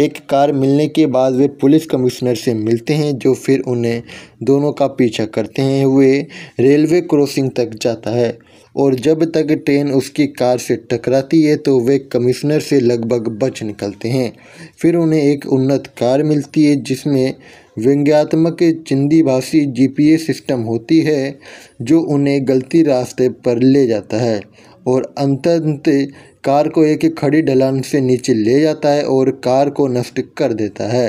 एक कार मिलने के बाद वे पुलिस कमिश्नर से मिलते हैं जो फिर उन्हें दोनों का पीछा करते हैं वे रेलवे क्रॉसिंग तक जाता है और जब तक ट्रेन उसकी कार से टकराती है तो वे कमिश्नर से लगभग बच निकलते हैं फिर उन्हें एक उन्नत कार मिलती है जिसमें व्यंग्यात्मक चिंदी भाषी जी सिस्टम होती है जो उन्हें गलती रास्ते पर ले जाता है और अंतंत कार को एक खड़ी ढलान से नीचे ले जाता है और कार को नष्ट कर देता है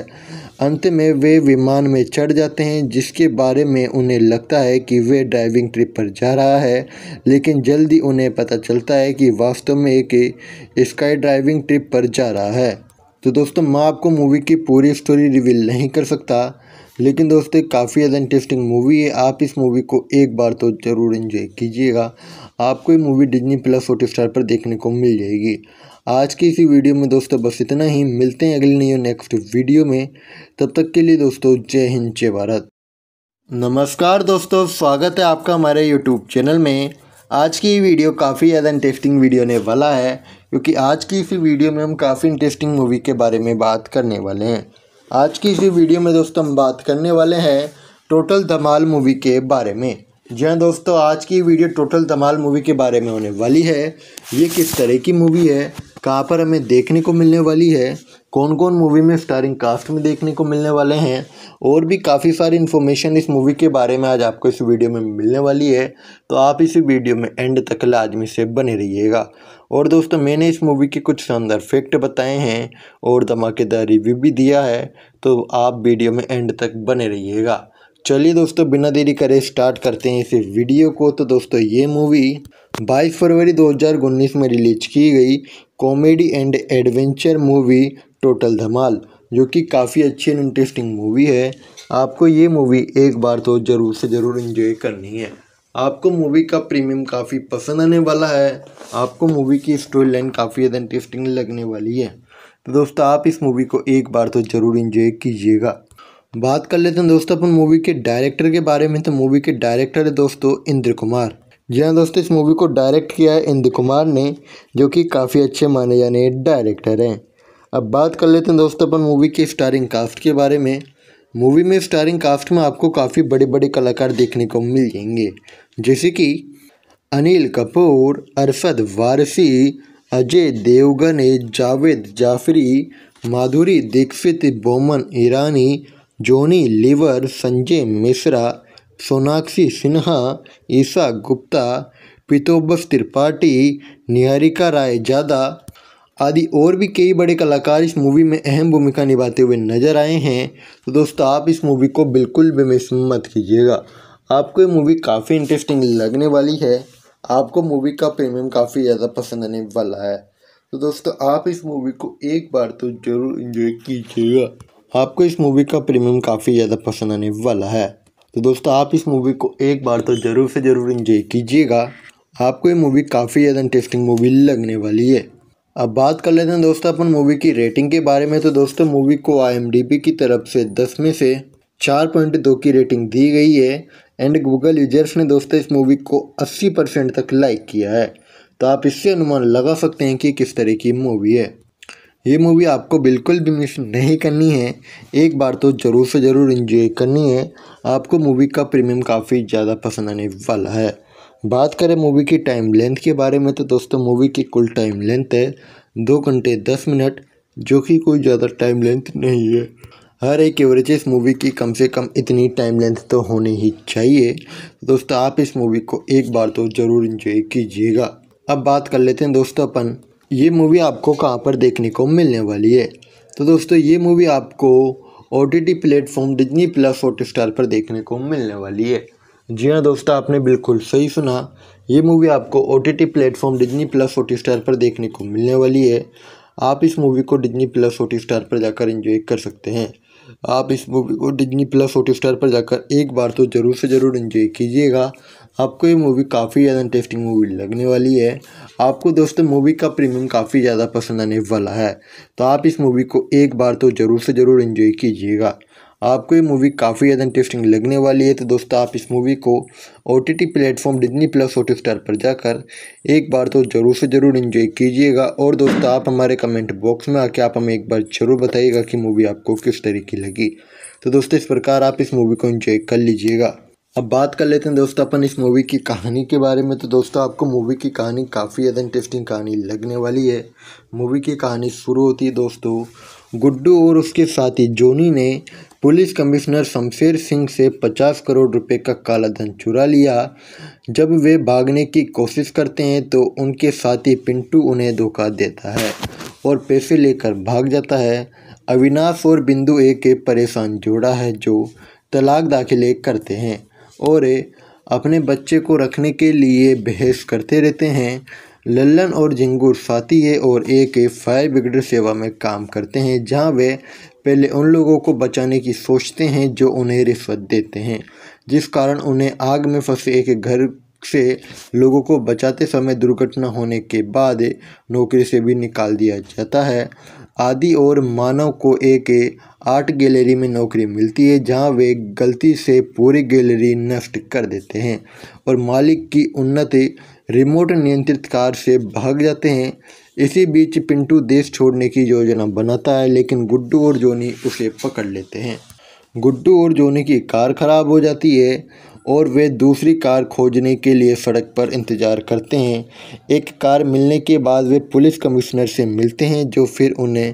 अंत में वे विमान में चढ़ जाते हैं जिसके बारे में उन्हें लगता है कि वे ड्राइविंग ट्रिप पर जा रहा है लेकिन जल्दी उन्हें पता चलता है कि वास्तव में एक स्काई ड्राइविंग ट्रिप पर जा रहा है तो दोस्तों मैं आपको मूवी की पूरी स्टोरी रिवील नहीं कर सकता लेकिन दोस्तों काफ़ी ज़्यादा इंटरेस्टिंग मूवी है आप इस मूवी को एक बार तो ज़रूर इन्जॉय कीजिएगा आपको ये movie Disney plus Hotstar पर देखने को मिल जाएगी आज की इसी वीडियो में दोस्तों बस इतना ही मिलते हैं अगले न्यू नेक्स्ट वीडियो में तब तक के लिए दोस्तों जय हिंद जय भारत नमस्कार दोस्तों स्वागत है आपका हमारे यूट्यूब चैनल में आज की वीडियो काफ़ी ज़्यादा इंटरेस्टिंग वीडियो ने वाला है क्योंकि आज की इसी वीडियो में हम काफ़ी इंटरेस्टिंग मूवी के बारे में बात करने वाले हैं आज की इसी वीडियो में दोस्तों हम बात करने वाले हैं टोटल धमाल मूवी के बारे में जी हाँ दोस्तों आज की वीडियो टोटल धमाल मूवी के बारे में होने वाली है ये किस तरह की मूवी है कहाँ पर हमें देखने को मिलने वाली है कौन कौन मूवी में स्टारिंग कास्ट में देखने को मिलने वाले हैं और भी काफ़ी सारी इन्फॉर्मेशन इस मूवी के बारे में आज आपको इस वीडियो में मिलने वाली है तो आप इस वीडियो में एंड तक लाजमी से बने रहिएगा और दोस्तों मैंने इस मूवी के कुछ शानदार फैक्ट बताए हैं और धमाकेदार रिव्यू भी दिया है तो आप वीडियो में एंड तक बने रहिएगा चलिए दोस्तों बिना देरी करे स्टार्ट करते हैं इस वीडियो को तो दोस्तों ये मूवी 22 फरवरी 2019 में रिलीज की गई comedy and adventure movie total Dhamaal जो कि काफ़ी अच्छी एंड इंटरेस्टिंग मूवी है आपको ये मूवी एक बार तो ज़रूर से ज़रूर इन्जॉय करनी है आपको मूवी का प्रीमियम काफ़ी पसंद आने वाला है आपको मूवी की स्टोरी लाइन काफ़ी ज़्यादा इंटरेस्टिंग लगने वाली है तो दोस्तों आप इस मूवी को एक बार तो ज़रूर इन्जॉय कीजिएगा बात कर लेते हैं दोस्तों अपन मूवी के डायरेक्टर के बारे में तो मूवी के डायरेक्टर है दोस्तों इंद्र कुमार जी हाँ दोस्तों इस मूवी को डायरेक्ट किया है इंद्र कुमार ने जो कि काफ़ी अच्छे माने जाने डायरेक्टर हैं अब बात कर लेते हैं दोस्तों अपन मूवी के स्टारिंग कास्ट के बारे में मूवी में स्टारिंग कास्ट में आपको काफ़ी बड़े बड़े कलाकार देखने को मिल जाएंगे जैसे कि अनिल कपूर अरशद वारसी अजय देवगन जावेद जाफरी माधुरी दीक्षित बोमन ईरानी जोनी लीवर संजय मिश्रा सोनाक्षी सिन्हा ईशा गुप्ता पीतोबस त्रिपाठी निहारिका राय जादा आदि और भी कई बड़े कलाकार इस मूवी में अहम भूमिका निभाते हुए नजर आए हैं तो दोस्तों आप इस मूवी को बिल्कुल भी मिस मत कीजिएगा आपको ये मूवी काफ़ी इंटरेस्टिंग लगने वाली है आपको मूवी का प्रीमियम काफ़ी ज़्यादा पसंद आने वाला है तो दोस्तों आप इस मूवी को एक बार तो ज़रूर इन्जॉय कीजिएगा आपको इस मूवी का प्रीमियम काफ़ी ज़्यादा पसंद आने वाला है तो दोस्तों आप इस मूवी को एक बार तो ज़रूर से ज़रूर इंजॉय कीजिएगा आपको ये मूवी काफ़ी ज़्यादा इंटरेस्टिंग मूवी लगने वाली है अब बात कर लेते हैं दोस्तों अपन मूवी की रेटिंग के बारे में तो दोस्तों मूवी को आई की तरफ से दस में से चार पॉइंट दो की रेटिंग दी गई है एंड गूगल यूजर्स ने दोस्तों इस मूवी को अस्सी परसेंट तक लाइक किया है तो आप इससे अनुमान लगा सकते हैं कि किस तरह की मूवी है ये मूवी आपको बिल्कुल भी मिस नहीं करनी है एक बार तो ज़रूर से ज़रूर इन्जॉय करनी है आपको मूवी का प्रीमियम काफ़ी ज़्यादा पसंद आने वाला है बात करें मूवी की टाइम लेंथ के बारे में तो दोस्तों मूवी की कुल टाइम लेंथ है दो घंटे दस मिनट जो कि कोई ज़्यादा टाइम लेंथ नहीं है हर एक एवरेज इस मूवी की कम से कम इतनी टाइम लेंथ तो होनी ही चाहिए दोस्तों आप इस मूवी को एक बार तो ज़रूर इन्जॉय कीजिएगा अब बात कर लेते हैं दोस्तों अपन ये मूवी आपको कहाँ पर देखने को मिलने वाली है तो दोस्तों ये मूवी आपको O T T platform Disney plus Hotstar पर देखने को मिलने वाली है जी हाँ दोस्तों आपने बिल्कुल सही सुना ये मूवी आपको O T T platform Disney plus Hotstar पर देखने को मिलने वाली है आप इस मूवी को डिजनी प्लस हॉट स्टार पर जाकर इन्जॉय कर सकते हैं आप इस मूवी को डिजनी प्लस हॉट स्टार पर जाकर एक बार तो ज़रूर से ज़रूर इन्जॉय कीजिएगा आपको ये मूवी काफ़ी ज़्यादा इंटरेस्टिंग मूवी लगने वाली है आपको दोस्तों मूवी का प्रीमियम काफ़ी ज़्यादा पसंद आने वाला है तो आप इस मूवी को एक बार तो ज़रूर से ज़रूर इन्जॉय कीजिएगा आपको ये मूवी काफ़ी ज़्यादा इंटरेस्टिंग लगने वाली है तो दोस्तों आप इस मूवी को O T T platform Disney plus Hotstar पर जाकर एक बार तो ज़रूर से ज़रूर इन्जॉय कीजिएगा और दोस्तों आप हमारे कमेंट बॉक्स में आके आप हमें एक बार ज़रूर बताइएगा कि मूवी आपको किस तरह की लगी तो दोस्तों इस प्रकार आप इस मूवी को इन्जॉय कर लीजिएगा अब बात कर लेते हैं दोस्तों अपन इस मूवी की कहानी के बारे में तो दोस्तों आपको मूवी की कहानी काफ़ी ज़्यादा इंटरेस्टिंग कहानी लगने वाली है मूवी की कहानी शुरू होती है दोस्तों गुड्डू और उसके साथी जोनी ने पुलिस कमिश्नर शमशेर सिंह से पचास करोड़ रुपए का काला धन चुरा लिया जब वे भागने की कोशिश करते हैं तो उनके साथी पिंटू उन्हें धोखा देता है और पैसे लेकर भाग जाता है अविनाश और बिंदु एक परेशान जोड़ा है जो तलाक दाखिले करते हैं और अपने बच्चे को रखने के लिए बहस करते रहते हैं लल्लन और झिंगूर साथी है और एक फायर ब्रिगेड सेवा में काम करते हैं जहां वे पहले उन लोगों को बचाने की सोचते हैं जो उन्हें रिश्वत देते हैं जिस कारण उन्हें आग में फंसे एक घर से लोगों को बचाते समय दुर्घटना होने के बाद नौकरी से भी निकाल दिया जाता है आदि और मानव को एक आर्ट गैलरी में नौकरी मिलती है जहां वे गलती से पूरी गैलरी नष्ट कर देते हैं और मालिक की उन्नति रिमोट नियंत्रित कार से भाग जाते हैं इसी बीच पिंटू देश छोड़ने की योजना बनाता है लेकिन गुड्डू और जोनी उसे पकड़ लेते हैं गुड्डू और जोनी की कार खराब हो जाती है और वे दूसरी कार खोजने के लिए सड़क पर इंतज़ार करते हैं एक कार मिलने के बाद वे पुलिस कमिश्नर से मिलते हैं जो फिर उन्हें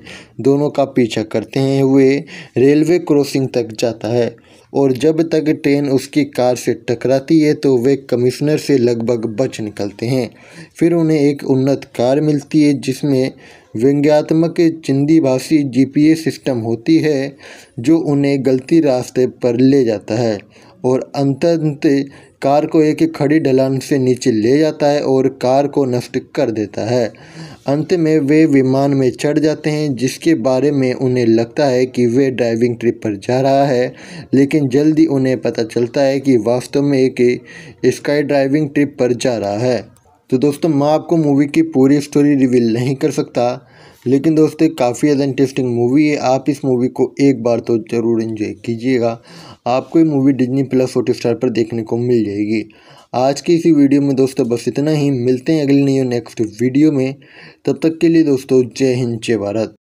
दोनों का पीछा करते हैं वे रेलवे क्रॉसिंग तक जाता है और जब तक ट्रेन उसकी कार से टकराती है तो वे कमिश्नर से लगभग बच निकलते हैं फिर उन्हें एक उन्नत कार मिलती है जिसमें व्यंग्यात्मक चिंदी भाषी जी सिस्टम होती है जो उन्हें गलती रास्ते पर ले जाता है और अंतंत कार को एक खड़ी ढलान से नीचे ले जाता है और कार को नष्ट कर देता है अंत में वे विमान में चढ़ जाते हैं जिसके बारे में उन्हें लगता है कि वे ड्राइविंग ट्रिप पर जा रहा है लेकिन जल्दी उन्हें पता चलता है कि वास्तव में एक स्काई ड्राइविंग ट्रिप पर जा रहा है तो दोस्तों मैं आपको मूवी की पूरी स्टोरी रिवील नहीं कर सकता लेकिन दोस्तों काफ़ी ज़्यादा इंटरेस्टिंग मूवी है आप इस मूवी को एक बार तो ज़रूर इन्जॉय कीजिएगा आपको ये मूवी डिजनी प्लस स्टार पर देखने को मिल जाएगी आज की इसी वीडियो में दोस्तों बस इतना ही मिलते हैं अगले न्यू नेक्स्ट वीडियो में तब तक के लिए दोस्तों जय हिंद जय भारत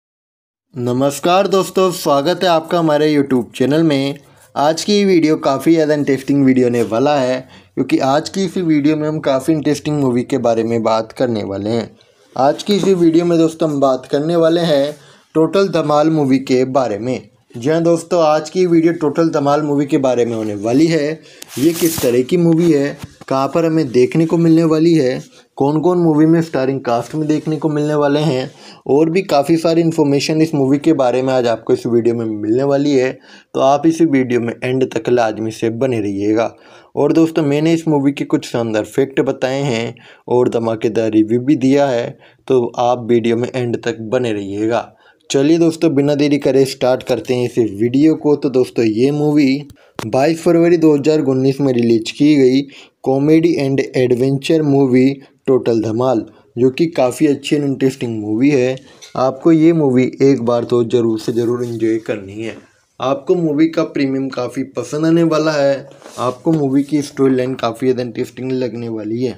नमस्कार दोस्तों स्वागत है आपका हमारे यूट्यूब चैनल में आज की वीडियो काफ़ी ज़्यादा इंटरेस्टिंग वीडियो ने वाला है क्योंकि आज की इसी वीडियो में हम काफ़ी इंटरेस्टिंग मूवी के बारे में बात करने वाले हैं आज की इसी वीडियो में दोस्तों हम बात करने वाले हैं टोटल धमाल मूवी के बारे में जी हाँ दोस्तों आज की वीडियो टोटल धमाल मूवी के बारे में होने वाली है ये किस तरह की मूवी है कहाँ पर हमें देखने को मिलने वाली है कौन कौन मूवी में स्टारिंग कास्ट में देखने को मिलने वाले हैं और भी काफ़ी सारी इन्फॉर्मेशन इस मूवी के बारे में आज आपको इस वीडियो में मिलने वाली है तो आप इस वीडियो में एंड तक लाजमी से बने रहिएगा और दोस्तों मैंने इस मूवी के कुछ शानदार फैक्ट बताए हैं और धमाकेदार रिव्यू भी दिया है तो आप वीडियो में एंड तक बने रहिएगा चलिए दोस्तों बिना देरी करे स्टार्ट करते हैं इस वीडियो को तो दोस्तों ये मूवी 22 फरवरी 2019 में रिलीज की गई comedy and adventure movie total Dhamaal जो कि काफ़ी अच्छी एंड इंटरेस्टिंग मूवी है आपको ये मूवी एक बार तो ज़रूर से ज़रूर इन्जॉय करनी है आपको मूवी का प्रीमियम काफ़ी पसंद आने वाला है आपको मूवी की स्टोरी लाइन काफ़ी ज़्यादा इंटरेस्टिंग लगने वाली है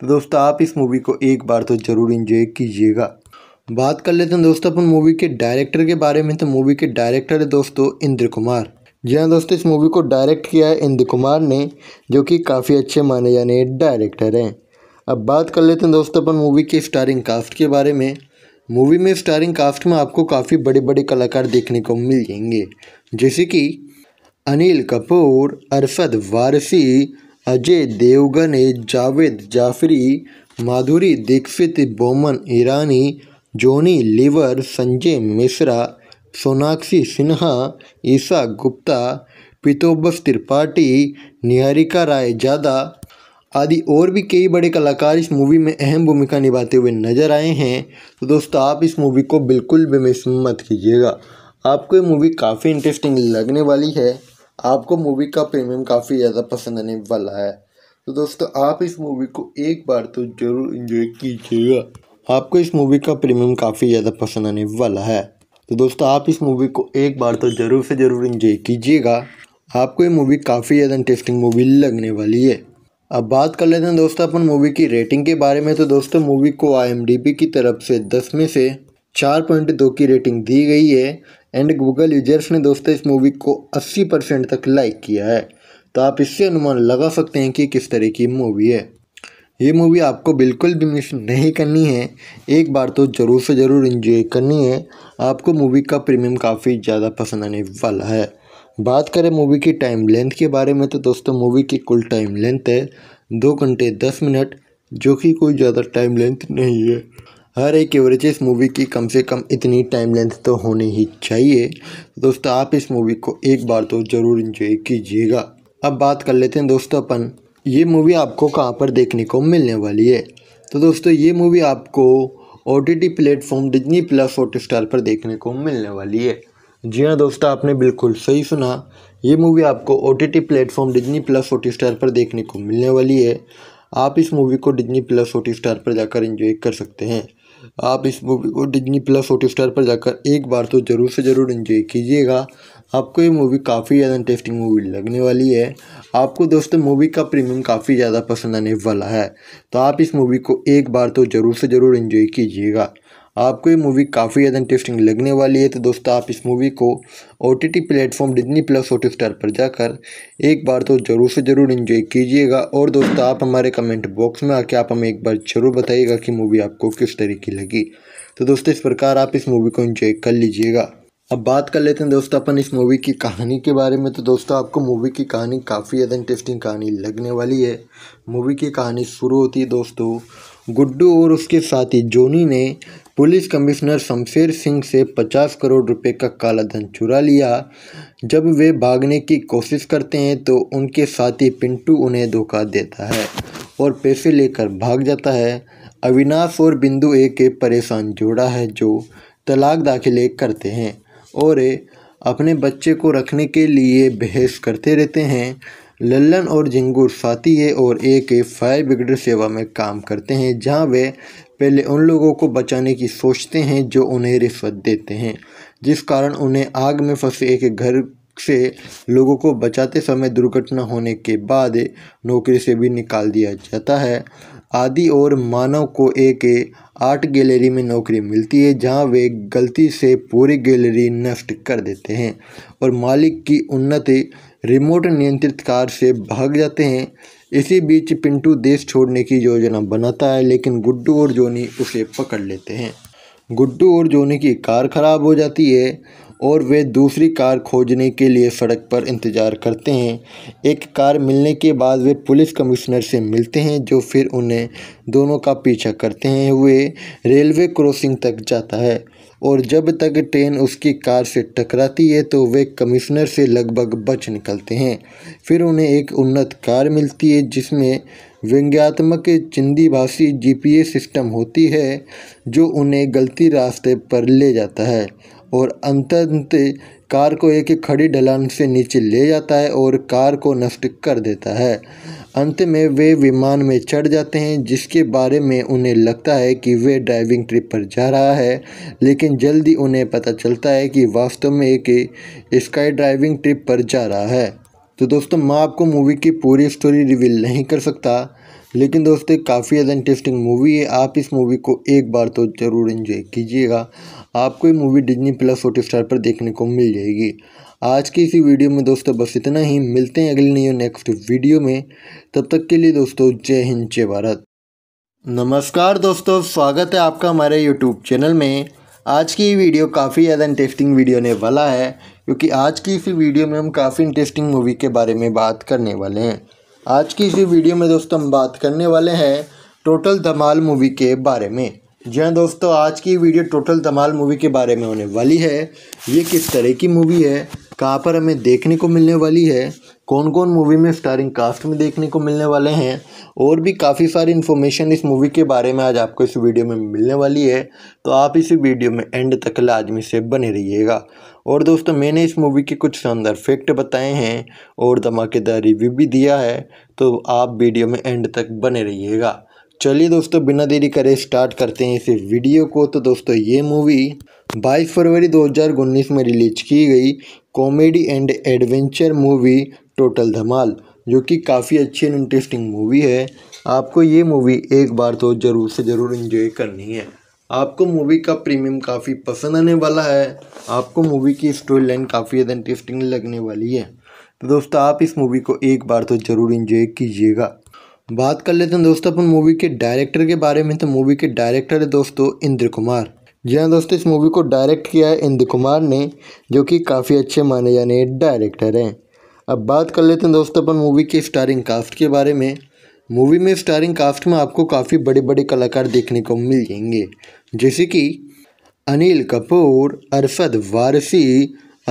तो दोस्तों आप इस मूवी को एक बार तो ज़रूर इन्जॉय कीजिएगा बात कर लेते हैं दोस्तों अपन मूवी के डायरेक्टर के बारे में तो मूवी के डायरेक्टर है दोस्तों इंद्र कुमार जी हाँ दोस्तों इस मूवी को डायरेक्ट किया है इंद्र कुमार ने जो कि काफ़ी अच्छे माने जाने डायरेक्टर हैं अब बात कर लेते हैं दोस्तों अपन मूवी के स्टारिंग कास्ट के बारे में मूवी में स्टारिंग कास्ट में आपको काफ़ी बड़े बड़े कलाकार देखने को मिल जाएंगे जैसे कि अनिल कपूर अरशद वारसी अजय देवगन जावेद जाफरी माधुरी दीक्षित बोमन ईरानी जोनी लिवर संजय मिश्रा सोनाक्षी सिन्हा ईशा गुप्ता पीतोबस त्रिपाठी निहारिका राय जादा आदि और भी कई बड़े कलाकार इस मूवी में अहम भूमिका निभाते हुए नजर आए हैं तो दोस्तों आप इस मूवी को बिल्कुल भी मिस मत कीजिएगा आपको ये मूवी काफ़ी इंटरेस्टिंग लगने वाली है आपको मूवी का प्रीमियम काफ़ी ज़्यादा पसंद आने वाला है तो दोस्तों आप इस मूवी को एक बार तो ज़रूर इन्जॉय कीजिएगा आपको इस मूवी का प्रीमियम काफ़ी ज़्यादा पसंद आने वाला है तो दोस्तों आप इस मूवी को एक बार तो ज़रूर से ज़रूर इंजॉय कीजिएगा आपको ये मूवी काफ़ी ज़्यादा इंटरेस्टिंग मूवी लगने वाली है अब बात कर लेते हैं दोस्तों अपन मूवी की रेटिंग के बारे में तो दोस्तों मूवी को आई की तरफ से दस में से चार पॉइंट दो की रेटिंग दी गई है एंड गूगल यूजर्स ने दोस्तों इस मूवी को अस्सी परसेंट तक लाइक किया है तो आप इससे अनुमान लगा सकते हैं कि किस तरह की मूवी है ये मूवी आपको बिल्कुल भी मिस नहीं करनी है एक बार तो ज़रूर से ज़रूर इन्जॉय करनी है आपको मूवी का प्रीमियम काफ़ी ज़्यादा पसंद आने वाला है बात करें मूवी की टाइम लेंथ के बारे में तो दोस्तों मूवी की कुल टाइम लेंथ है दो घंटे दस मिनट जो कि कोई ज़्यादा टाइम लेंथ नहीं है हर एक एवरेज इस मूवी की कम से कम इतनी टाइम लेंथ तो होनी ही चाहिए दोस्तों आप इस मूवी को एक बार तो ज़रूर इन्जॉय कीजिएगा अब बात कर लेते हैं दोस्तों अपन ये मूवी आपको कहाँ पर देखने को मिलने वाली है तो दोस्तों ये मूवी आपको O T T platform Disney plus Hotstar पर देखने को मिलने वाली है जी हाँ दोस्तों आपने बिल्कुल सही सुना ये मूवी आपको O T T platform Disney plus Hotstar पर देखने को मिलने वाली है आप इस मूवी को डिजनी प्लस हॉट स्टार पर जाकर इन्जॉय कर सकते हैं आप इस मूवी को डिजनी प्लस हॉट स्टार पर जाकर एक बार तो ज़रूर से ज़रूर इन्जॉय कीजिएगा आपको ये मूवी काफ़ी ज़्यादा इंटरेस्टिंग मूवी लगने वाली है आपको दोस्तों मूवी का प्रीमियम काफ़ी ज़्यादा पसंद आने वाला है तो आप इस मूवी को एक बार तो ज़रूर से ज़रूर इन्जॉय कीजिएगा आपको ये मूवी काफ़ी ज़्यादा इंटरेस्टिंग लगने वाली है तो दोस्तों आप इस मूवी को O T T platform Disney plus Hotstar पर जाकर एक बार तो ज़रूर से ज़रूर इन्जॉय कीजिएगा और दोस्तों आप हमारे कमेंट बॉक्स में आके आप हमें एक बार ज़रूर बताइएगा कि मूवी आपको किस तरह की लगी तो दोस्तों इस प्रकार आप इस मूवी को इन्जॉय कर लीजिएगा अब बात कर लेते हैं दोस्तों अपन इस मूवी की कहानी के बारे में तो दोस्तों आपको मूवी की कहानी काफ़ी ज़्यादा इंटरेस्टिंग कहानी लगने वाली है मूवी की कहानी शुरू होती है दोस्तों गुड्डू और उसके साथी जोनी ने पुलिस कमिश्नर शमशेर सिंह से पचास करोड़ रुपए का काला धन चुरा लिया जब वे भागने की कोशिश करते हैं तो उनके साथी पिंटू उन्हें धोखा देता है और पैसे लेकर भाग जाता है अविनाश और बिंदु एक परेशान जोड़ा है जो तलाक दाखिले करते हैं और अपने बच्चे को रखने के लिए बहस करते रहते हैं लल्लन और झिंगूर साथी है और एक फायर ब्रिगेड सेवा में काम करते हैं जहां वे पहले उन लोगों को बचाने की सोचते हैं जो उन्हें रिश्वत देते हैं जिस कारण उन्हें आग में फंसे एक घर से लोगों को बचाते समय दुर्घटना होने के बाद नौकरी से भी निकाल दिया जाता है आदि और मानव को एक आर्ट गैलरी में नौकरी मिलती है जहां वे गलती से पूरी गैलरी नष्ट कर देते हैं और मालिक की उन्नति रिमोट नियंत्रित कार से भाग जाते हैं इसी बीच पिंटू देश छोड़ने की योजना बनाता है लेकिन गुड्डू और जोनी उसे पकड़ लेते हैं गुड्डू और जोनी की कार खराब हो जाती है और वे दूसरी कार खोजने के लिए सड़क पर इंतज़ार करते हैं एक कार मिलने के बाद वे पुलिस कमिश्नर से मिलते हैं जो फिर उन्हें दोनों का पीछा करते हैं वे रेलवे क्रॉसिंग तक जाता है और जब तक ट्रेन उसकी कार से टकराती है तो वे कमिश्नर से लगभग बच निकलते हैं फिर उन्हें एक उन्नत कार मिलती है जिसमें व्यंग्यात्मक चिंदी भाषी जी सिस्टम होती है जो उन्हें गलती रास्ते पर ले जाता है और अंतंत कार को एक खड़ी ढलान से नीचे ले जाता है और कार को नष्ट कर देता है अंत में वे विमान में चढ़ जाते हैं जिसके बारे में उन्हें लगता है कि वे ड्राइविंग ट्रिप पर जा रहा है लेकिन जल्दी उन्हें पता चलता है कि वास्तव में एक स्काई ड्राइविंग ट्रिप पर जा रहा है तो दोस्तों मैं आपको मूवी की पूरी स्टोरी रिवील नहीं कर सकता लेकिन दोस्तों काफ़ी ज़्यादा इंटरेस्टिंग मूवी है आप इस मूवी को एक बार तो ज़रूर इन्जॉय कीजिएगा आपको ये मूवी डिजनी प्लस हॉटस्टार पर देखने को मिल जाएगी आज की इसी वीडियो में दोस्तों बस इतना ही मिलते हैं अगले नई नेक्स्ट वीडियो में तब तक के लिए दोस्तों जय हिंद जय भारत नमस्कार दोस्तों स्वागत है आपका हमारे यूट्यूब चैनल में आज की वीडियो काफ़ी ज़्यादा इंटरेस्टिंग वीडियो ने वाला है क्योंकि आज की इसी वीडियो में हम काफ़ी इंटरेस्टिंग मूवी के बारे में बात करने वाले हैं आज की इसी वीडियो में दोस्तों हम बात करने वाले हैं टोटल धमाल मूवी के बारे में जी हाँ दोस्तों आज की वीडियो टोटल धमाल मूवी के बारे में होने वाली है ये किस तरह की मूवी है कहाँ पर हमें देखने को मिलने वाली है कौन कौन मूवी में स्टारिंग कास्ट में देखने को मिलने वाले हैं और भी काफ़ी सारी इन्फॉर्मेशन इस मूवी के बारे में आज आपको इस वीडियो में मिलने वाली है तो आप इस वीडियो में एंड तक लाजमी से बने रहिएगा और दोस्तों मैंने इस मूवी के कुछ शानदार फैक्ट बताए हैं और धमाकेदार रिव्यू भी दिया है तो आप वीडियो में एंड तक बने रहिएगा चलिए दोस्तों बिना देरी करे स्टार्ट करते हैं इस वीडियो को तो दोस्तों ये मूवी 22 फरवरी 2019 में रिलीज की गई comedy and adventure movie total Dhamaal जो कि काफ़ी अच्छी एंड इंटरेस्टिंग मूवी है आपको ये मूवी एक बार तो ज़रूर से ज़रूर इन्जॉय करनी है आपको मूवी का प्रीमियम काफ़ी पसंद आने वाला है आपको मूवी की स्टोरी लाइन काफ़ी ज़्यादा इंटरेस्टिंग लगने वाली है तो दोस्तों आप इस मूवी को एक बार तो ज़रूर इन्जॉय कीजिएगा बात कर लेते हैं दोस्तों अपन मूवी के डायरेक्टर के बारे में तो मूवी के डायरेक्टर है दोस्तों इंद्र कुमार जी हाँ दोस्तों इस मूवी को डायरेक्ट किया है इंद्र कुमार ने जो कि काफ़ी अच्छे माने जाने डायरेक्टर हैं अब बात कर लेते हैं दोस्तों अपन मूवी के स्टारिंग कास्ट के बारे में मूवी में स्टारिंग कास्ट में आपको काफ़ी बड़े बड़े कलाकार देखने को मिल जाएंगे जैसे कि अनिल कपूर अरशद वारसी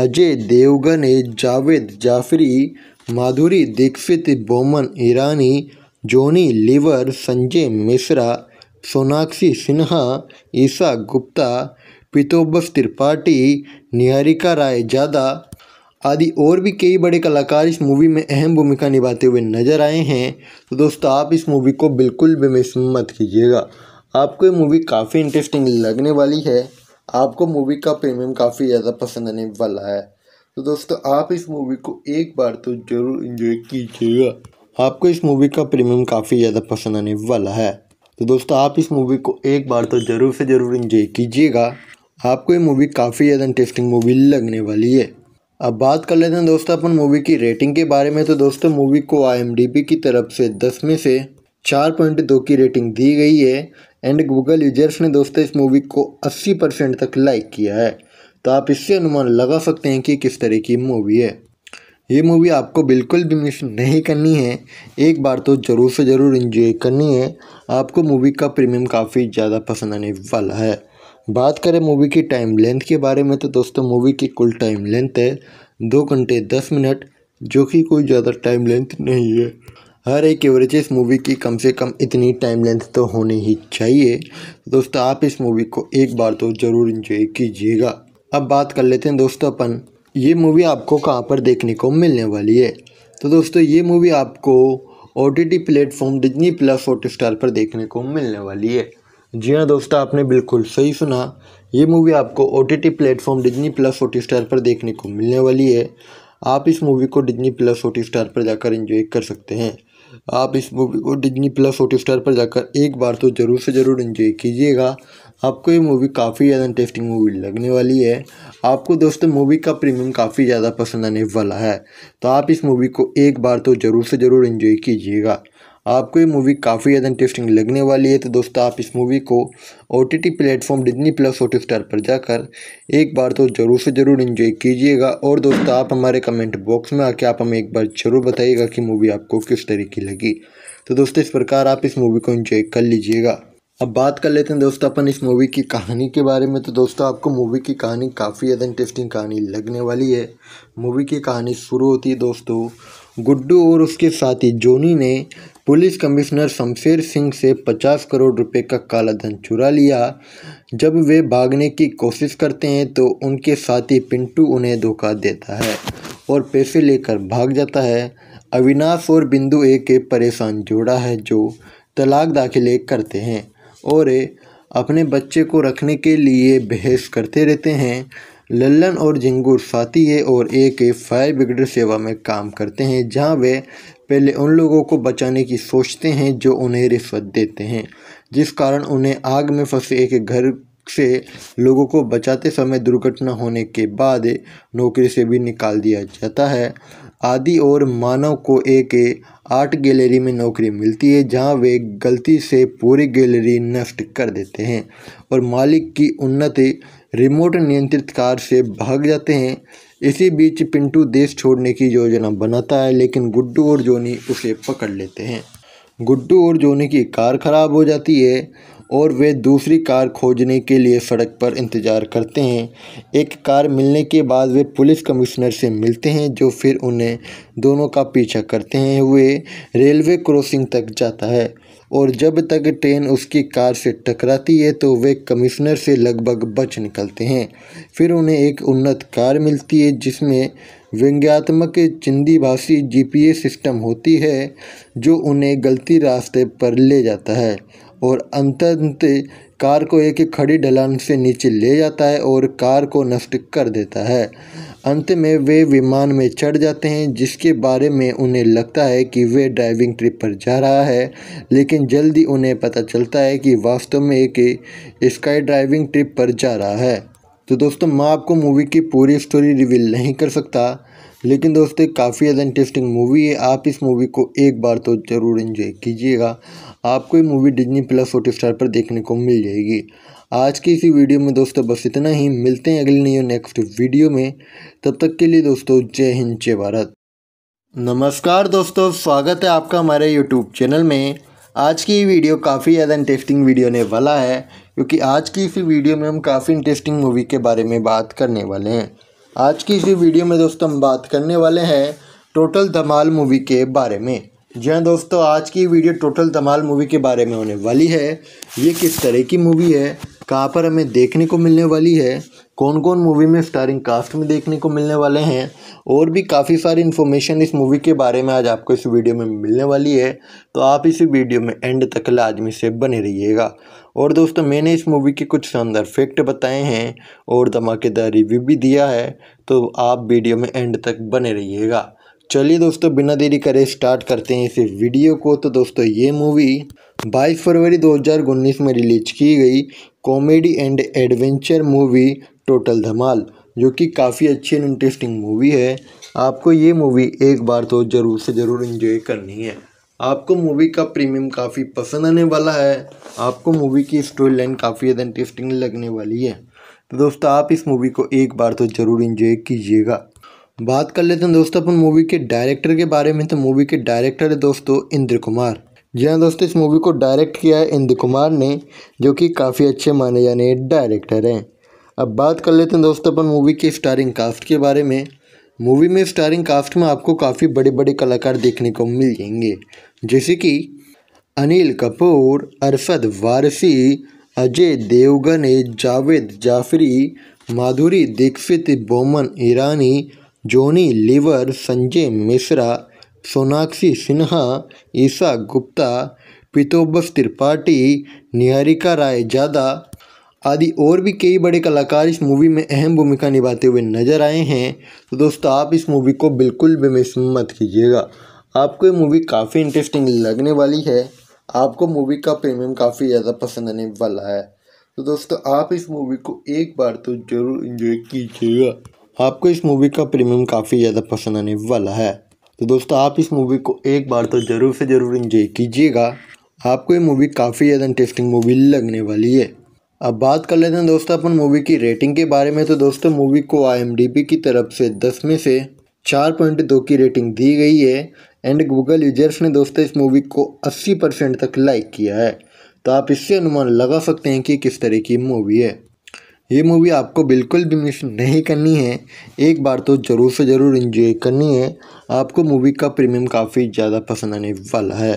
अजय देवगन जावेद जाफरी माधुरी दीक्षित बोमन ईरानी जोनी लिवर संजय मिश्रा सोनाक्षी सिन्हा ईशा गुप्ता पितोबस त्रिपाठी निहारिका राय जादा आदि और भी कई बड़े कलाकार इस मूवी में अहम भूमिका निभाते हुए नज़र आए हैं तो दोस्तों आप इस मूवी को बिल्कुल भी मिस मत कीजिएगा आपको ये मूवी काफ़ी इंटरेस्टिंग लगने वाली है आपको मूवी का प्रीमियम काफ़ी ज़्यादा पसंद आने वाला है तो दोस्तों आप इस मूवी को एक बार तो ज़रूर इन्जॉय कीजिएगा आपको इस मूवी का प्रीमियम काफ़ी ज़्यादा पसंद आने वाला है तो दोस्तों आप इस मूवी को एक बार तो ज़रूर से ज़रूर इन्जॉय कीजिएगा आपको ये मूवी काफ़ी ज़्यादा इंटरेस्टिंग मूवी लगने वाली है अब बात कर लेते हैं दोस्तों अपन मूवी की रेटिंग के बारे में तो दोस्तों मूवी को आई की तरफ से दस में से चार पॉइंट दो की रेटिंग दी गई है एंड गूगल यूजर्स ने दोस्तों इस मूवी को अस्सी परसेंट तक लाइक किया है तो आप इससे अनुमान लगा सकते हैं कि किस तरह की मूवी है ये मूवी आपको बिल्कुल भी मिस नहीं करनी है एक बार तो ज़रूर से ज़रूर इन्जॉय करनी है आपको मूवी का प्रीमियम काफ़ी ज़्यादा पसंद आने वाला है बात करें मूवी की टाइम लेंथ के बारे में तो दोस्तों मूवी की कुल टाइम लेंथ है दो घंटे दस मिनट जो कि कोई ज़्यादा टाइम लेंथ नहीं है हर एक इस मूवी की कम से कम इतनी टाइम लेंथ तो होनी ही चाहिए दोस्तों आप इस मूवी को एक बार तो ज़रूर इंजॉय कीजिएगा अब बात कर लेते हैं दोस्तों अपन ये मूवी आपको कहाँ पर देखने को मिलने वाली है तो दोस्तों ये मूवी आपको O T T platform Disney plus Hotstar पर देखने को मिलने वाली है जी हाँ दोस्तों आपने बिल्कुल सही सुना ये मूवी आपको O T T platform Disney plus Hotstar पर देखने को मिलने वाली है आप इस मूवी को डिजनी प्लस ओ स्टार पर जाकर इन्जॉय कर सकते हैं आप इस मूवी को डिजनी प्लस ओ स्टार पर जाकर एक बार तो ज़रूर से ज़रूर इन्जॉय कीजिएगा आपको ये मूवी काफ़ी ज़्यादा इंटरेस्टिंग मूवी लगने वाली है आपको दोस्तों मूवी का प्रीमियम काफ़ी ज़्यादा पसंद आने वाला है तो आप इस मूवी को एक बार तो ज़रूर से ज़रूर इन्जॉय कीजिएगा आपको ये मूवी काफ़ी ज़्यादा इंटरेस्टिंग लगने वाली है तो दोस्तों आप इस मूवी को O T T platform Disney plus Hotstar पर जाकर एक बार तो ज़रूर से ज़रूर इन्जॉय कीजिएगा और दोस्तों आप हमारे कमेंट बॉक्स में आके आप हमें एक बार ज़रूर बताइएगा कि मूवी आपको किस तरह की लगी तो दोस्तों इस प्रकार आप इस मूवी को इन्जॉय कर लीजिएगा अब बात कर लेते हैं दोस्तों अपन इस मूवी की कहानी के बारे में तो दोस्तों आपको मूवी की कहानी काफ़ी ज़्यादा इंटरेस्टिंग कहानी लगने वाली है मूवी की कहानी शुरू होती है दोस्तों गुड्डू और उसके साथी जोनी ने पुलिस कमिश्नर शमशेर सिंह से 50 करोड़ रुपए का काला धन चुरा लिया जब वे भागने की कोशिश करते हैं तो उनके साथी पिंटू उन्हें धोखा देता है और पैसे लेकर भाग जाता है अविनाश और बिंदु एक के परेशान जोड़ा है जो तलाक दाखिले करते हैं और अपने बच्चे को रखने के लिए बहस करते रहते हैं लल्लन और झिंगूर साथी है और एक फायर ब्रिगेड सेवा में काम करते हैं जहां वे पहले उन लोगों को बचाने की सोचते हैं जो उन्हें रिश्वत देते हैं जिस कारण उन्हें आग में फंसे एक घर से लोगों को बचाते समय दुर्घटना होने के बाद नौकरी से भी निकाल दिया जाता है आदि और मानव को एक आर्ट गैलरी में नौकरी मिलती है जहां वे गलती से पूरी गैलरी नष्ट कर देते हैं और मालिक की उन्नति रिमोट नियंत्रित कार से भाग जाते हैं इसी बीच पिंटू देश छोड़ने की योजना बनाता है लेकिन गुड्डू और जोनी उसे पकड़ लेते हैं गुड्डू और जोनी की कार खराब हो जाती है और वे दूसरी कार खोजने के लिए सड़क पर इंतज़ार करते हैं एक कार मिलने के बाद वे पुलिस कमिश्नर से मिलते हैं जो फिर उन्हें दोनों का पीछा करते हैं वे रेलवे क्रॉसिंग तक जाता है और जब तक ट्रेन उसकी कार से टकराती है तो वे कमिश्नर से लगभग बच निकलते हैं फिर उन्हें एक उन्नत कार मिलती है जिसमें व्यंग्यात्मक चिंदी भाषी जी सिस्टम होती है जो उन्हें गलती रास्ते पर ले जाता है और अंतंत कार को एक खड़ी ढलान से नीचे ले जाता है और कार को नष्ट कर देता है अंत में वे विमान में चढ़ जाते हैं जिसके बारे में उन्हें लगता है कि वे ड्राइविंग ट्रिप पर जा रहा है लेकिन जल्दी उन्हें पता चलता है कि वास्तव में एक स्काई ड्राइविंग ट्रिप पर जा रहा है तो दोस्तों मैं आपको मूवी की पूरी स्टोरी रिवील नहीं कर सकता लेकिन दोस्तों काफ़ी ज़्यादा इंटरेस्टिंग मूवी है आप इस मूवी को एक बार तो ज़रूर इन्जॉय कीजिएगा आपको ये मूवी डिजनी प्लस हॉटस्टार पर देखने को मिल जाएगी आज की इसी वीडियो में दोस्तों बस इतना ही मिलते हैं अगले नई नेक्स्ट वीडियो में तब तक के लिए दोस्तों जय हिंद जय भारत नमस्कार दोस्तों स्वागत है आपका हमारे यूट्यूब चैनल में आज की वीडियो काफ़ी ज़्यादा इंटरेस्टिंग वीडियो ने वाला है क्योंकि आज की इसी वीडियो में हम काफ़ी इंटरेस्टिंग मूवी के बारे में बात करने वाले हैं आज की इसी वीडियो में दोस्तों हम बात करने वाले हैं टोटल धमाल मूवी के बारे में जी हाँ दोस्तों आज की वीडियो टोटल धमाल मूवी के बारे में होने वाली है ये किस तरह की मूवी है कहाँ पर हमें देखने को मिलने वाली है कौन कौन मूवी में स्टारिंग कास्ट में देखने को मिलने वाले हैं और भी काफ़ी सारी इन्फॉर्मेशन इस मूवी के बारे में आज आपको इस वीडियो में मिलने वाली है तो आप इसी वीडियो में एंड तक लाजमी से बने रहिएगा और दोस्तों मैंने इस मूवी के कुछ शानदार फैक्ट बताए हैं और धमाकेदार रिव्यू भी दिया है तो आप वीडियो में एंड तक बने रहिएगा चलिए दोस्तों बिना देरी करे स्टार्ट करते हैं इस वीडियो को तो दोस्तों ये मूवी 22 फरवरी 2019 में रिलीज की गई comedy and adventure movie total Dhamaal जो कि काफ़ी अच्छी एंड इंटरेस्टिंग मूवी है आपको ये मूवी एक बार तो ज़रूर से ज़रूर इन्जॉय करनी है आपको मूवी का प्रीमियम काफ़ी पसंद आने वाला है आपको मूवी की स्टोरी लाइन काफ़ी ज़्यादा इंटरेस्टिंग लगने वाली है तो दोस्तों आप इस मूवी को एक बार तो ज़रूर इंजॉय कीजिएगा बात कर लेते हैं दोस्तों अपन मूवी के डायरेक्टर के बारे में तो मूवी के डायरेक्टर है दोस्तों इंद्र कुमार जी हाँ दोस्तों इस मूवी को डायरेक्ट किया है इंद्र कुमार ने जो कि काफ़ी अच्छे माने जाने डायरेक्टर हैं अब बात कर लेते हैं दोस्तों अपन मूवी के स्टारिंग कास्ट के बारे में मूवी में स्टारिंग कास्ट में आपको काफ़ी बड़े बड़े कलाकार देखने को मिल जाएंगे जैसे कि अनिल कपूर अरशद वारसी अजय देवगन जावेद जाफरी माधुरी दीक्षित बोमन ईरानी जोनी लीवर संजय मिश्रा सोनाक्षी सिन्हा ईशा गुप्ता पितोबस त्रिपाठी निहारिका राय जादा आदि और भी कई बड़े कलाकार इस मूवी में अहम भूमिका निभाते हुए नज़र आए हैं तो दोस्तों आप इस मूवी को बिल्कुल भी मिस मत कीजिएगा आपको ये मूवी काफ़ी इंटरेस्टिंग लगने वाली है आपको मूवी का प्रीमियम काफ़ी ज़्यादा पसंद आने वाला है तो दोस्तों आप इस मूवी को एक बार तो ज़रूर इन्जॉय कीजिएगा आपको इस मूवी का प्रीमियम काफ़ी ज़्यादा पसंद आने वाला है तो दोस्तों आप इस मूवी को एक बार तो ज़रूर से ज़रूर इन्जॉय कीजिएगा आपको ये मूवी काफ़ी ज़्यादा इंटरेस्टिंग मूवी लगने वाली है अब बात कर लेते हैं दोस्तों अपन मूवी की रेटिंग के बारे में तो दोस्तों मूवी को आई की तरफ से दस में से चार पॉइंट दो की रेटिंग दी गई है एंड गूगल यूजर्स ने दोस्तों इस मूवी को अस्सी परसेंट तक लाइक किया है तो आप इससे अनुमान लगा सकते हैं कि किस तरह की मूवी है ये मूवी आपको बिल्कुल भी मिस नहीं करनी है एक बार तो ज़रूर से ज़रूर इन्जॉय करनी है आपको मूवी का प्रीमियम काफ़ी ज़्यादा पसंद आने वाला है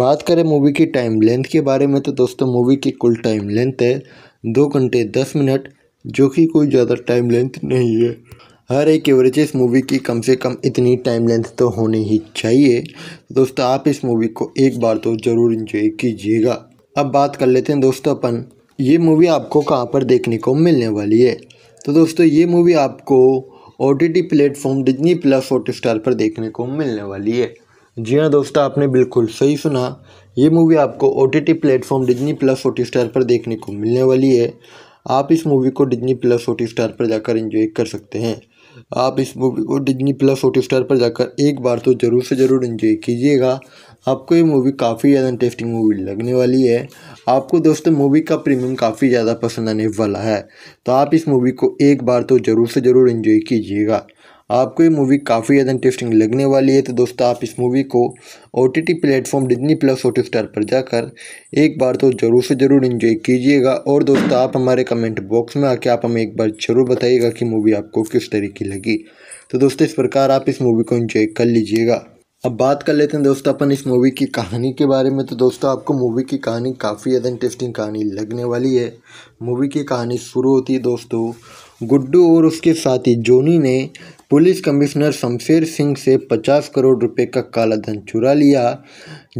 बात करें मूवी की टाइम लेंथ के बारे में तो दोस्तों मूवी की कुल टाइम लेंथ है दो घंटे दस मिनट जो कि कोई ज़्यादा टाइम लेंथ नहीं है हर एक एवरेज इस मूवी की कम से कम इतनी टाइम लेंथ तो होनी ही चाहिए दोस्तों आप इस मूवी को एक बार तो ज़रूर इंजॉय कीजिएगा अब बात कर लेते हैं दोस्तों अपन ये मूवी आपको कहाँ पर देखने को मिलने वाली है तो दोस्तों ये मूवी आपको O T T platform Disney plus Hotstar पर देखने को मिलने वाली है जी हाँ दोस्तों आपने बिल्कुल सही सुना ये मूवी आपको O T T platform Disney plus Hotstar पर देखने को मिलने वाली है आप इस मूवी को डिजनी प्लस ओ स्टार पर जाकर इन्जॉय कर सकते हैं आप इस मूवी को डिजनी प्लस ओ स्टार पर जाकर एक बार तो ज़रूर से ज़रूर इन्जॉय कीजिएगा आपको ये मूवी काफ़ी ज़्यादा इंटरेस्टिंग मूवी लगने वाली है आपको दोस्तों मूवी का प्रीमियम काफ़ी ज़्यादा पसंद आने वाला है तो आप इस मूवी को एक बार तो ज़रूर से ज़रूर इन्जॉय कीजिएगा आपको ये मूवी काफ़ी ज़्यादा इंटरेस्टिंग लगने वाली है तो दोस्तों आप इस मूवी को O T T platform Disney plus Hotstar पर जाकर एक बार तो ज़रूर से ज़रूर इन्जॉय कीजिएगा और दोस्तों आप हमारे कमेंट बॉक्स में आके आप हमें एक बार ज़रूर बताइएगा कि मूवी आपको किस तरह की लगी तो दोस्तों इस प्रकार आप इस मूवी को इन्जॉय कर लीजिएगा अब बात कर लेते हैं दोस्तों अपन इस मूवी की कहानी के बारे में तो दोस्तों आपको मूवी की कहानी काफ़ी ज़्यादा इंटरेस्टिंग कहानी लगने वाली है मूवी की कहानी शुरू होती है दोस्तों गुड्डू और उसके साथी जोनी ने पुलिस कमिश्नर शमशेर सिंह से 50 करोड़ रुपए का कालाधन चुरा लिया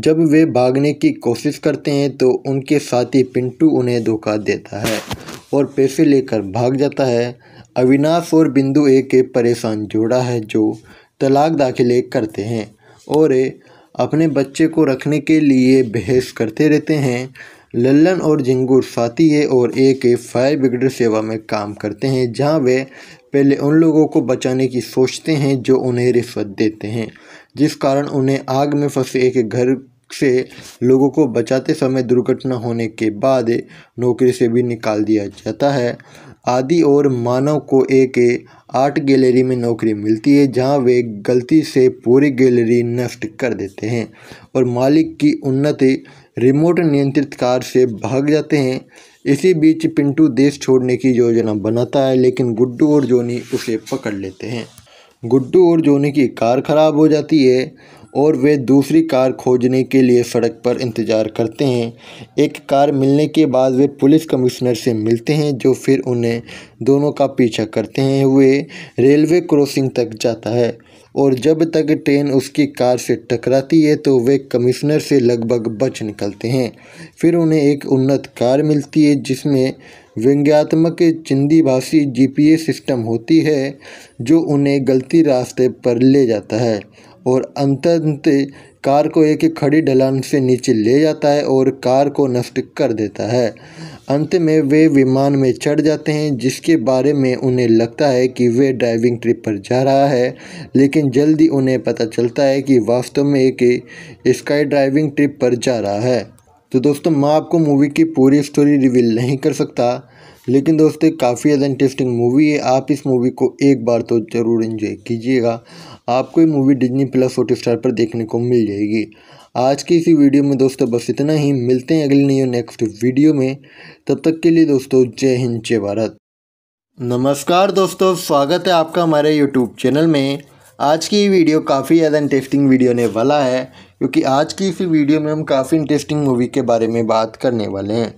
जब वे भागने की कोशिश करते हैं तो उनके साथी पिंटू उन्हें धोखा देता है और पैसे लेकर भाग जाता है अविनाश और बिंदु एक के परेशान जोड़ा है जो तलाक दाखिले करते हैं और अपने बच्चे को रखने के लिए बहस करते रहते हैं लल्लन और झिंगूर साथी है और एक फायर ब्रिगेड सेवा में काम करते हैं जहां वे पहले उन लोगों को बचाने की सोचते हैं जो उन्हें रिश्वत देते हैं जिस कारण उन्हें आग में फंसे एक घर से लोगों को बचाते समय दुर्घटना होने के बाद नौकरी से भी निकाल दिया जाता है आदि और मानव को एक आर्ट गैलरी में नौकरी मिलती है जहां वे गलती से पूरी गैलरी नष्ट कर देते हैं और मालिक की उन्नति रिमोट नियंत्रित कार से भाग जाते हैं इसी बीच पिंटू देश छोड़ने की योजना बनाता है लेकिन गुड्डू और जोनी उसे पकड़ लेते हैं गुड्डू और जोनी की कार खराब हो जाती है और वे दूसरी कार खोजने के लिए सड़क पर इंतज़ार करते हैं एक कार मिलने के बाद वे पुलिस कमिश्नर से मिलते हैं जो फिर उन्हें दोनों का पीछा करते हैं वे रेलवे क्रॉसिंग तक जाता है और जब तक ट्रेन उसकी कार से टकराती है तो वे कमिश्नर से लगभग बच निकलते हैं फिर उन्हें एक उन्नत कार मिलती है जिसमें व्यंग्यात्मक चिंदी भाषी जी सिस्टम होती है जो उन्हें गलती रास्ते पर ले जाता है और अंतंत कार को एक खड़ी ढलान से नीचे ले जाता है और कार को नष्ट कर देता है अंत में वे विमान में चढ़ जाते हैं जिसके बारे में उन्हें लगता है कि वे ड्राइविंग ट्रिप पर जा रहा है लेकिन जल्दी उन्हें पता चलता है कि वास्तव में एक स्काई ड्राइविंग ट्रिप पर जा रहा है तो दोस्तों मैं आपको मूवी की पूरी स्टोरी रिवील नहीं कर सकता लेकिन दोस्तों काफ़ी ज़्यादा इंटरेस्टिंग मूवी है आप इस मूवी को एक बार तो ज़रूर इन्जॉय कीजिएगा आपको ये मूवी डिजनी प्लस हॉटस्टार पर देखने को मिल जाएगी आज की इसी वीडियो में दोस्तों बस इतना ही मिलते हैं अगले नियो नेक्स्ट वीडियो में तब तक के लिए दोस्तों जय हिंद जय भारत नमस्कार दोस्तों स्वागत है आपका हमारे यूट्यूब चैनल में आज की वीडियो काफ़ी ज़्यादा इंटरेस्टिंग वीडियो ने वाला है क्योंकि आज की इसी वीडियो में हम काफ़ी इंटरेस्टिंग मूवी के बारे में बात करने वाले हैं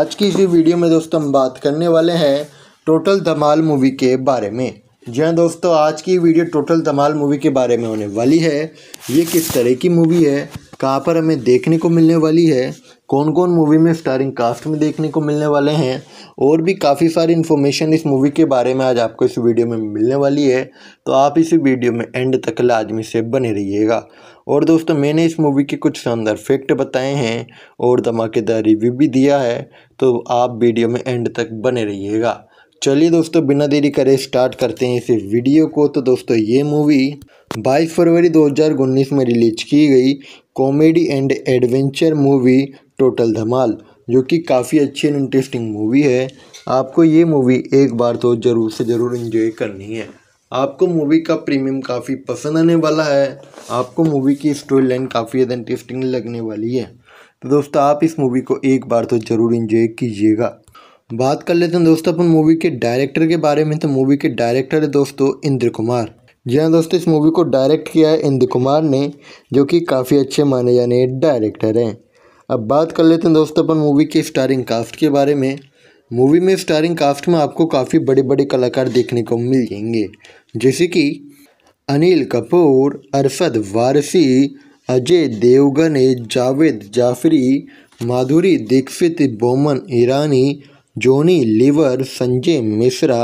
आज की इसी वीडियो में दोस्तों हम बात करने वाले हैं टोटल धमाल मूवी के बारे में जी हाँ दोस्तों आज की वीडियो टोटल दमाल मूवी के बारे में होने वाली है ये किस तरह की मूवी है कहाँ पर हमें देखने को मिलने वाली है कौन कौन मूवी में स्टारिंग कास्ट में देखने को मिलने वाले हैं और भी काफ़ी सारी इन्फॉर्मेशन इस मूवी के बारे में आज आपको इस वीडियो में मिलने वाली है तो आप इस वीडियो में एंड तक लाजमी से बने रहिएगा और दोस्तों मैंने इस मूवी के कुछ शानदार फैक्ट बताए हैं और धमाकेदार रिव्यू भी दिया है तो आप वीडियो में एंड तक बने रहिएगा चलिए दोस्तों बिना देरी करे स्टार्ट करते हैं इस वीडियो को तो दोस्तों ये मूवी 22 फरवरी 2019 में रिलीज की गई comedy and adventure movie total Dhamaal जो कि काफ़ी अच्छी एंड इंटरेस्टिंग मूवी है आपको ये मूवी एक बार तो ज़रूर से ज़रूर इन्जॉय करनी है आपको मूवी का प्रीमियम काफ़ी पसंद आने वाला है आपको मूवी की स्टोरी लाइन काफ़ी ज़्यादा इंटरेस्टिंग लगने वाली है तो दोस्तों आप इस मूवी को एक बार तो ज़रूर इन्जॉय कीजिएगा बात कर लेते हैं दोस्तों अपन मूवी के डायरेक्टर के बारे में तो मूवी के डायरेक्टर है दोस्तों इंद्र कुमार जी हाँ दोस्तों इस मूवी को डायरेक्ट किया है इंद्र कुमार ने जो कि काफ़ी अच्छे माने जाने डायरेक्टर हैं अब बात कर लेते हैं दोस्तों अपन मूवी के स्टारिंग कास्ट के बारे में मूवी में स्टारिंग कास्ट में आपको काफ़ी बड़े बड़े कलाकार देखने को मिल जाएंगे जैसे कि अनिल कपूर अरशद वारसी अजय देवगन जावेद जाफरी माधुरी दीक्षित बोमन ईरानी जोनी लिवर संजय मिश्रा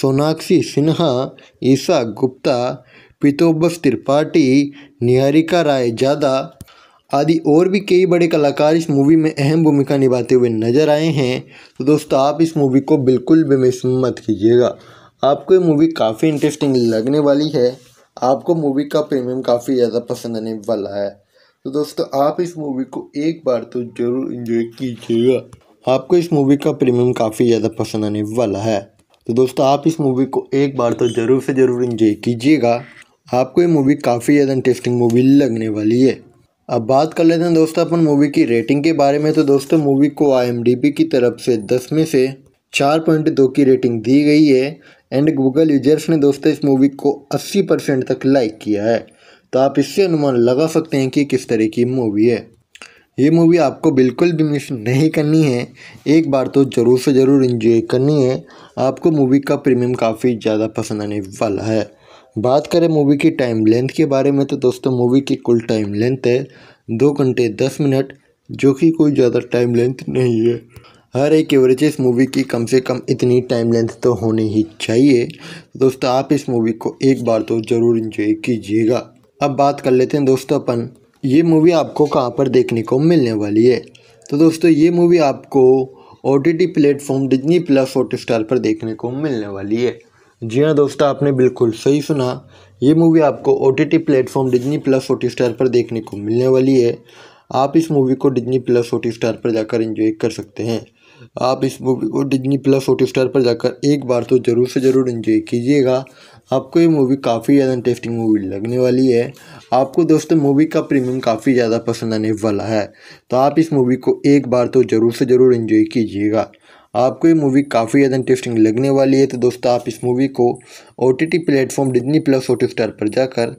सोनाक्षी सिन्हा ईशा गुप्ता पितोबस त्रिपाठी निहारिका राय जादा आदि और भी कई बड़े कलाकार इस मूवी में अहम भूमिका निभाते हुए नजर आए हैं तो दोस्तों आप इस मूवी को बिल्कुल भी मिस मत कीजिएगा आपको ये मूवी काफ़ी इंटरेस्टिंग लगने वाली है आपको मूवी का प्रीमियम काफ़ी ज़्यादा पसंद आने वाला है तो दोस्तों आप इस मूवी को एक बार तो ज़रूर इन्जॉय कीजिएगा आपको इस मूवी का प्रीमियम काफ़ी ज़्यादा पसंद आने वाला है तो दोस्तों आप इस मूवी को एक बार तो ज़रूर से ज़रूर इंजॉय कीजिएगा आपको ये मूवी काफ़ी ज़्यादा इंटरेस्टिंग मूवी लगने वाली है अब बात कर लेते हैं दोस्तों अपन मूवी की रेटिंग के बारे में तो दोस्तों मूवी को आई की तरफ से दस में से चार पॉइंट दो की रेटिंग दी गई है एंड गूगल यूजर्स ने दोस्तों इस मूवी को अस्सी परसेंट तक लाइक किया है तो आप इससे अनुमान लगा सकते हैं कि किस तरह की मूवी है ये मूवी आपको बिल्कुल भी मिस नहीं करनी है एक बार तो ज़रूर से ज़रूर इन्जॉय करनी है आपको मूवी का प्रीमियम काफ़ी ज़्यादा पसंद आने वाला है बात करें मूवी की टाइम लेंथ के बारे में तो दोस्तों मूवी की कुल टाइम लेंथ है दो घंटे दस मिनट जो कि कोई ज़्यादा टाइम लेंथ नहीं है हर एक एवरेज इस मूवी की कम से कम इतनी टाइम लेंथ तो होनी ही चाहिए दोस्तों आप इस मूवी को एक बार तो ज़रूर इन्जॉय कीजिएगा अब बात कर लेते हैं दोस्तों अपन ये मूवी आपको कहाँ पर देखने को मिलने वाली है तो दोस्तों ये मूवी आपको O T T platform Disney plus Hotstar पर देखने को मिलने वाली है जी हाँ दोस्तों आपने बिल्कुल सही सुना ये मूवी आपको O T T platform Disney plus Hotstar पर देखने को मिलने वाली है आप इस मूवी को डिजनी प्लस हॉट स्टार पर जाकर इन्जॉय कर सकते हैं आप इस मूवी को डिजनी प्लस हॉट स्टार पर जाकर एक बार तो ज़रूर से ज़रूर इन्जॉय कीजिएगा आपको ये मूवी काफ़ी ज़्यादा इंटरेस्टिंग मूवी लगने वाली है आपको दोस्तों मूवी का प्रीमियम काफ़ी ज़्यादा पसंद आने वाला है तो आप इस मूवी को एक बार तो ज़रूर से ज़रूर इन्जॉय कीजिएगा आपको ये मूवी काफ़ी ज़्यादा इंटरेस्टिंग लगने वाली है तो दोस्तों आप इस मूवी को O T T platform Disney plus Hotstar पर जाकर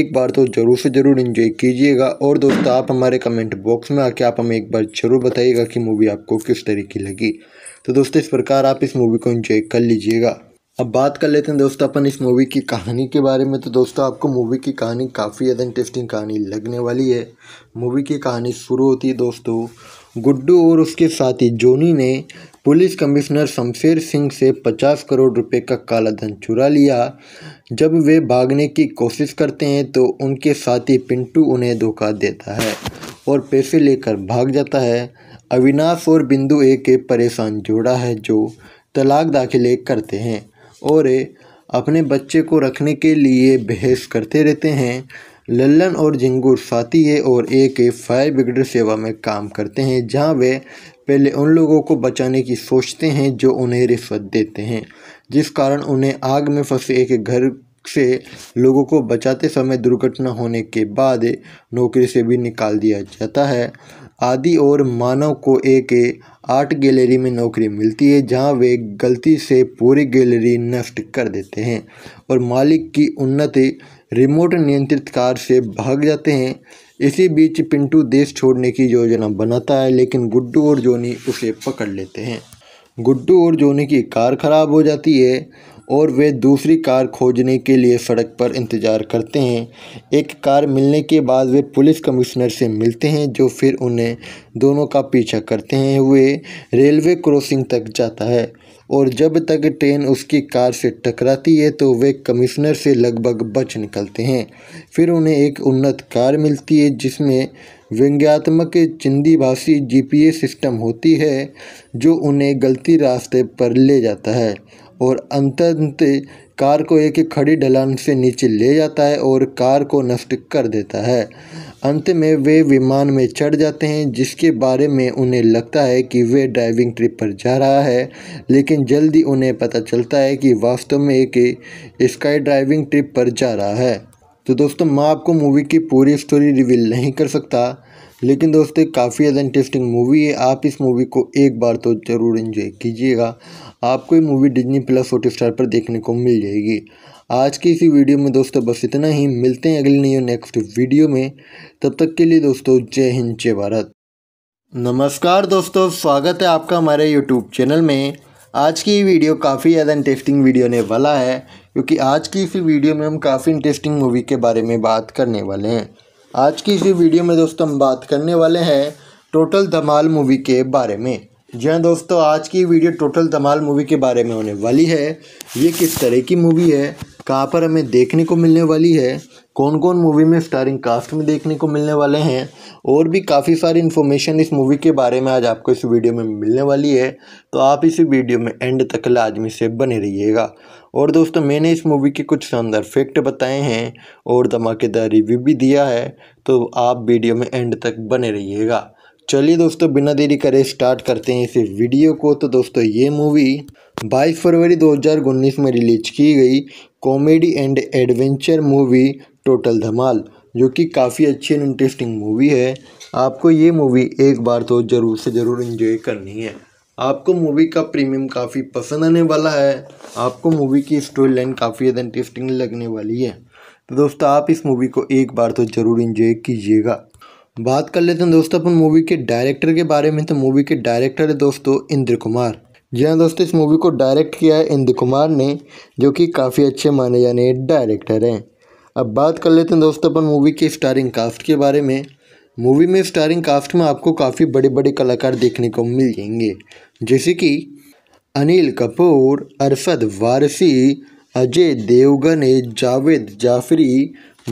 एक बार तो ज़रूर से ज़रूर इन्जॉय कीजिएगा और दोस्तों आप हमारे कमेंट बॉक्स में आके आप हमें एक बार ज़रूर बताइएगा कि मूवी आपको किस तरीके लगी तो दोस्तों इस प्रकार आप इस मूवी को इन्जॉय कर लीजिएगा अब बात कर लेते हैं दोस्तों अपन इस मूवी की कहानी के बारे में तो दोस्तों आपको मूवी की कहानी काफ़ी ज़्यादा इंटरेस्टिंग कहानी लगने वाली है मूवी की कहानी शुरू होती है दोस्तों गुड्डू और उसके साथी जोनी ने पुलिस कमिश्नर शमशेर सिंह से पचास करोड़ रुपए का काला धन चुरा लिया जब वे भागने की कोशिश करते हैं तो उनके साथी पिंटू उन्हें धोखा देता है और पैसे लेकर भाग जाता है अविनाश और बिंदु एक परेशान जोड़ा है जो तलाक दाखिले करते हैं और अपने बच्चे को रखने के लिए बहस करते रहते हैं लल्लन और झिंगूर साथी है और एक फायर ब्रिगेड सेवा में काम करते हैं जहां वे पहले उन लोगों को बचाने की सोचते हैं जो उन्हें रिश्वत देते हैं जिस कारण उन्हें आग में फंसे एक घर से लोगों को बचाते समय दुर्घटना होने के बाद नौकरी से भी निकाल दिया जाता है आदि और मानव को एक आर्ट गैलरी में नौकरी मिलती है जहां वे गलती से पूरी गैलरी नष्ट कर देते हैं और मालिक की उन्नति रिमोट नियंत्रित कार से भाग जाते हैं इसी बीच पिंटू देश छोड़ने की योजना बनाता है लेकिन गुड्डू और जोनी उसे पकड़ लेते हैं गुड्डू और जोनी की कार खराब हो जाती है और वे दूसरी कार खोजने के लिए सड़क पर इंतज़ार करते हैं एक कार मिलने के बाद वे पुलिस कमिश्नर से मिलते हैं जो फिर उन्हें दोनों का पीछा करते हैं वे रेलवे क्रॉसिंग तक जाता है और जब तक ट्रेन उसकी कार से टकराती है तो वे कमिश्नर से लगभग बच निकलते हैं फिर उन्हें एक उन्नत कार मिलती है जिसमें व्यंग्यात्मक चिंदी भाषी जी सिस्टम होती है जो उन्हें गलती रास्ते पर ले जाता है और अंतंत कार को एक खड़ी ढलान से नीचे ले जाता है और कार को नष्ट कर देता है अंत में वे विमान में चढ़ जाते हैं जिसके बारे में उन्हें लगता है कि वे ड्राइविंग ट्रिप पर जा रहा है लेकिन जल्दी उन्हें पता चलता है कि वास्तव में एक स्काई ड्राइविंग ट्रिप पर जा रहा है तो दोस्तों मैं आपको मूवी की पूरी स्टोरी रिवील नहीं कर सकता लेकिन दोस्तों काफ़ी ज़्यादा इंटरेस्टिंग मूवी है आप इस मूवी को एक बार तो ज़रूर इन्जॉय कीजिएगा आपको ये मूवी डिजनी प्लस हॉटस्टार पर देखने को मिल जाएगी आज की इसी वीडियो में दोस्तों बस इतना ही मिलते हैं अगले नियो नेक्स्ट वीडियो में तब तक के लिए दोस्तों जय हिंद जय भारत नमस्कार दोस्तों स्वागत है आपका हमारे यूट्यूब चैनल में आज की वीडियो काफ़ी ज़्यादा इंटरेस्टिंग वीडियो ने वाला है क्योंकि आज की इसी वीडियो में हम काफ़ी इंटरेस्टिंग मूवी के बारे में बात करने वाले हैं आज की इसी वीडियो में दोस्तों हम बात करने वाले हैं टोटल धमाल मूवी के बारे में जी हाँ दोस्तों आज की वीडियो टोटल दमाल मूवी के बारे में होने वाली है ये किस तरह की मूवी है कहाँ पर हमें देखने को मिलने वाली है कौन कौन मूवी में स्टारिंग कास्ट में देखने को मिलने वाले हैं और भी काफ़ी सारी इन्फॉर्मेशन इस मूवी के बारे में आज आपको इस वीडियो में मिलने वाली है तो आप इस वीडियो में एंड तक लाजमी से बने रहिएगा और दोस्तों मैंने इस मूवी के कुछ शानदार फैक्ट बताए हैं और धमाकेदार रिव्यू भी दिया है तो आप वीडियो में एंड तक बने रहिएगा चलिए दोस्तों बिना देरी करे स्टार्ट करते हैं इस वीडियो को तो दोस्तों ये मूवी 22 फरवरी 2019 में रिलीज की गई comedy and adventure movie total Dhamaal जो कि काफ़ी अच्छी एंड इंटरेस्टिंग मूवी है आपको ये मूवी एक बार तो ज़रूर से ज़रूर इन्जॉय करनी है आपको मूवी का प्रीमियम काफ़ी पसंद आने वाला है आपको मूवी की स्टोरी लाइन काफ़ी ज़्यादा इंटरेस्टिंग लगने वाली है तो दोस्तों आप इस मूवी को एक बार तो ज़रूर इन्जॉय कीजिएगा बात कर लेते हैं दोस्तों अपन मूवी के डायरेक्टर के बारे में तो मूवी के डायरेक्टर है दोस्तों इंद्र कुमार जी हाँ दोस्तों इस मूवी को डायरेक्ट किया है इंद्र कुमार ने जो कि काफ़ी अच्छे माने जाने डायरेक्टर हैं अब बात कर लेते हैं दोस्तों अपन मूवी के स्टारिंग कास्ट के बारे में मूवी में स्टारिंग कास्ट में आपको काफ़ी बड़े बड़े कलाकार देखने को मिल जाएंगे जैसे कि अनिल कपूर अरशद वारसी अजय देवगन जावेद जाफरी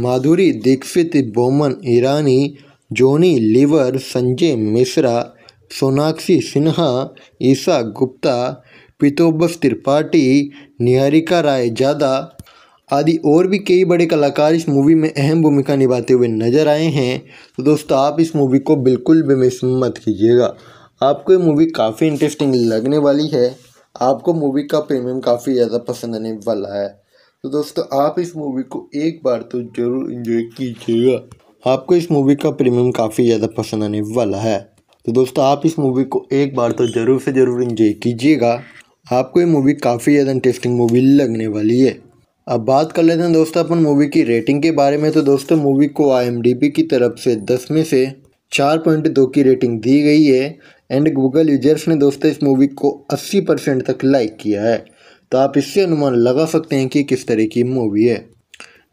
माधुरी दीक्षित बोमन ईरानी जोनी लीवर संजय मिश्रा सोनाक्षी सिन्हा ईशा गुप्ता पीतोबस त्रिपाठी निहारिका राय जादा आदि और भी कई बड़े कलाकार इस मूवी में अहम भूमिका निभाते हुए नजर आए हैं तो दोस्तों आप इस मूवी को बिल्कुल भी मिस मत कीजिएगा आपको ये मूवी काफ़ी इंटरेस्टिंग लगने वाली है आपको मूवी का प्रीमियम काफ़ी ज़्यादा पसंद आने वाला है तो दोस्तों आप इस मूवी को एक बार तो ज़रूर इन्जॉय कीजिएगा आपको इस मूवी का प्रीमियम काफ़ी ज़्यादा पसंद आने वाला है तो दोस्तों आप इस मूवी को एक बार तो ज़रूर से ज़रूर इंजॉय कीजिएगा आपको ये मूवी काफ़ी ज़्यादा इंटरेस्टिंग मूवी लगने वाली है अब बात कर लेते हैं दोस्तों अपन मूवी की रेटिंग के बारे में तो दोस्तों मूवी को आई की तरफ से दस में से चार पॉइंट दो की रेटिंग दी गई है एंड गूगल यूजर्स ने दोस्तों इस मूवी को अस्सी परसेंट तक लाइक किया है तो आप इससे अनुमान लगा सकते हैं कि किस तरह की मूवी है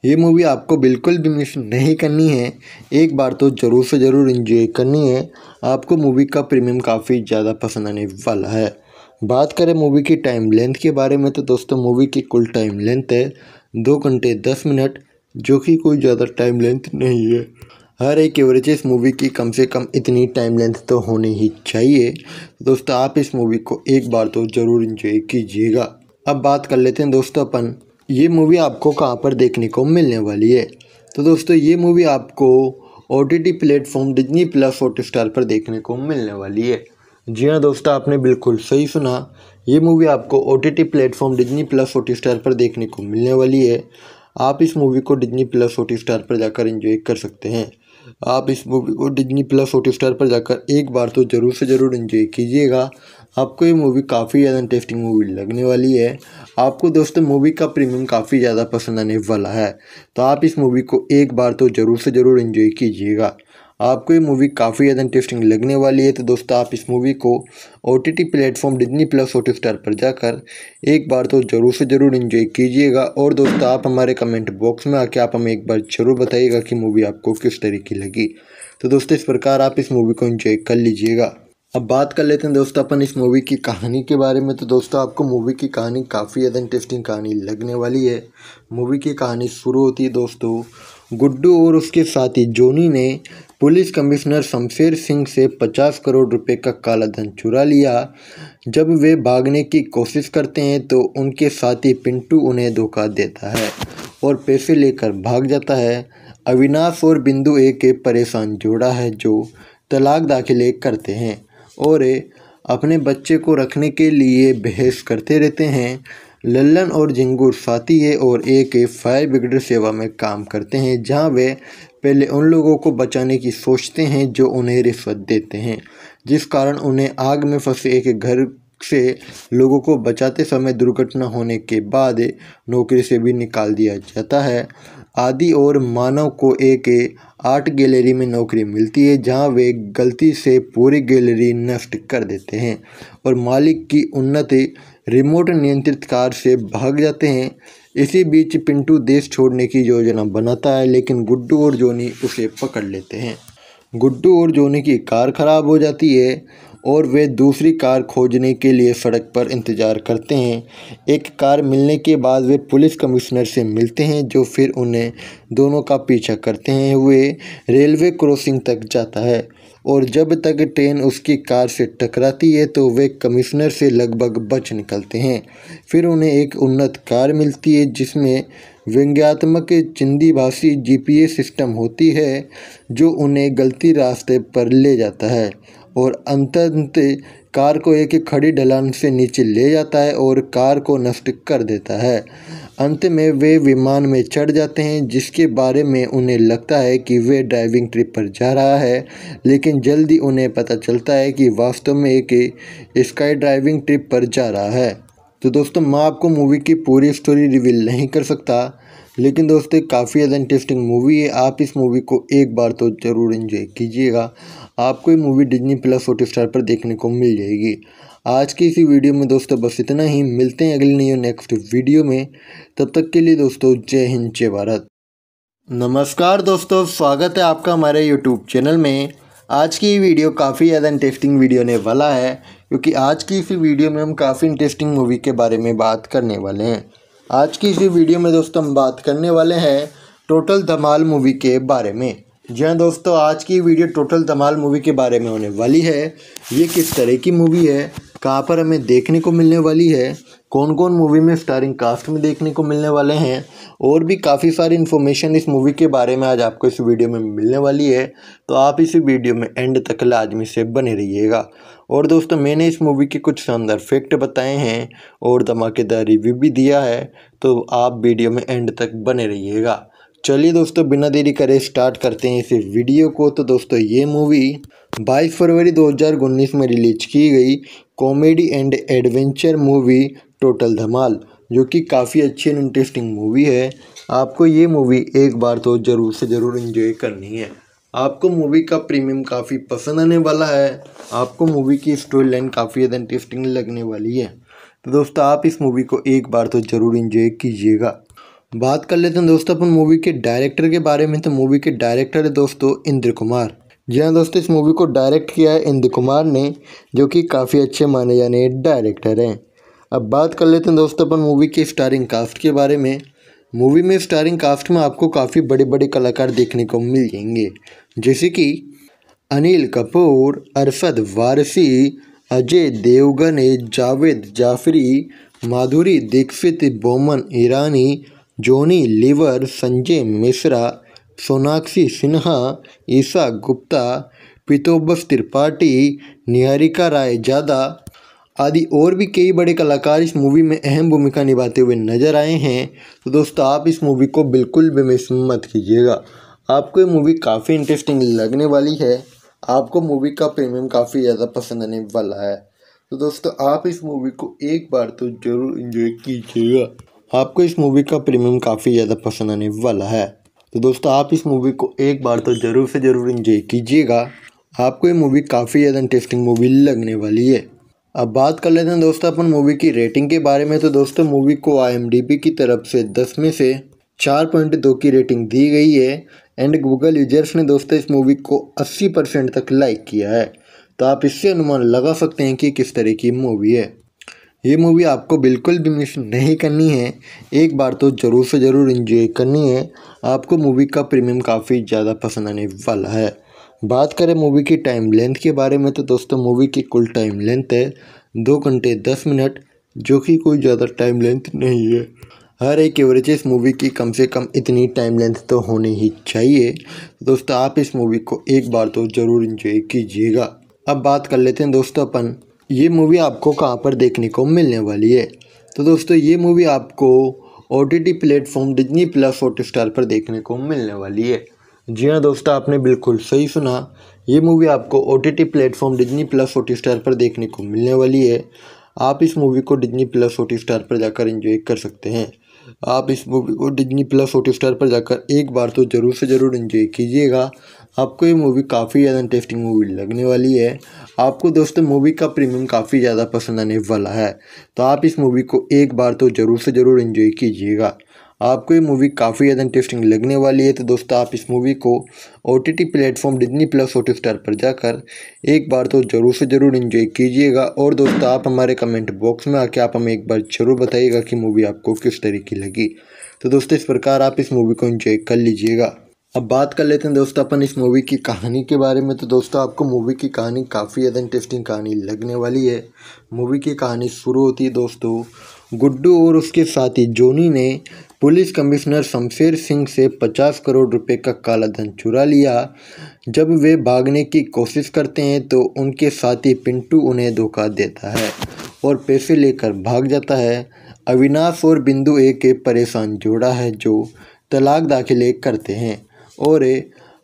ये मूवी आपको बिल्कुल भी मिस नहीं करनी है एक बार तो ज़रूर से ज़रूर इन्जॉय करनी है आपको मूवी का प्रीमियम काफ़ी ज़्यादा पसंद आने वाला है बात करें मूवी की टाइम लेंथ के बारे में तो दोस्तों मूवी की कुल टाइम लेंथ है दो घंटे दस मिनट जो कि कोई ज़्यादा टाइम लेंथ नहीं है हर एक एवरेज इस मूवी की कम से कम इतनी टाइम लेंथ तो होनी ही चाहिए दोस्तों आप इस मूवी को एक बार तो ज़रूर इन्जॉय कीजिएगा अब बात कर लेते हैं दोस्तों अपन ये मूवी आपको कहाँ पर देखने को मिलने वाली है तो दोस्तों ये मूवी आपको O T T platform Disney plus Hotstar पर देखने को मिलने वाली है जी हाँ दोस्तों आपने बिल्कुल सही सुना ये मूवी आपको O T T platform Disney plus Hotstar पर देखने को मिलने वाली है आप इस मूवी को डिजनी प्लस हॉट स्टार पर जाकर इन्जॉय कर सकते हैं आप इस मूवी को डिजनी प्लस हॉट स्टार पर जाकर एक बार तो ज़रूर से ज़रूर इन्जॉय कीजिएगा आपको ये मूवी काफ़ी ज़्यादा इंटरेस्टिंग मूवी लगने वाली है आपको दोस्तों मूवी का प्रीमियम काफ़ी ज़्यादा पसंद आने वाला है तो आप इस मूवी को एक बार तो ज़रूर से ज़रूर इन्जॉय कीजिएगा आपको ये मूवी काफ़ी ज़्यादा इंटरेस्टिंग लगने वाली है तो दोस्तों आप इस मूवी को O T T platform Disney plus Hotstar पर जाकर एक बार तो ज़रूर से ज़रूर इन्जॉय कीजिएगा और दोस्तों आप हमारे कमेंट बॉक्स में आके आप हमें एक बार ज़रूर बताइएगा कि मूवी आपको किस तरह की लगी तो दोस्तों इस प्रकार आप इस मूवी को इन्जॉय कर लीजिएगा अब बात कर लेते हैं दोस्तों अपन इस मूवी की कहानी के बारे में तो दोस्तों आपको मूवी की कहानी काफ़ी ज़्यादा इंटरेस्टिंग कहानी लगने वाली है मूवी की कहानी शुरू होती है दोस्तों गुड्डू और उसके साथी जोनी ने पुलिस कमिश्नर शमशेर सिंह से पचास करोड़ रुपए का काला धन चुरा लिया जब वे भागने की कोशिश करते हैं तो उनके साथी पिंटू उन्हें धोखा देता है और पैसे लेकर भाग जाता है अविनाश और बिंदु एक परेशान जोड़ा है जो तलाक दाखिले करते हैं और अपने बच्चे को रखने के लिए बहस करते रहते हैं लल्लन और झिंगूर साथी है और एक फायर ब्रिगेड सेवा में काम करते हैं जहां वे पहले उन लोगों को बचाने की सोचते हैं जो उन्हें रिश्वत देते हैं जिस कारण उन्हें आग में फंसे एक घर से लोगों को बचाते समय दुर्घटना होने के बाद नौकरी से भी निकाल दिया जाता है आदि और मानव को एक आर्ट गैलरी में नौकरी मिलती है जहां वे गलती से पूरी गैलरी नष्ट कर देते हैं और मालिक की उन्नति रिमोट नियंत्रित कार से भाग जाते हैं इसी बीच पिंटू देश छोड़ने की योजना बनाता है लेकिन गुड्डू और जोनी उसे पकड़ लेते हैं गुड्डू और जोनी की कार खराब हो जाती है और वे दूसरी कार खोजने के लिए सड़क पर इंतज़ार करते हैं एक कार मिलने के बाद वे पुलिस कमिश्नर से मिलते हैं जो फिर उन्हें दोनों का पीछा करते हैं वे रेलवे क्रॉसिंग तक जाता है और जब तक ट्रेन उसकी कार से टकराती है तो वे कमिश्नर से लगभग बच निकलते हैं फिर उन्हें एक उन्नत कार मिलती है जिसमें व्यंग्यात्मक चिंदी भाषी जी सिस्टम होती है जो उन्हें गलती रास्ते पर ले जाता है और अंतंत कार को एक खड़ी ढलान से नीचे ले जाता है और कार को नष्ट कर देता है अंत में वे विमान में चढ़ जाते हैं जिसके बारे में उन्हें लगता है कि वे ड्राइविंग ट्रिप पर जा रहा है लेकिन जल्दी उन्हें पता चलता है कि वास्तव में एक स्काई ड्राइविंग ट्रिप पर जा रहा है तो दोस्तों मैं आपको मूवी की पूरी स्टोरी रिवील नहीं कर सकता लेकिन दोस्तों काफ़ी ज़्यादा इंटरेस्टिंग मूवी है आप इस मूवी को एक बार तो ज़रूर इन्जॉय कीजिएगा आपको ये मूवी डिजनी प्लस हॉटस्टार पर देखने को मिल जाएगी आज की इसी वीडियो में दोस्तों बस इतना ही मिलते हैं अगले नियो नेक्स्ट वीडियो में तब तक के लिए दोस्तों जय हिंद जय भारत नमस्कार दोस्तों स्वागत है आपका हमारे यूट्यूब चैनल में आज की वीडियो काफ़ी ज़्यादा इंटरेस्टिंग वीडियो ने वाला है क्योंकि आज की इसी वीडियो में हम काफ़ी इंटरेस्टिंग मूवी के बारे में बात करने वाले हैं आज की इसी वीडियो में दोस्तों हम बात करने वाले हैं टोटल धमाल मूवी के बारे में जी हाँ दोस्तों आज की वीडियो टोटल दमाल मूवी के बारे में होने वाली है ये किस तरह की मूवी है कहाँ पर हमें देखने को मिलने वाली है कौन कौन मूवी में स्टारिंग कास्ट में देखने को मिलने वाले हैं और भी काफ़ी सारी इन्फॉर्मेशन इस मूवी के बारे में आज आपको इस वीडियो में मिलने वाली है तो आप इस वीडियो में एंड तक लाजमी से बने रहिएगा और दोस्तों मैंने इस मूवी के कुछ शानदार फैक्ट बताए हैं और धमाकेदार रिव्यू भी दिया है तो आप वीडियो में एंड तक बने रहिएगा चलिए दोस्तों बिना देरी करे स्टार्ट करते हैं इस वीडियो को तो दोस्तों ये मूवी 22 फरवरी 2019 में रिलीज की गई comedy and adventure movie total Dhamaal जो कि काफ़ी अच्छी एंड इंटरेस्टिंग मूवी है आपको ये मूवी एक बार तो ज़रूर से ज़रूर इन्जॉय करनी है आपको मूवी का प्रीमियम काफ़ी पसंद आने वाला है आपको मूवी की स्टोरी लाइन काफ़ी ज़्यादा इंटरेस्टिंग लगने वाली है तो दोस्तों आप इस मूवी को एक बार तो ज़रूर इन्जॉय कीजिएगा बात कर लेते हैं दोस्तों अपन मूवी के डायरेक्टर के बारे में तो मूवी के डायरेक्टर है दोस्तों इंद्र कुमार जी हाँ दोस्तों इस मूवी को डायरेक्ट किया है इंद्र कुमार ने जो कि काफ़ी अच्छे माने जाने डायरेक्टर हैं अब बात कर लेते हैं दोस्तों अपन मूवी के स्टारिंग कास्ट के बारे में मूवी में स्टारिंग कास्ट में आपको काफ़ी बड़े बड़े कलाकार देखने को मिल जाएंगे जैसे कि अनिल कपूर अरशद वारसी अजय देवगन जावेद जाफरी माधुरी दीक्षित बोमन ईरानी जोनी लिवर संजय मिश्रा सोनाक्षी सिन्हा ईशा गुप्ता पीतोबस त्रिपाठी निहारिका राय जादा आदि और भी कई बड़े कलाकार इस मूवी में अहम भूमिका निभाते हुए नजर आए हैं तो दोस्तों आप इस मूवी को बिल्कुल भी मिस मत कीजिएगा आपको ये मूवी काफ़ी इंटरेस्टिंग लगने वाली है आपको मूवी का प्रीमियम काफ़ी ज़्यादा पसंद आने वाला है तो दोस्तों आप इस मूवी को एक बार तो ज़रूर इन्जॉय कीजिएगा आपको इस मूवी का प्रीमियम काफ़ी ज़्यादा पसंद आने वाला है तो दोस्तों आप इस मूवी को एक बार तो ज़रूर से ज़रूर इंजॉय कीजिएगा आपको ये मूवी काफ़ी ज़्यादा इंटरेस्टिंग मूवी लगने वाली है अब बात कर लेते हैं दोस्तों अपन मूवी की रेटिंग के बारे में तो दोस्तों मूवी को आई की तरफ से दस में से चार पॉइंट दो की रेटिंग दी गई है एंड गूगल यूजर्स ने दोस्तों इस मूवी को अस्सी परसेंट तक लाइक किया है तो आप इससे अनुमान लगा सकते हैं कि किस तरह की मूवी है ये मूवी आपको बिल्कुल भी मिस नहीं करनी है एक बार तो ज़रूर से ज़रूर इन्जॉय करनी है आपको मूवी का प्रीमियम काफ़ी ज़्यादा पसंद आने वाला है बात करें मूवी की टाइम लेंथ के बारे में तो दोस्तों मूवी की कुल टाइम लेंथ है दो घंटे दस मिनट जो कि कोई ज़्यादा टाइम लेंथ नहीं है हर एक एवरेज इस मूवी की कम से कम इतनी टाइम लेंथ तो होनी ही चाहिए दोस्तों आप इस मूवी को एक बार तो ज़रूर इन्जॉय कीजिएगा अब बात कर लेते हैं दोस्तों अपन ये मूवी आपको कहाँ पर देखने को मिलने वाली है तो दोस्तों ये मूवी आपको O T T platform Disney plus Hotstar पर देखने को मिलने वाली है जी हाँ दोस्तों आपने बिल्कुल सही सुना ये मूवी आपको O T T platform Disney plus Hotstar पर देखने को मिलने वाली है आप इस मूवी को डिजनी प्लस हॉट स्टार पर जाकर इन्जॉय कर सकते हैं आप इस मूवी को डिजनी प्लस हॉट स्टार पर जाकर एक बार तो ज़रूर से ज़रूर इन्जॉय कीजिएगा आपको ये मूवी काफ़ी ज़्यादा इंटरेस्टिंग मूवी लगने वाली है आपको दोस्तों मूवी का प्रीमियम काफ़ी ज़्यादा पसंद आने वाला है तो आप इस मूवी को एक बार तो ज़रूर से ज़रूर इन्जॉय कीजिएगा आपको ये मूवी काफ़ी ज़्यादा इंटरेस्टिंग लगने वाली है तो दोस्तों आप इस मूवी को O T T platform Disney plus Hotstar पर जाकर एक बार तो ज़रूर से ज़रूर इन्जॉय कीजिएगा और दोस्तों आप हमारे कमेंट बॉक्स में आके आप हमें एक बार ज़रूर बताइएगा कि मूवी आपको किस तरह की लगी तो दोस्तों इस प्रकार आप इस मूवी को इन्जॉय कर लीजिएगा अब बात कर लेते हैं दोस्तों अपन इस मूवी की कहानी के बारे में तो दोस्तों आपको मूवी की कहानी काफ़ी ज़्यादा इंटरेस्टिंग कहानी लगने वाली है मूवी की कहानी शुरू होती है दोस्तों गुड्डू और उसके साथी जोनी ने पुलिस कमिश्नर शमशेर सिंह से पचास करोड़ रुपए का काला धन चुरा लिया जब वे भागने की कोशिश करते हैं तो उनके साथी पिंटू उन्हें धोखा देता है और पैसे लेकर भाग जाता है अविनाश और बिंदु एक परेशान जोड़ा है जो तलाक दाखिले करते हैं और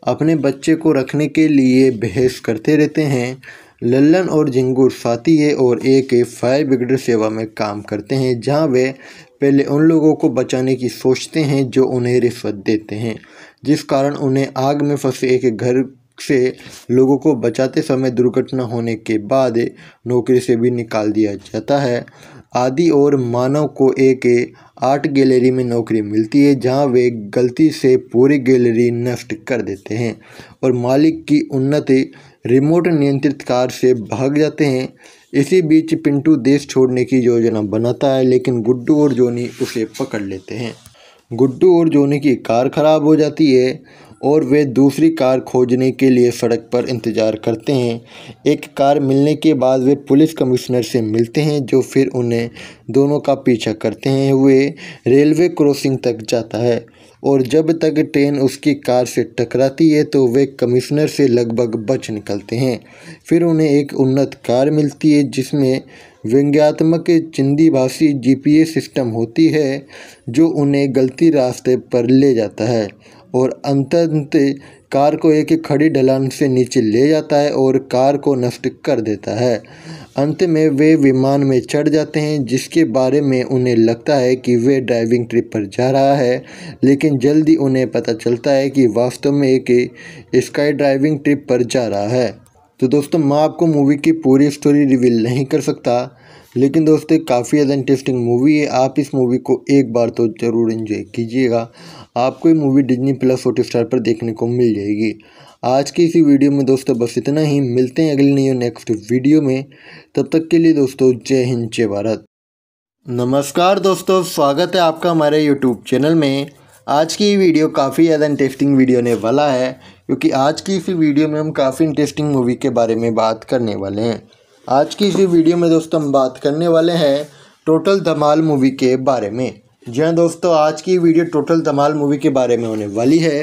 अपने बच्चे को रखने के लिए बहस करते रहते हैं लल्लन और झिंगूर साथी है और एक फायर ब्रिगेड सेवा में काम करते हैं जहां वे पहले उन लोगों को बचाने की सोचते हैं जो उन्हें रिश्वत देते हैं जिस कारण उन्हें आग में फंसे एक घर से लोगों को बचाते समय दुर्घटना होने के बाद नौकरी से भी निकाल दिया जाता है आदि और मानव को एक आर्ट गैलरी में नौकरी मिलती है जहां वे गलती से पूरी गैलरी नष्ट कर देते हैं और मालिक की उन्नति रिमोट नियंत्रित कार से भाग जाते हैं इसी बीच पिंटू देश छोड़ने की योजना बनाता है लेकिन गुड्डू और जोनी उसे पकड़ लेते हैं गुड्डू और जोनी की कार खराब हो जाती है और वे दूसरी कार खोजने के लिए सड़क पर इंतज़ार करते हैं एक कार मिलने के बाद वे पुलिस कमिश्नर से मिलते हैं जो फिर उन्हें दोनों का पीछा करते हैं वे रेलवे क्रॉसिंग तक जाता है और जब तक ट्रेन उसकी कार से टकराती है तो वे कमिश्नर से लगभग बच निकलते हैं फिर उन्हें एक उन्नत कार मिलती है जिसमें व्यंग्यात्मक चिंदी भाषी जी सिस्टम होती है जो उन्हें गलती रास्ते पर ले जाता है और अंत कार को एक खड़ी ढलान से नीचे ले जाता है और कार को नष्ट कर देता है अंत में वे विमान में चढ़ जाते हैं जिसके बारे में उन्हें लगता है कि वे ड्राइविंग ट्रिप पर जा रहा है लेकिन जल्दी उन्हें पता चलता है कि वास्तव में एक स्काई ड्राइविंग ट्रिप पर जा रहा है तो दोस्तों मैं आपको मूवी की पूरी स्टोरी रिवील नहीं कर सकता लेकिन दोस्तों काफ़ी ज़्यादा इंटरेस्टिंग मूवी है आप इस मूवी को एक बार तो ज़रूर इन्जॉय कीजिएगा आपको ये मूवी डिजनी प्लस स्टार पर देखने को मिल जाएगी आज की इसी वीडियो में दोस्तों बस इतना ही मिलते हैं अगले न्यू नेक्स्ट वीडियो में तब तक के लिए दोस्तों जय हिंद जय भारत नमस्कार दोस्तों स्वागत है आपका हमारे यूट्यूब चैनल में आज की वीडियो काफ़ी ज़्यादा इंटरेस्टिंग वीडियो ने वाला है क्योंकि आज की इसी वीडियो में हम काफ़ी इंटरेस्टिंग मूवी के बारे में बात करने वाले हैं आज की इसी वीडियो में दोस्तों हम बात करने वाले हैं टोटल धमाल मूवी के बारे में जी हाँ दोस्तों आज की वीडियो टोटल धमाल मूवी के बारे में होने वाली है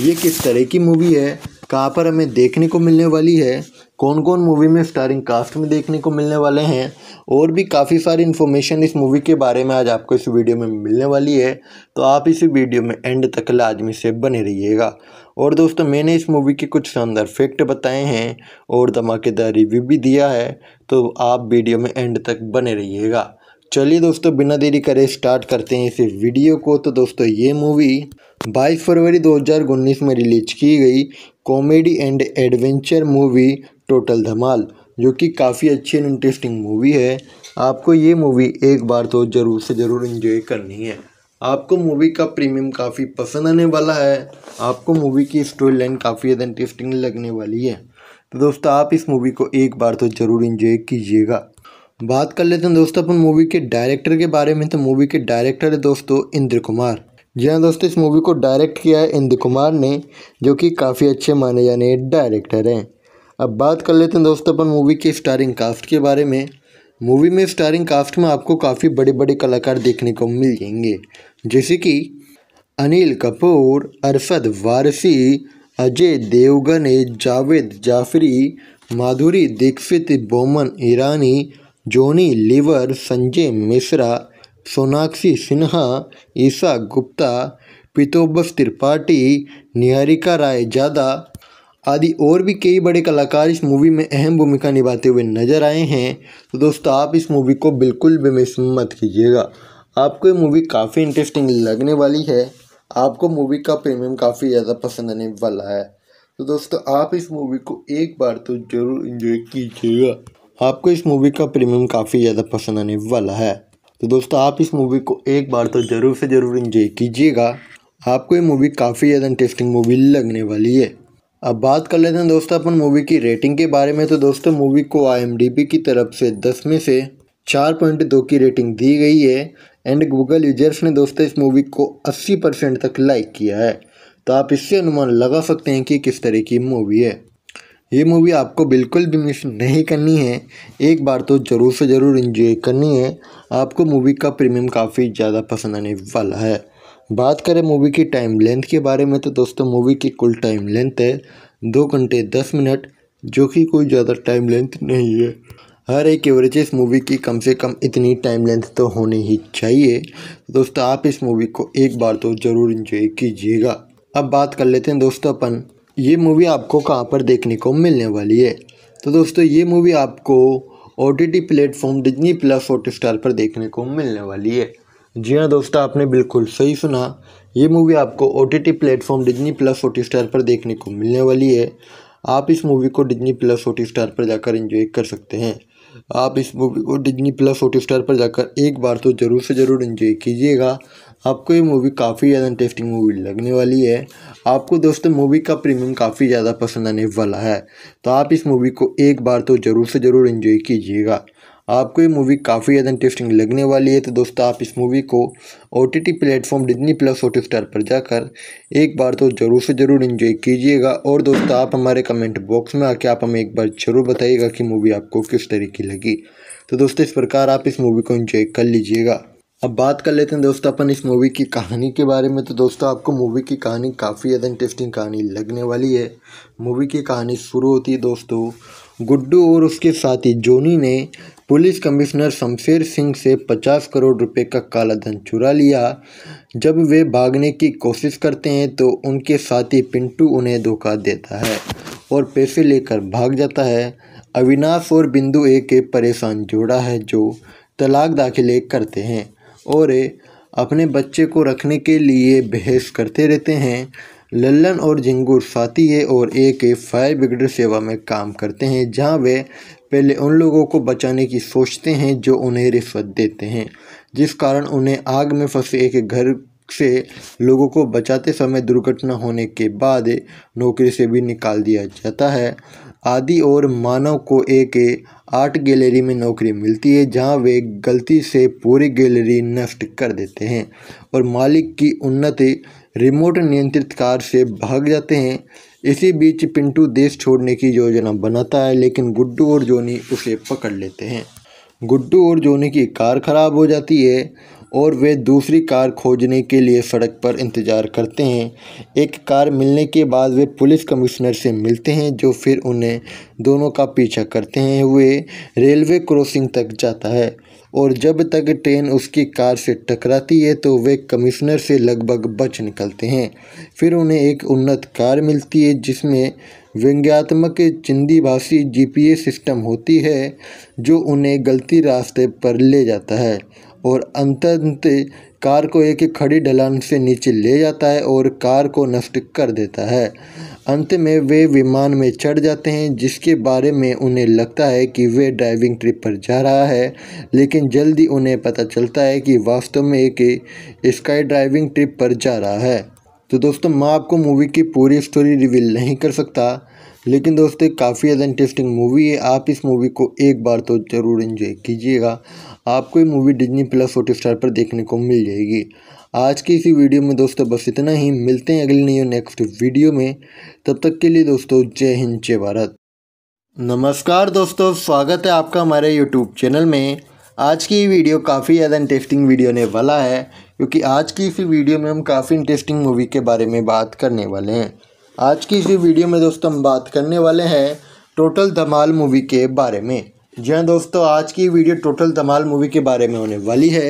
ये किस तरह की मूवी है कहाँ पर हमें देखने को मिलने वाली है कौन कौन मूवी में स्टारिंग कास्ट में देखने को मिलने वाले हैं और भी काफ़ी सारी इन्फॉर्मेशन इस मूवी के बारे में आज आपको इस वीडियो में मिलने वाली है तो आप इस वीडियो में एंड तक लाजमी से बने रहिएगा और दोस्तों मैंने इस मूवी के कुछ शानदार फैक्ट बताए हैं और धमाकेदार रिव्यू भी दिया है तो आप वीडियो में एंड तक बने रहिएगा चलिए दोस्तों बिना देरी करे स्टार्ट करते हैं इस वीडियो को तो दोस्तों ये मूवी 22 फरवरी 2019 में रिलीज की गई comedy and adventure movie total Dhamaal जो कि काफ़ी अच्छी एंड इंटरेस्टिंग मूवी है आपको ये मूवी एक बार तो ज़रूर से ज़रूर इन्जॉय करनी है आपको मूवी का प्रीमियम काफ़ी पसंद आने वाला है आपको मूवी की स्टोरी लाइन काफ़ी ज़्यादा इंटरेस्टिंग लगने वाली है तो दोस्तों आप इस मूवी को एक बार तो ज़रूर इन्जॉय कीजिएगा बात कर लेते हैं दोस्तों अपन मूवी के डायरेक्टर के बारे में तो मूवी के डायरेक्टर है दोस्तों इंद्र कुमार जी हाँ दोस्तों इस मूवी को डायरेक्ट किया है इंद्र कुमार ने जो कि काफ़ी अच्छे माने जाने डायरेक्टर हैं अब बात कर लेते हैं दोस्तों अपन मूवी के स्टारिंग कास्ट के बारे में मूवी में स्टारिंग कास्ट में आपको काफ़ी बड़े बड़े कलाकार देखने को मिल जाएंगे जैसे कि अनिल कपूर अरशद वारसी अजय देवगन जावेद जाफरी माधुरी दीक्षित बोमन ईरानी जोनी लिवर संजय मिश्रा सोनाक्षी सिन्हा ईशा गुप्ता पितोबस त्रिपाठी निहारिका राय जादा आदि और भी कई बड़े कलाकार इस मूवी में अहम भूमिका निभाते हुए नजर आए हैं तो दोस्तों आप इस मूवी को बिल्कुल भी मिस मत कीजिएगा आपको ये मूवी काफ़ी इंटरेस्टिंग लगने वाली है आपको मूवी का प्रीमियम काफ़ी ज़्यादा पसंद आने वाला है तो दोस्तों आप इस मूवी को एक बार तो ज़रूर इन्जॉय कीजिएगा आपको इस मूवी का प्रीमियम काफ़ी ज़्यादा पसंद आने वाला है तो दोस्तों आप इस मूवी को एक बार तो ज़रूर से ज़रूर इन्जॉय कीजिएगा आपको ये मूवी काफ़ी ज़्यादा इंटरेस्टिंग मूवी लगने वाली है अब बात कर लेते हैं दोस्तों अपन मूवी की रेटिंग के बारे में तो दोस्तों मूवी को आई की तरफ से दस में से चार पॉइंट दो की रेटिंग दी गई है एंड गूगल यूजर्स ने दोस्तों इस मूवी को 80 परसेंट तक लाइक किया है तो आप इससे अनुमान लगा सकते हैं कि किस तरह की मूवी है ये मूवी आपको बिल्कुल भी मिस नहीं करनी है एक बार तो ज़रूर से ज़रूर इन्जॉय करनी है आपको मूवी का प्रीमियम काफ़ी ज़्यादा पसंद आने वाला है बात करें मूवी की टाइम लेंथ के बारे में तो दोस्तों मूवी की कुल टाइम लेंथ है दो घंटे दस मिनट जो कि कोई ज़्यादा टाइम लेंथ नहीं है हर एक एवरेज इस मूवी की कम से कम इतनी टाइम लेंथ तो होनी ही चाहिए तो दोस्तों आप इस मूवी को एक बार तो ज़रूर इन्जॉय कीजिएगा अब बात कर लेते हैं दोस्तों अपन ये मूवी आपको कहाँ पर देखने को मिलने वाली है तो दोस्तों ये मूवी आपको O T T platform Disney plus Hotstar पर देखने को मिलने वाली है जी हाँ दोस्तों आपने बिल्कुल सही सुना ये मूवी आपको O T T platform Disney plus Hotstar पर देखने को मिलने वाली है आप इस मूवी को डिजनी प्लस हॉट स्टार पर जाकर इंजॉय कर सकते हैं आप इस मूवी को डिजनी प्लस स्टार पर जाकर एक बार तो ज़रूर से ज़रूर इन्जॉय कीजिएगा आपको ये मूवी काफ़ी ज़्यादा इंटरेस्टिंग मूवी लगने वाली है आपको दोस्तों मूवी का प्रीमियम काफ़ी ज़्यादा पसंद आने वाला है तो आप इस मूवी को एक बार तो ज़रूर से ज़रूर इन्जॉय कीजिएगा आपको ये मूवी काफ़ी ज़्यादा इंटरेस्टिंग लगने वाली है तो दोस्तों आप इस मूवी को O T T platform Disney plus Hotstar पर जाकर एक बार तो ज़रूर से ज़रूर इन्जॉय कीजिएगा और दोस्तों आप हमारे कमेंट बॉक्स में आके आप हमें एक बार ज़रूर बताइएगा कि मूवी आपको किस तरह की लगी तो दोस्तों इस प्रकार आप इस मूवी को इन्जॉय कर लीजिएगा अब बात कर लेते हैं दोस्तों अपन इस मूवी की कहानी के बारे में तो दोस्तों आपको मूवी की कहानी काफ़ी ज़्यादा इंटरेस्टिंग कहानी लगने वाली है मूवी की कहानी शुरू होती है दोस्तों गुड्डू और उसके साथी जोनी ने पुलिस कमिश्नर शमशेर सिंह से 50 करोड़ रुपए का काला धन चुरा लिया जब वे भागने की कोशिश करते हैं तो उनके साथी पिंटू उन्हें धोखा देता है और पैसे लेकर भाग जाता है अविनाश और बिंदु एक के परेशान जोड़ा है जो तलाक दाखिले करते हैं और अपने बच्चे को रखने के लिए बहस करते रहते हैं लल्लन और झिंगूर साथी है और एक फायर ब्रिगेड सेवा में काम करते हैं जहां वे पहले उन लोगों को बचाने की सोचते हैं जो उन्हें रिश्वत देते हैं जिस कारण उन्हें आग में फंसे एक घर से लोगों को बचाते समय दुर्घटना होने के बाद नौकरी से भी निकाल दिया जाता है आदि और मानव को एक आर्ट गैलरी में नौकरी मिलती है जहां वे गलती से पूरी गैलरी नष्ट कर देते हैं और मालिक की उन्नति रिमोट नियंत्रित कार से भाग जाते हैं इसी बीच पिंटू देश छोड़ने की योजना बनाता है लेकिन गुड्डू और जोनी उसे पकड़ लेते हैं गुड्डू और जोनी की कार खराब हो जाती है और वे दूसरी कार खोजने के लिए सड़क पर इंतज़ार करते हैं एक कार मिलने के बाद वे पुलिस कमिश्नर से मिलते हैं जो फिर उन्हें दोनों का पीछा करते हैं हुए रेलवे क्रॉसिंग तक जाता है और जब तक ट्रेन उसकी कार से टकराती है तो वे कमिश्नर से लगभग बच निकलते हैं फिर उन्हें एक उन्नत कार मिलती है जिसमें व्यंग्यात्मक चिंदी भाषी जी सिस्टम होती है जो उन्हें गलती रास्ते पर ले जाता है और अंतंत कार को एक खड़ी ढलान से नीचे ले जाता है और कार को नष्ट कर देता है अंत में वे विमान में चढ़ जाते हैं जिसके बारे में उन्हें लगता है कि वे ड्राइविंग ट्रिप पर जा रहा है लेकिन जल्दी उन्हें पता चलता है कि वास्तव में एक स्काई ड्राइविंग ट्रिप पर जा रहा है तो दोस्तों मैं आपको मूवी की पूरी स्टोरी रिवील नहीं कर सकता लेकिन दोस्तों काफ़ी ज़्यादा इंटरेस्टिंग मूवी है आप इस मूवी को एक बार तो ज़रूर इन्जॉय कीजिएगा आपको ये मूवी डिजनी प्लस स्टार पर देखने को मिल जाएगी आज की इसी वीडियो में दोस्तों बस इतना ही मिलते हैं अगले न्यू नेक्स्ट वीडियो में तब तक के लिए दोस्तों जय हिंद जय भारत नमस्कार दोस्तों स्वागत है आपका हमारे यूट्यूब चैनल में आज की वीडियो काफ़ी ज़्यादा इंटरेस्टिंग वीडियो ने वाला है क्योंकि आज की इसी वीडियो में हम काफ़ी इंटरेस्टिंग मूवी के बारे में बात करने वाले हैं आज की इसी वीडियो में दोस्तों हम बात करने वाले हैं टोटल धमाल मूवी के बारे में जी हाँ दोस्तों आज की वीडियो टोटल धमाल मूवी के बारे में होने वाली है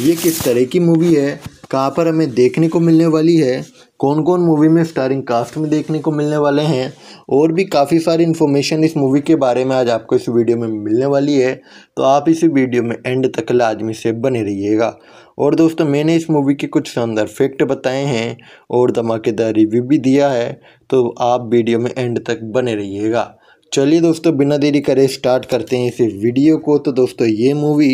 ये किस तरह की मूवी है कहाँ पर हमें देखने को मिलने वाली है कौन कौन मूवी में स्टारिंग कास्ट में देखने को मिलने वाले हैं और भी काफ़ी सारी इन्फॉर्मेशन इस मूवी के बारे में आज आपको इस वीडियो में मिलने वाली है तो आप इस वीडियो में एंड तक लाजमी से बने रहिएगा और दोस्तों मैंने इस मूवी के कुछ शानदार फैक्ट बताए हैं और धमाकेदार रिव्यू भी दिया है तो आप वीडियो में एंड तक बने रहिएगा चलिए दोस्तों बिना देरी करे स्टार्ट करते हैं इस वीडियो को तो दोस्तों ये मूवी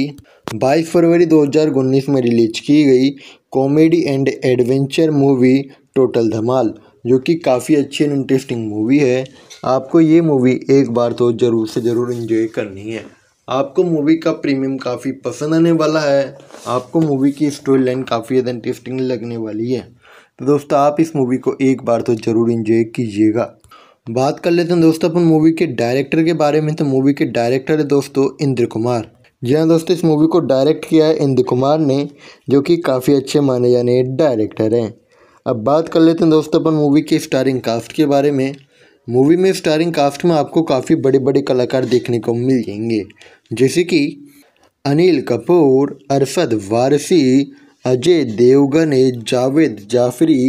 22 फरवरी 2019 में रिलीज की गई comedy and adventure movie total Dhamaal जो कि काफ़ी अच्छी एंड इंटरेस्टिंग मूवी है आपको ये मूवी एक बार तो ज़रूर से ज़रूर इन्जॉय करनी है आपको मूवी का प्रीमियम काफ़ी पसंद आने वाला है आपको मूवी की स्टोरी लाइन काफ़ी ज़्यादा इंटरेस्टिंग लगने वाली है तो दोस्तों आप इस मूवी को एक बार तो ज़रूर इन्जॉय कीजिएगा बात कर लेते हैं दोस्तों अपन मूवी के डायरेक्टर के बारे में तो मूवी के डायरेक्टर है दोस्तों इंद्र कुमार जी हाँ दोस्तों इस मूवी को डायरेक्ट किया है इंद्र कुमार ने जो कि काफ़ी अच्छे माने जाने डायरेक्टर हैं अब बात कर लेते हैं दोस्तों अपन मूवी के स्टारिंग कास्ट के बारे में मूवी में स्टारिंग कास्ट में आपको काफ़ी बड़े बड़े कलाकार देखने को मिल जाएंगे जैसे कि अनिल कपूर अरशद वारसी अजय देवगन जावेद जाफरी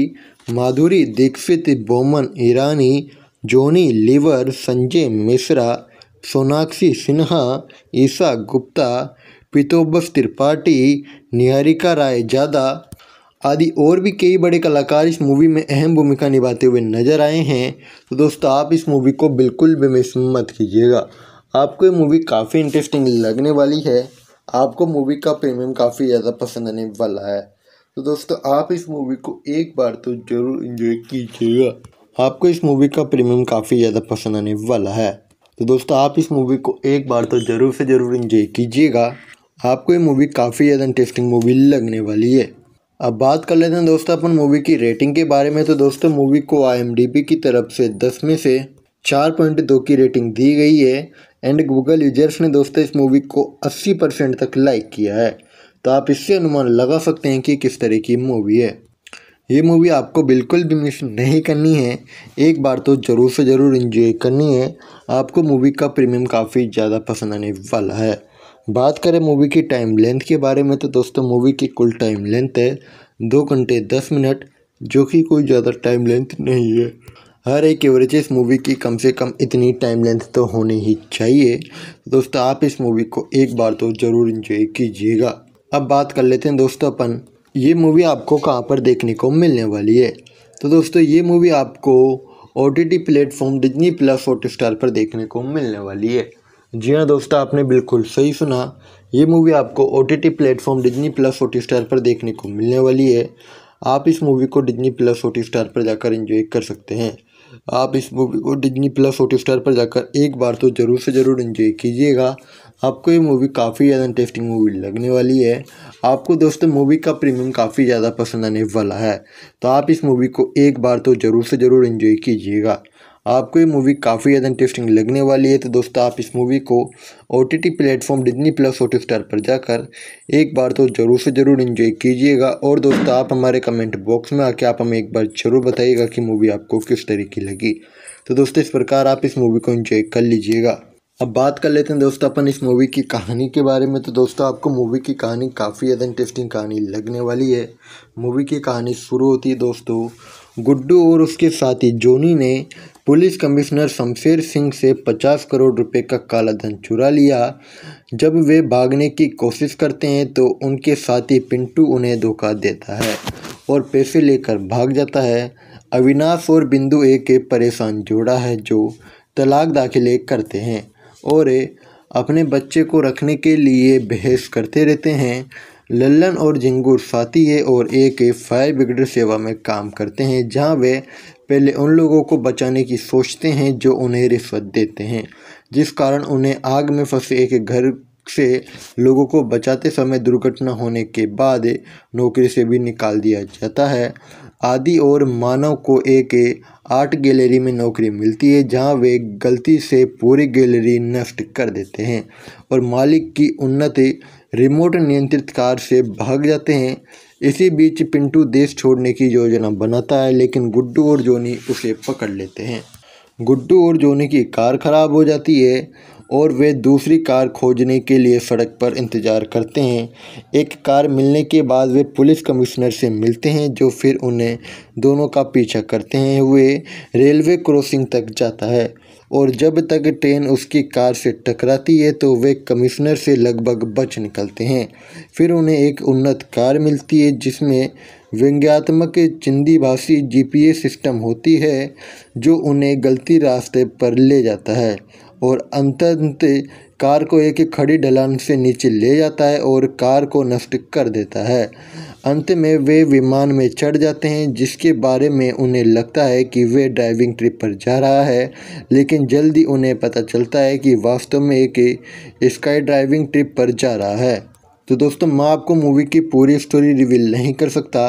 माधुरी दीक्षित बोमन ईरानी जोनी लीवर संजय मिश्रा सोनाक्षी सिन्हा ईशा गुप्ता पीतोबस त्रिपाठी निहारिका राय जादा आदि और भी कई बड़े कलाकार इस मूवी में अहम भूमिका निभाते हुए नजर आए हैं तो दोस्तों आप इस मूवी को बिल्कुल भी मिस मत कीजिएगा आपको ये मूवी काफ़ी इंटरेस्टिंग लगने वाली है आपको मूवी का प्रीमियम काफ़ी ज़्यादा पसंद आने वाला है तो दोस्तों आप इस मूवी को एक बार तो ज़रूर इन्जॉय कीजिएगा आपको इस मूवी का प्रीमियम काफ़ी ज़्यादा पसंद आने वाला है तो दोस्तों आप इस मूवी को एक बार तो ज़रूर से ज़रूर इंजॉय कीजिएगा आपको ये मूवी काफ़ी ज़्यादा इंटरेस्टिंग मूवी लगने वाली है अब बात कर लेते हैं दोस्तों अपन मूवी की रेटिंग के बारे में तो दोस्तों मूवी को आई की तरफ से दस में से चार पॉइंट दो की रेटिंग दी गई है एंड गूगल यूजर्स ने दोस्तों इस मूवी को अस्सी परसेंट तक लाइक किया है तो आप इससे अनुमान लगा सकते हैं कि किस तरह की मूवी है ये मूवी आपको बिल्कुल भी मिस नहीं करनी है एक बार तो ज़रूर से ज़रूर इन्जॉय करनी है आपको मूवी का प्रीमियम काफ़ी ज़्यादा पसंद आने वाला है बात करें मूवी की टाइम लेंथ के बारे में तो दोस्तों मूवी की कुल टाइम लेंथ है दो घंटे दस मिनट जो कि कोई ज़्यादा टाइम लेंथ नहीं है हर एक एवरेज इस मूवी की कम से कम इतनी टाइम लेंथ तो होनी ही चाहिए दोस्तों आप इस मूवी को एक बार तो ज़रूर इन्जॉय कीजिएगा अब बात कर लेते हैं दोस्तों अपन ये मूवी आपको कहाँ पर देखने को मिलने वाली है तो दोस्तों ये मूवी आपको O T T platform Disney plus Hotstar पर देखने को मिलने वाली है जी हाँ दोस्तों आपने बिल्कुल सही सुना ये मूवी आपको O T T platform Disney plus Hotstar पर देखने को मिलने वाली है आप इस मूवी को डिजनी प्लस हॉट स्टार पर जाकर इन्जॉय कर सकते हैं आप इस मूवी को डिजनी प्लस हॉट स्टार पर जाकर एक बार तो ज़रूर से ज़रूर इन्जॉय कीजिएगा आपको ये मूवी काफ़ी ज़्यादा इंटरेस्टिंग मूवी लगने वाली है आपको दोस्तों मूवी का प्रीमियम काफ़ी ज़्यादा पसंद आने वाला है तो आप इस मूवी को एक बार तो ज़रूर से ज़रूर इन्जॉय कीजिएगा आपको ये मूवी काफ़ी ज़्यादा इंटरेस्टिंग लगने वाली है तो दोस्तों आप इस मूवी को O T T platform Disney plus Hotstar पर जाकर एक बार तो ज़रूर से ज़रूर इन्जॉय कीजिएगा और दोस्तों आप हमारे कमेंट बॉक्स में आके आप हमें एक बार ज़रूर बताइएगा कि मूवी आपको किस तरह की लगी तो दोस्तों इस प्रकार आप इस मूवी को इन्जॉय कर लीजिएगा अब बात कर लेते हैं दोस्तों अपन इस मूवी की कहानी के बारे में तो दोस्तों आपको मूवी की कहानी काफ़ी ज़्यादा इंटरेस्टिंग कहानी लगने वाली है मूवी की कहानी शुरू होती है दोस्तों गुड्डू और उसके साथी जोनी ने पुलिस कमिश्नर शमशेर सिंह से पचास करोड़ रुपए का काला धन चुरा लिया जब वे भागने की कोशिश करते हैं तो उनके साथी पिंटू उन्हें धोखा देता है और पैसे लेकर भाग जाता है अविनाश और बिंदु एक परेशान जोड़ा है जो तलाक दाखिले करते हैं और अपने बच्चे को रखने के लिए बहस करते रहते हैं लल्लन और झिंगूर साथी है और एक फायर ब्रिगेड सेवा में काम करते हैं जहां वे पहले उन लोगों को बचाने की सोचते हैं जो उन्हें रिश्वत देते हैं जिस कारण उन्हें आग में फंसे एक घर से लोगों को बचाते समय दुर्घटना होने के बाद नौकरी से भी निकाल दिया जाता है आदि और मानव को एक आर्ट गैलरी में नौकरी मिलती है जहां वे गलती से पूरी गैलरी नष्ट कर देते हैं और मालिक की उन्नति रिमोट नियंत्रित कार से भाग जाते हैं इसी बीच पिंटू देश छोड़ने की योजना बनाता है लेकिन गुड्डू और जोनी उसे पकड़ लेते हैं गुड्डू और जोनी की कार खराब हो जाती है और वे दूसरी कार खोजने के लिए सड़क पर इंतज़ार करते हैं एक कार मिलने के बाद वे पुलिस कमिश्नर से मिलते हैं जो फिर उन्हें दोनों का पीछा करते हैं वे रेलवे क्रॉसिंग तक जाता है और जब तक ट्रेन उसकी कार से टकराती है तो वे कमिश्नर से लगभग बच निकलते हैं फिर उन्हें एक उन्नत कार मिलती है जिसमें व्यंग्यात्मक चिंदी भाषी जी सिस्टम होती है जो उन्हें गलती रास्ते पर ले जाता है और अंत कार को एक खड़ी ढलान से नीचे ले जाता है और कार को नष्ट कर देता है अंत में वे विमान में चढ़ जाते हैं जिसके बारे में उन्हें लगता है कि वे ड्राइविंग ट्रिप पर जा रहा है लेकिन जल्दी उन्हें पता चलता है कि वास्तव में एक स्काई ड्राइविंग ट्रिप पर जा रहा है तो दोस्तों मैं आपको मूवी की पूरी स्टोरी रिवील नहीं कर सकता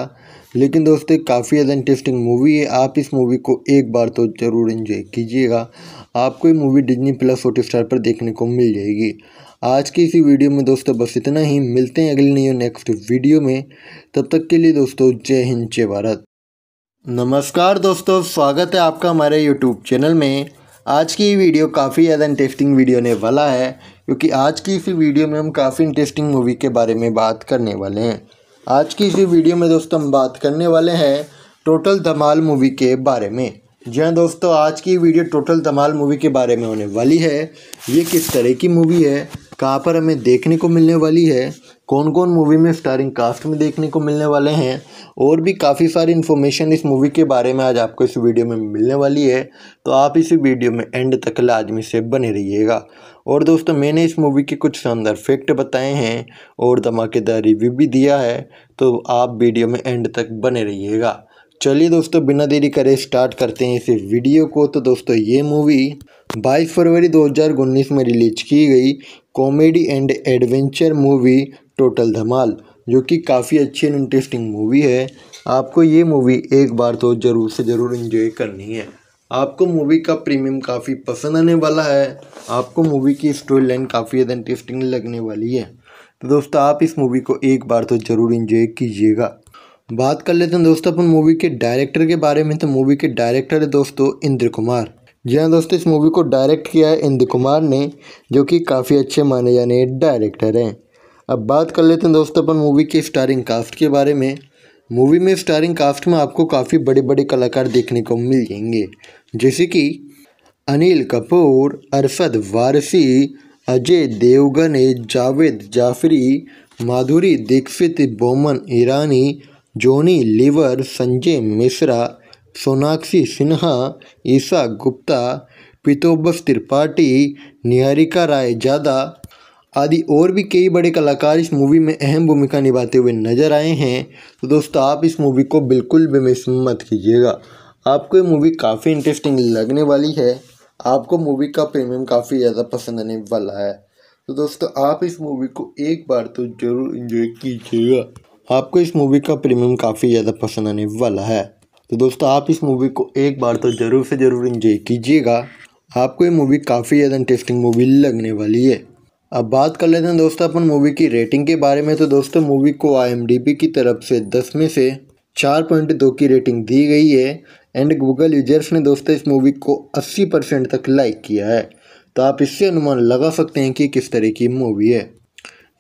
लेकिन दोस्तों काफ़ी ज़्यादा इंटरेस्टिंग मूवी है आप इस मूवी को एक बार तो ज़रूर इन्जॉय कीजिएगा आपको ये मूवी डिजनी प्लस हॉटस्टार पर देखने को मिल जाएगी आज की इसी वीडियो में दोस्तों बस इतना ही मिलते हैं अगले न्यू नेक्स्ट वीडियो में तब तक के लिए दोस्तों जय हिंद जय भारत नमस्कार दोस्तों स्वागत है आपका हमारे यूट्यूब चैनल में आज की वीडियो काफ़ी ज़्यादा इंटरेस्टिंग वीडियो होने वाला है क्योंकि आज की इसी वीडियो में हम काफ़ी इंटरेस्टिंग मूवी के बारे में बात करने वाले हैं आज की इसी वीडियो में दोस्तों हम बात करने वाले हैं टोटल धमाल मूवी के बारे में जी हाँ दोस्तों आज की वीडियो टोटल धमाल मूवी के बारे में होने वाली है ये किस तरह की मूवी है कहाँ पर हमें देखने को मिलने वाली है कौन कौन मूवी में स्टारिंग कास्ट में देखने को मिलने वाले हैं और भी काफ़ी सारी इन्फॉर्मेशन इस मूवी के बारे में आज आपको इस वीडियो में मिलने वाली है तो आप इस वीडियो में एंड तक लाजमी से बने रहिएगा और दोस्तों मैंने इस मूवी के कुछ शानदार फैक्ट बताए हैं और धमाकेदार रिव्यू भी दिया है तो आप वीडियो में एंड तक बने रहिएगा चलिए दोस्तों बिना देरी करे स्टार्ट करते हैं इस वीडियो को तो दोस्तों ये मूवी 22 फरवरी 2019 में रिलीज की गई comedy and adventure movie total Dhamaal जो कि काफ़ी अच्छी एंड इंटरेस्टिंग मूवी है आपको ये मूवी एक बार तो ज़रूर से ज़रूर इन्जॉय करनी है आपको मूवी का प्रीमियम काफ़ी पसंद आने वाला है आपको मूवी की स्टोरी लाइन काफ़ी ज़्यादा इंटरेस्टिंग लगने वाली है तो दोस्तों आप इस मूवी को एक बार तो ज़रूर इन्जॉय कीजिएगा बात कर लेते हैं दोस्तों अपन मूवी के डायरेक्टर के बारे में तो मूवी के डायरेक्टर है दोस्तों इंद्र कुमार जी हाँ दोस्तों इस मूवी को डायरेक्ट किया है इंद्र कुमार ने जो कि काफ़ी अच्छे माने जाने डायरेक्टर हैं अब बात कर लेते हैं दोस्तों अपन मूवी के स्टारिंग कास्ट के बारे में मूवी में स्टारिंग कास्ट में आपको काफ़ी बड़े बड़े कलाकार देखने को मिल जाएंगे जैसे कि अनिल कपूर अरशद वारसी अजय देवगन जावेद जाफरी माधुरी दीक्षित बोमन ईरानी जोनी लीवर संजय मिश्रा सोनाक्षी सिन्हा ईशा गुप्ता पीतोबस त्रिपाठी निहारिका राय जादा आदि और भी कई बड़े कलाकार इस मूवी में अहम भूमिका निभाते हुए नजर आए हैं तो दोस्तों आप इस मूवी को बिल्कुल भी मिस मत कीजिएगा आपको ये मूवी काफ़ी इंटरेस्टिंग लगने वाली है आपको मूवी का प्रीमियम काफ़ी ज़्यादा पसंद आने वाला है तो दोस्तों आप इस मूवी को एक बार तो ज़रूर इन्जॉय कीजिएगा आपको इस मूवी का प्रीमियम काफ़ी ज़्यादा पसंद आने वाला है तो दोस्तों आप इस मूवी को एक बार तो ज़रूर से ज़रूर इंजॉय कीजिएगा आपको ये मूवी काफ़ी ज़्यादा इंटरेस्टिंग मूवी लगने वाली है अब बात कर लेते हैं दोस्तों अपन मूवी की रेटिंग के बारे में तो दोस्तों मूवी को आई की तरफ से दस में से चार पॉइंट दो की रेटिंग दी गई है एंड गूगल यूजर्स ने दोस्तों इस मूवी को अस्सी परसेंट तक लाइक किया है तो आप इससे अनुमान लगा सकते हैं कि किस तरह की मूवी है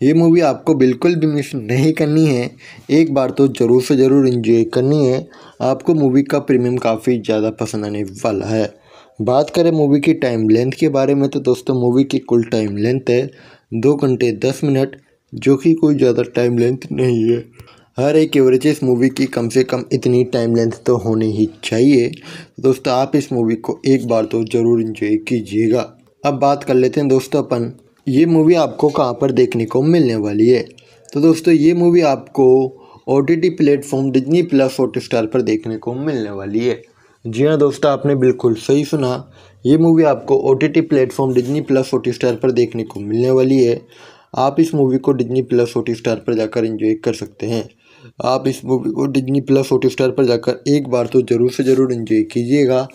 ये मूवी आपको बिल्कुल भी मिस नहीं करनी है एक बार तो ज़रूर से ज़रूर इन्जॉय करनी है आपको मूवी का प्रीमियम काफ़ी ज़्यादा पसंद आने वाला है बात करें मूवी की टाइम लेंथ के बारे में तो दोस्तों मूवी की कुल टाइम लेंथ है दो घंटे दस मिनट जो कि कोई ज़्यादा टाइम लेंथ नहीं है हर एक एवरेज इस मूवी की कम से कम इतनी टाइम लेंथ तो होनी ही चाहिए दोस्तों आप इस मूवी को एक बार तो ज़रूर इन्जॉय कीजिएगा अब बात कर लेते हैं दोस्तों अपन ये मूवी आपको कहाँ पर देखने को मिलने वाली है तो दोस्तों ये मूवी आपको O T T platform Disney plus Hotstar पर देखने को मिलने वाली है जी हाँ दोस्तों आपने बिल्कुल सही सुना ये मूवी आपको O T T platform Disney plus Hotstar पर देखने को मिलने वाली है आप इस मूवी को डिजनी प्लस हॉट स्टार पर जाकर इन्जॉय कर सकते हैं आप इस मूवी को डिजनी प्लस हॉट स्टार पर जाकर एक बार तो ज़रूर से ज़रूर इन्जॉय कीजिएगा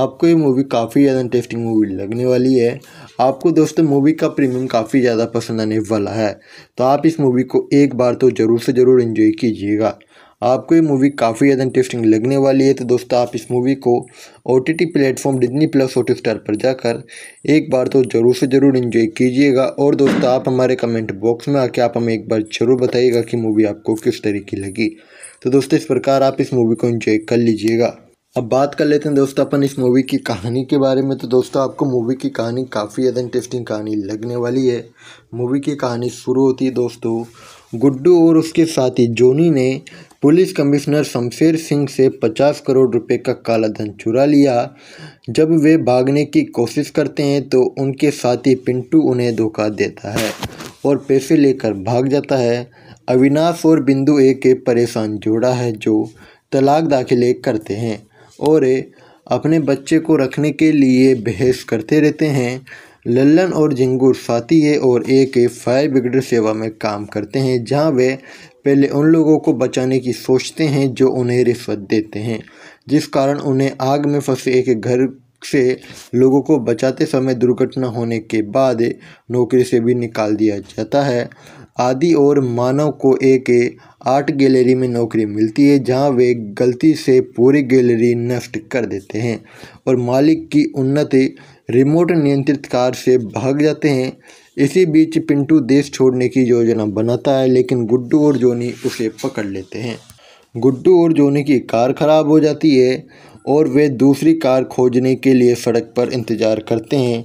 आपको ये मूवी काफ़ी ज़्यादा इंटरेस्टिंग मूवी लगने वाली है आपको दोस्तों मूवी का प्रीमियम काफ़ी ज़्यादा पसंद आने वाला है तो आप इस मूवी को एक बार तो ज़रूर से ज़रूर इन्जॉय कीजिएगा आपको ये मूवी काफ़ी ज़्यादा इंटरेस्टिंग लगने वाली है तो दोस्तों आप इस मूवी को O T T platform Disney plus Hotstar पर जाकर एक बार तो ज़रूर से ज़रूर इन्जॉय कीजिएगा और दोस्तों आप हमारे कमेंट बॉक्स में आके आप हमें एक बार ज़रूर बताइएगा कि मूवी आपको किस तरीके लगी तो दोस्तों इस प्रकार आप इस मूवी को इन्जॉय कर लीजिएगा अब बात कर लेते हैं दोस्तों अपन इस मूवी की कहानी के बारे में तो दोस्तों आपको मूवी की कहानी काफ़ी ज़्यादा इंटरेस्टिंग कहानी लगने वाली है मूवी की कहानी शुरू होती है दोस्तों गुड्डू और उसके साथी जोनी ने पुलिस कमिश्नर शमशेर सिंह से पचास करोड़ रुपए का काला धन चुरा लिया जब वे भागने की कोशिश करते हैं तो उनके साथी पिंटू उन्हें धोखा देता है और पैसे लेकर भाग जाता है अविनाश और बिंदु एक परेशान जोड़ा है जो तलाक दाखिले करते हैं और अपने बच्चे को रखने के लिए बहस करते रहते हैं लल्लन और झिंगूर साथी है और एक फायर ब्रिगेड सेवा में काम करते हैं जहां वे पहले उन लोगों को बचाने की सोचते हैं जो उन्हें रिश्वत देते हैं जिस कारण उन्हें आग में फंसे एक घर से लोगों को बचाते समय दुर्घटना होने के बाद नौकरी से भी निकाल दिया जाता है आदि और मानव को एक आर्ट गैलरी में नौकरी मिलती है जहां वे गलती से पूरी गैलरी नष्ट कर देते हैं और मालिक की उन्नति रिमोट नियंत्रित कार से भाग जाते हैं इसी बीच पिंटू देश छोड़ने की योजना बनाता है लेकिन गुड्डू और जोनी उसे पकड़ लेते हैं गुड्डू और जोनी की कार खराब हो जाती है और वे दूसरी कार खोजने के लिए सड़क पर इंतज़ार करते हैं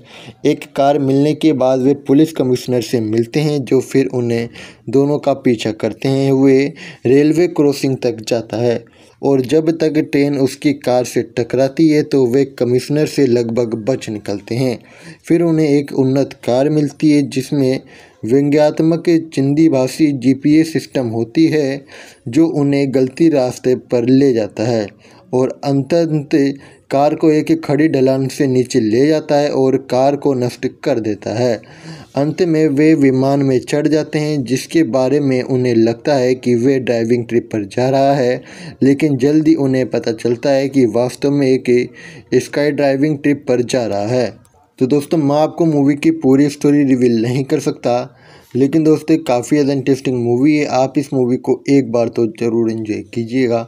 एक कार मिलने के बाद वे पुलिस कमिश्नर से मिलते हैं जो फिर उन्हें दोनों का पीछा करते हैं हुए रेलवे क्रॉसिंग तक जाता है और जब तक ट्रेन उसकी कार से टकराती है तो वे कमिश्नर से लगभग बच निकलते हैं फिर उन्हें एक उन्नत कार मिलती है जिसमें व्यंग्यात्मक चिंदी भाषी जी सिस्टम होती है जो उन्हें गलती रास्ते पर ले जाता है और अंत कार को एक खड़ी ढलान से नीचे ले जाता है और कार को नष्ट कर देता है अंत में वे विमान में चढ़ जाते हैं जिसके बारे में उन्हें लगता है कि वे ड्राइविंग ट्रिप पर जा रहा है लेकिन जल्दी उन्हें पता चलता है कि वास्तव में एक स्काई ड्राइविंग ट्रिप पर जा रहा है तो दोस्तों मैं आपको मूवी की पूरी स्टोरी रिवील नहीं कर सकता लेकिन दोस्तों काफ़ी ज़्यादा इंटरेस्टिंग मूवी है आप इस मूवी को एक बार तो ज़रूर इन्जॉय कीजिएगा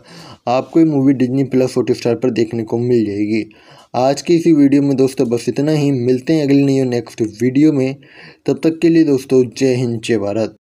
आपको ये movie Disney plus Hotstar पर देखने को मिल जाएगी आज की इसी वीडियो में दोस्तों बस इतना ही मिलते हैं अगले न्यू नेक्स्ट वीडियो में तब तक के लिए दोस्तों जय हिंद जय भारत